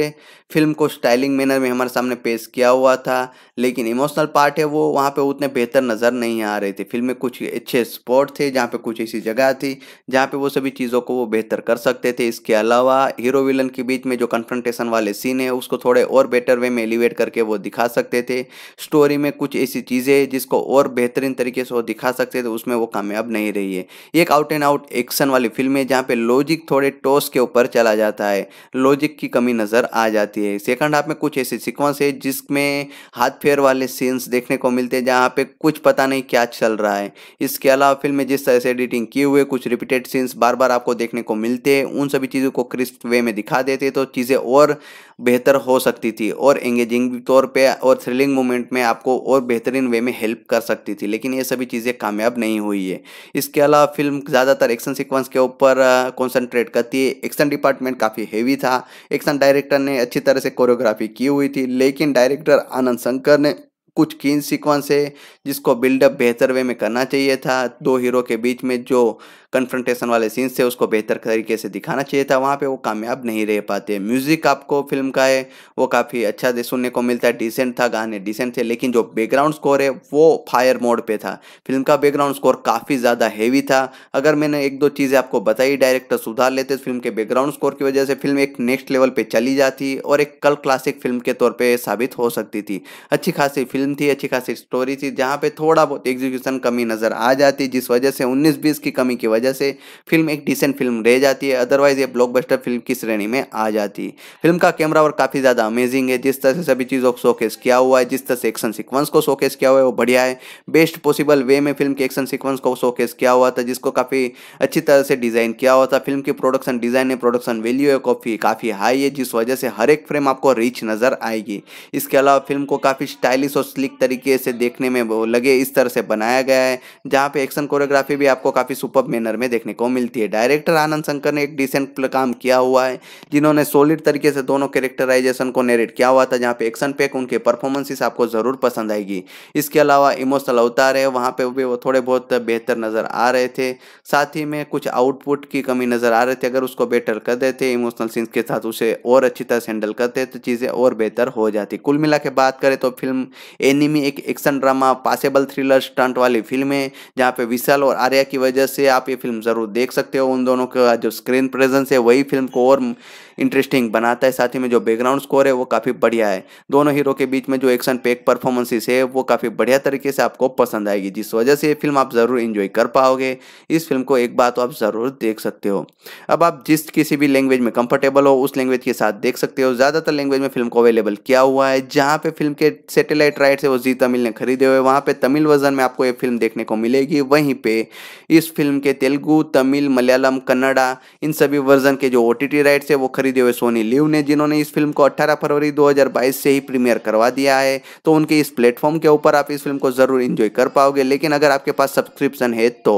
फिल्म को स्टाइलिंग मैनर में हमारे सामने पेश किया हुआ था लेकिन इमोशनल पार्ट है वो वहाँ पे उतने बेहतर नज़र नहीं आ रहे थे फिल्म में कुछ अच्छे स्पॉट थे जहाँ पे कुछ ऐसी जगह थी जहाँ पे वो सभी चीज़ों को वो बेहतर कर सकते थे इसके अलावा हीरो विलन के बीच में जो कन्फ्रंटेशन वाले सीन है उसको थोड़े और बेटर वे में एलिवेट करके वो दिखा सकते थे स्टोरी में कुछ ऐसी चीज़ें जिसको और बेहतरीन तरीके से वो दिखा सकते थे उसमें वो कामयाब नहीं रही है एक आउट एंड आउट एक्शन वाली फिल्म है जहाँ पर लॉजिक थोड़े टॉस के ऊपर चला जाता है लॉजिक की कमी नज़र आ जाती है सेकंड हाफ में कुछ ऐसे सिक्वेंस है जिसमें हाथ अफेयर वाले सीन्स देखने को मिलते हैं जहाँ पे कुछ पता नहीं क्या चल रहा है इसके अलावा फिल्म में जिस तरह से एडिटिंग किए हुए कुछ रिपीटेड सीन्स बार बार आपको देखने को मिलते हैं उन सभी चीज़ों को क्रिस्प वे में दिखा देते तो चीज़ें और बेहतर हो सकती थी और एंगेजिंग तौर पे और थ्रिलिंग मोमेंट में आपको और बेहतरीन वे में हेल्प कर सकती थी लेकिन ये सभी चीज़ें कामयाब नहीं हुई है इसके अलावा फिल्म ज़्यादातर एक्शन सीक्वेंस के ऊपर कॉन्सेंट्रेट करती है एक्शन डिपार्टमेंट काफ़ी हेवी था एक्शन डायरेक्टर ने अच्छी तरह से कोरियोग्राफी की हुई थी लेकिन डायरेक्टर आनंद शंकर ने कुछ कीन सीक्वेंस है जिसको बिल्डअप बेहतर वे में करना चाहिए था दो हीरो के बीच में जो कन्फ्रंटेशन वाले सीन्स थे उसको बेहतर तरीके से दिखाना चाहिए था वहाँ पे वो कामयाब नहीं रह पाते म्यूज़िक आपको फिल्म का है वो काफ़ी अच्छा सुनने को मिलता है डिसेंट था गाने डिसेंट थे लेकिन जो बैकग्राउंड स्कोर है वो फायर मोड पे था फिल्म का बैकग्राउंड स्कोर काफ़ी ज़्यादा हैवी था अगर मैंने एक दो चीज़ें आपको बताई डायरेक्टर सुधार लेते फिल्म के बैकग्राउंड स्कोर की वजह से फिल्म एक नेक्स्ट लेवल पर चली जाती और एक कल क्लासिक फिल्म के तौर पर साबित हो सकती थी अच्छी खासी फिल्म थी अच्छी खासी स्टोरी थी जहाँ पे थोड़ा बहुत एग्जीक्यूशन कमी नज़र आ जाती जिस वजह से उन्नीस बीस की कमी की वजह वजह से फिल्म एक डिसेंट फिल्म रह जाती है अदरवाइज ये ब्लॉकबस्टर फिल्म की श्रेणी में आ जाती है फिल्म का कैमरा वर्क काफ़ी ज़्यादा अमेजिंग है जिस तरह से सभी चीज़ों को शोकेस किया हुआ है जिस तरह से एक्शन सिक्वेंस को शोकेस किया हुआ है वो बढ़िया है बेस्ट पॉसिबल वे में फिल्म के एक्शन सिक्वेंस को शोकेस किया हुआ था जिसको काफ़ी अच्छी तरह से डिज़ाइन किया हुआ था फिल्म की प्रोडक्शन डिज़ाइन है प्रोडक्शन वैल्यू है काफ़ी काफ़ी हाई है जिस वजह से हर एक फ्रेम आपको रिच नज़र आएगी इसके अलावा फिल्म को काफ़ी स्टाइलिश और स्लिक तरीके से देखने में लगे इस तरह से बनाया गया है जहाँ पे एक्शन कोरियोग्राफी भी आपको काफ़ी सुपर मैनर फिल्म में देखने को मिलती है डायरेक्टर आनंद शंकर ने एक डिसेंट काम किया हुआ है जिन्होंने सॉलिड तरीके से दोनों कैरेक्टराइजेशन को नेरेट किया हुआ था जहाँ पे एक्शन पैक उनके परफॉर्मेंसेस आपको ज़रूर पसंद आएगी इसके अलावा इमोशनल अवतार है वहाँ पर भी वो थोड़े बहुत बेहतर नज़र आ रहे थे साथ ही में कुछ आउटपुट की कमी नज़र आ रहे थे अगर उसको बेटर कर देते इमोशनल सीन्स के साथ उसे और अच्छी तरह से हैंडल करते तो चीज़ें और बेहतर हो जाती कुल मिला बात करें तो फिल्म एनिमी एक action drama passable thriller stunt वाली फिल्म है जहाँ पे विशाल और आर्या की वजह से आप ये फिल्म ज़रूर देख सकते हो उन दोनों का जो स्क्रीन प्रेजेंस है वही फिल्म को और इंटरेस्टिंग बनाता है साथ ही में जो बैकग्राउंड स्कोर है वो काफ़ी बढ़िया है दोनों हीरो के बीच में जो एक्शन पैक परफॉर्मेंसेस है वो काफ़ी बढ़िया तरीके से आपको पसंद आएगी जिस वजह से ये फिल्म आप ज़रूर इन्जॉय कर पाओगे इस फिल्म को एक बार तो आप ज़रूर देख सकते हो अब आप जिस किसी भी लैंग्वेज में कंफर्टेबल हो उस लैंग्वेज के साथ देख सकते हो ज़्यादातर लैंग्वेज में फिल्म को अवेलेबल किया हुआ है जहाँ पे फिल्म के सेटेलाइट राइट्स है वो जी तमिल ने खरीदे हुए वहाँ पर तमिल वर्जन में आपको ये फिल्म देखने को मिलेगी वहीं पर इस फिल्म के तेलुगू तमिल मलयालम कन्नडा इन सभी वर्जन के जो ओ टी राइट्स है वो खरीदे हुए सोनी लिव ने जिन्होंने इस फिल्म को 18 फरवरी 2022 से ही प्रीमियर करवा दिया है तो उनके इस प्लेटफॉर्म के ऊपर आप इस फिल्म को जरूर इंजॉय कर पाओगे लेकिन अगर आपके पास सब्सक्रिप्शन है तो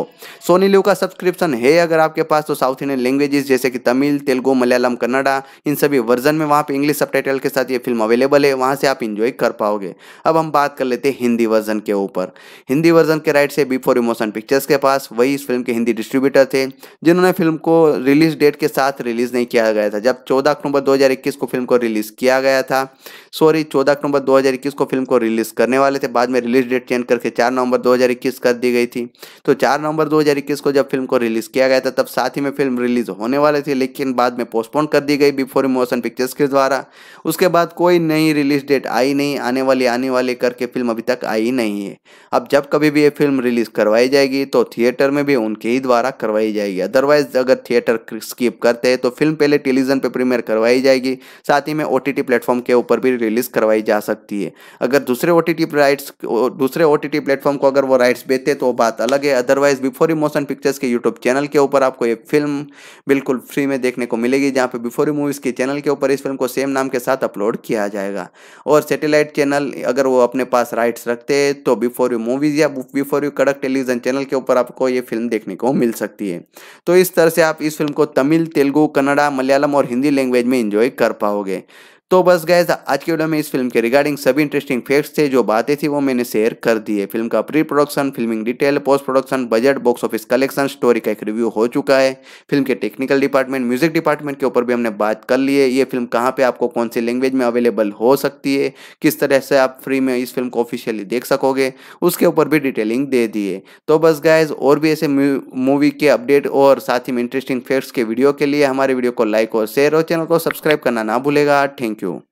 सोनी लिव का सब्सक्रिप्शन है अगर आपके पास तो साउथ इंडियन लैंग्वेजेस जैसे कि तमिल तेलुगु मलयालम कन्नडा इन सभी वर्जन में वहाँ पे इंग्लिश सब के साथ ये फिल्म अवेलेबल है वहाँ से आप इंजॉय कर पाओगे अब हम बात कर लेते हैं हिंदी वर्जन के ऊपर हिंदी वर्जन के राइट से बिफोर इमोशन पिक्चर्स के पास वही इस फिल्म के हिंदी डिस्ट्रीब्यूटर थे जिन्होंने फिल्म को रिलीज डेट के साथ रिलीज नहीं किया गया था जब जब 14 अक्टूबर 2021 को फिल्म को रिलीज किया गया था सॉरी 14 अक्टूबर 2021 को फिल्म को रिलीज करने वाले थे बाद में रिलीज डेट चेंज करके 4 नवंबर 2021 कर दी गई थी तो 4 नवंबर 2021 को जब फिल्म को रिलीज किया गया था तब साथ ही में फिल्म रिलीज होने वाली थी लेकिन बाद में पोस्टपोन कर दी गई बिफोर मोशन पिक्चर्स के द्वारा उसके बाद कोई नई रिलीज डेट आई नहीं आने वाली आने वाली करके फिल्म अभी तक आई नहीं है अब जब कभी भी ये फिल्म रिलीज करवाई जाएगी तो थिएटर में भी उनके ही द्वारा करवाई जाएगी अदरवाइज अगर थिएटर स्किप करते हैं तो फिल्म पहले टेलीविजन पे प्रीमियर करवाई जाएगी साथ ही में ओ प्लेटफॉर्म के ऊपर भी रिलीज करवाई जा सकती है अगर दूसरे ओ राइट्स दूसरे ओ प्लेटफॉर्म को अगर वो राइट्स बेचते तो बात अलग है अदरवाइज बिफोर इमोशन पिक्चर्स के यूट्यूब चैनल के ऊपर आपको एक फिल्म बिल्कुल फ्री में देखने को मिलेगी जहाँ पे बिफोर मूवीज़ के चैनल के ऊपर इस फिल्म को सेम नाम के साथ अपलोड किया जाएगा और सेटेलाइट चैनल अगर वो अपने पास राइट्स रखते हैं तो बिफोर यू मूवीज़ या बिफोर यू कड़क टेलीविजन चैनल के ऊपर आपको ये फिल्म देखने को मिल सकती है तो इस तरह से आप इस फिल्म को तमिल तेलुगु कन्नड़ा मलयालम और हिंदी लैंग्वेज में इंजॉय कर पाओगे तो बस गए आज के वीडियो में इस फिल्म के रिगार्डिंग सभी इंटरेस्टिंग फैक्ट्स थे जो बातें थी वो मैंने शेयर कर दिए फिल्म का pre production filming detail post production budget box office collection story का एक रिव्यू हो चुका है फिल्म के टेक्निकल डिपार्टमेंट म्यूजिक डिपार्टमेंट के ऊपर भी हमने बात कर ली है ये फिल्म कहाँ पर आपको कौन सी लैंग्वेज में अवेलेबल हो सकती है किस तरह से आप फ्री में इस फिल्म को ऑफिशियली देख सकोगे उसके ऊपर भी डिटेलिंग दे दिए तो बस गाइज और भी ऐसे मूवी के अपडेट और साथ ही में इंटरेस्टिंग फैक्ट्स के वीडियो के लिए हमारे वीडियो को लाइक और शेयर और चैनल को सब्सक्राइब करना ना भूलेगा थैंक Thank you.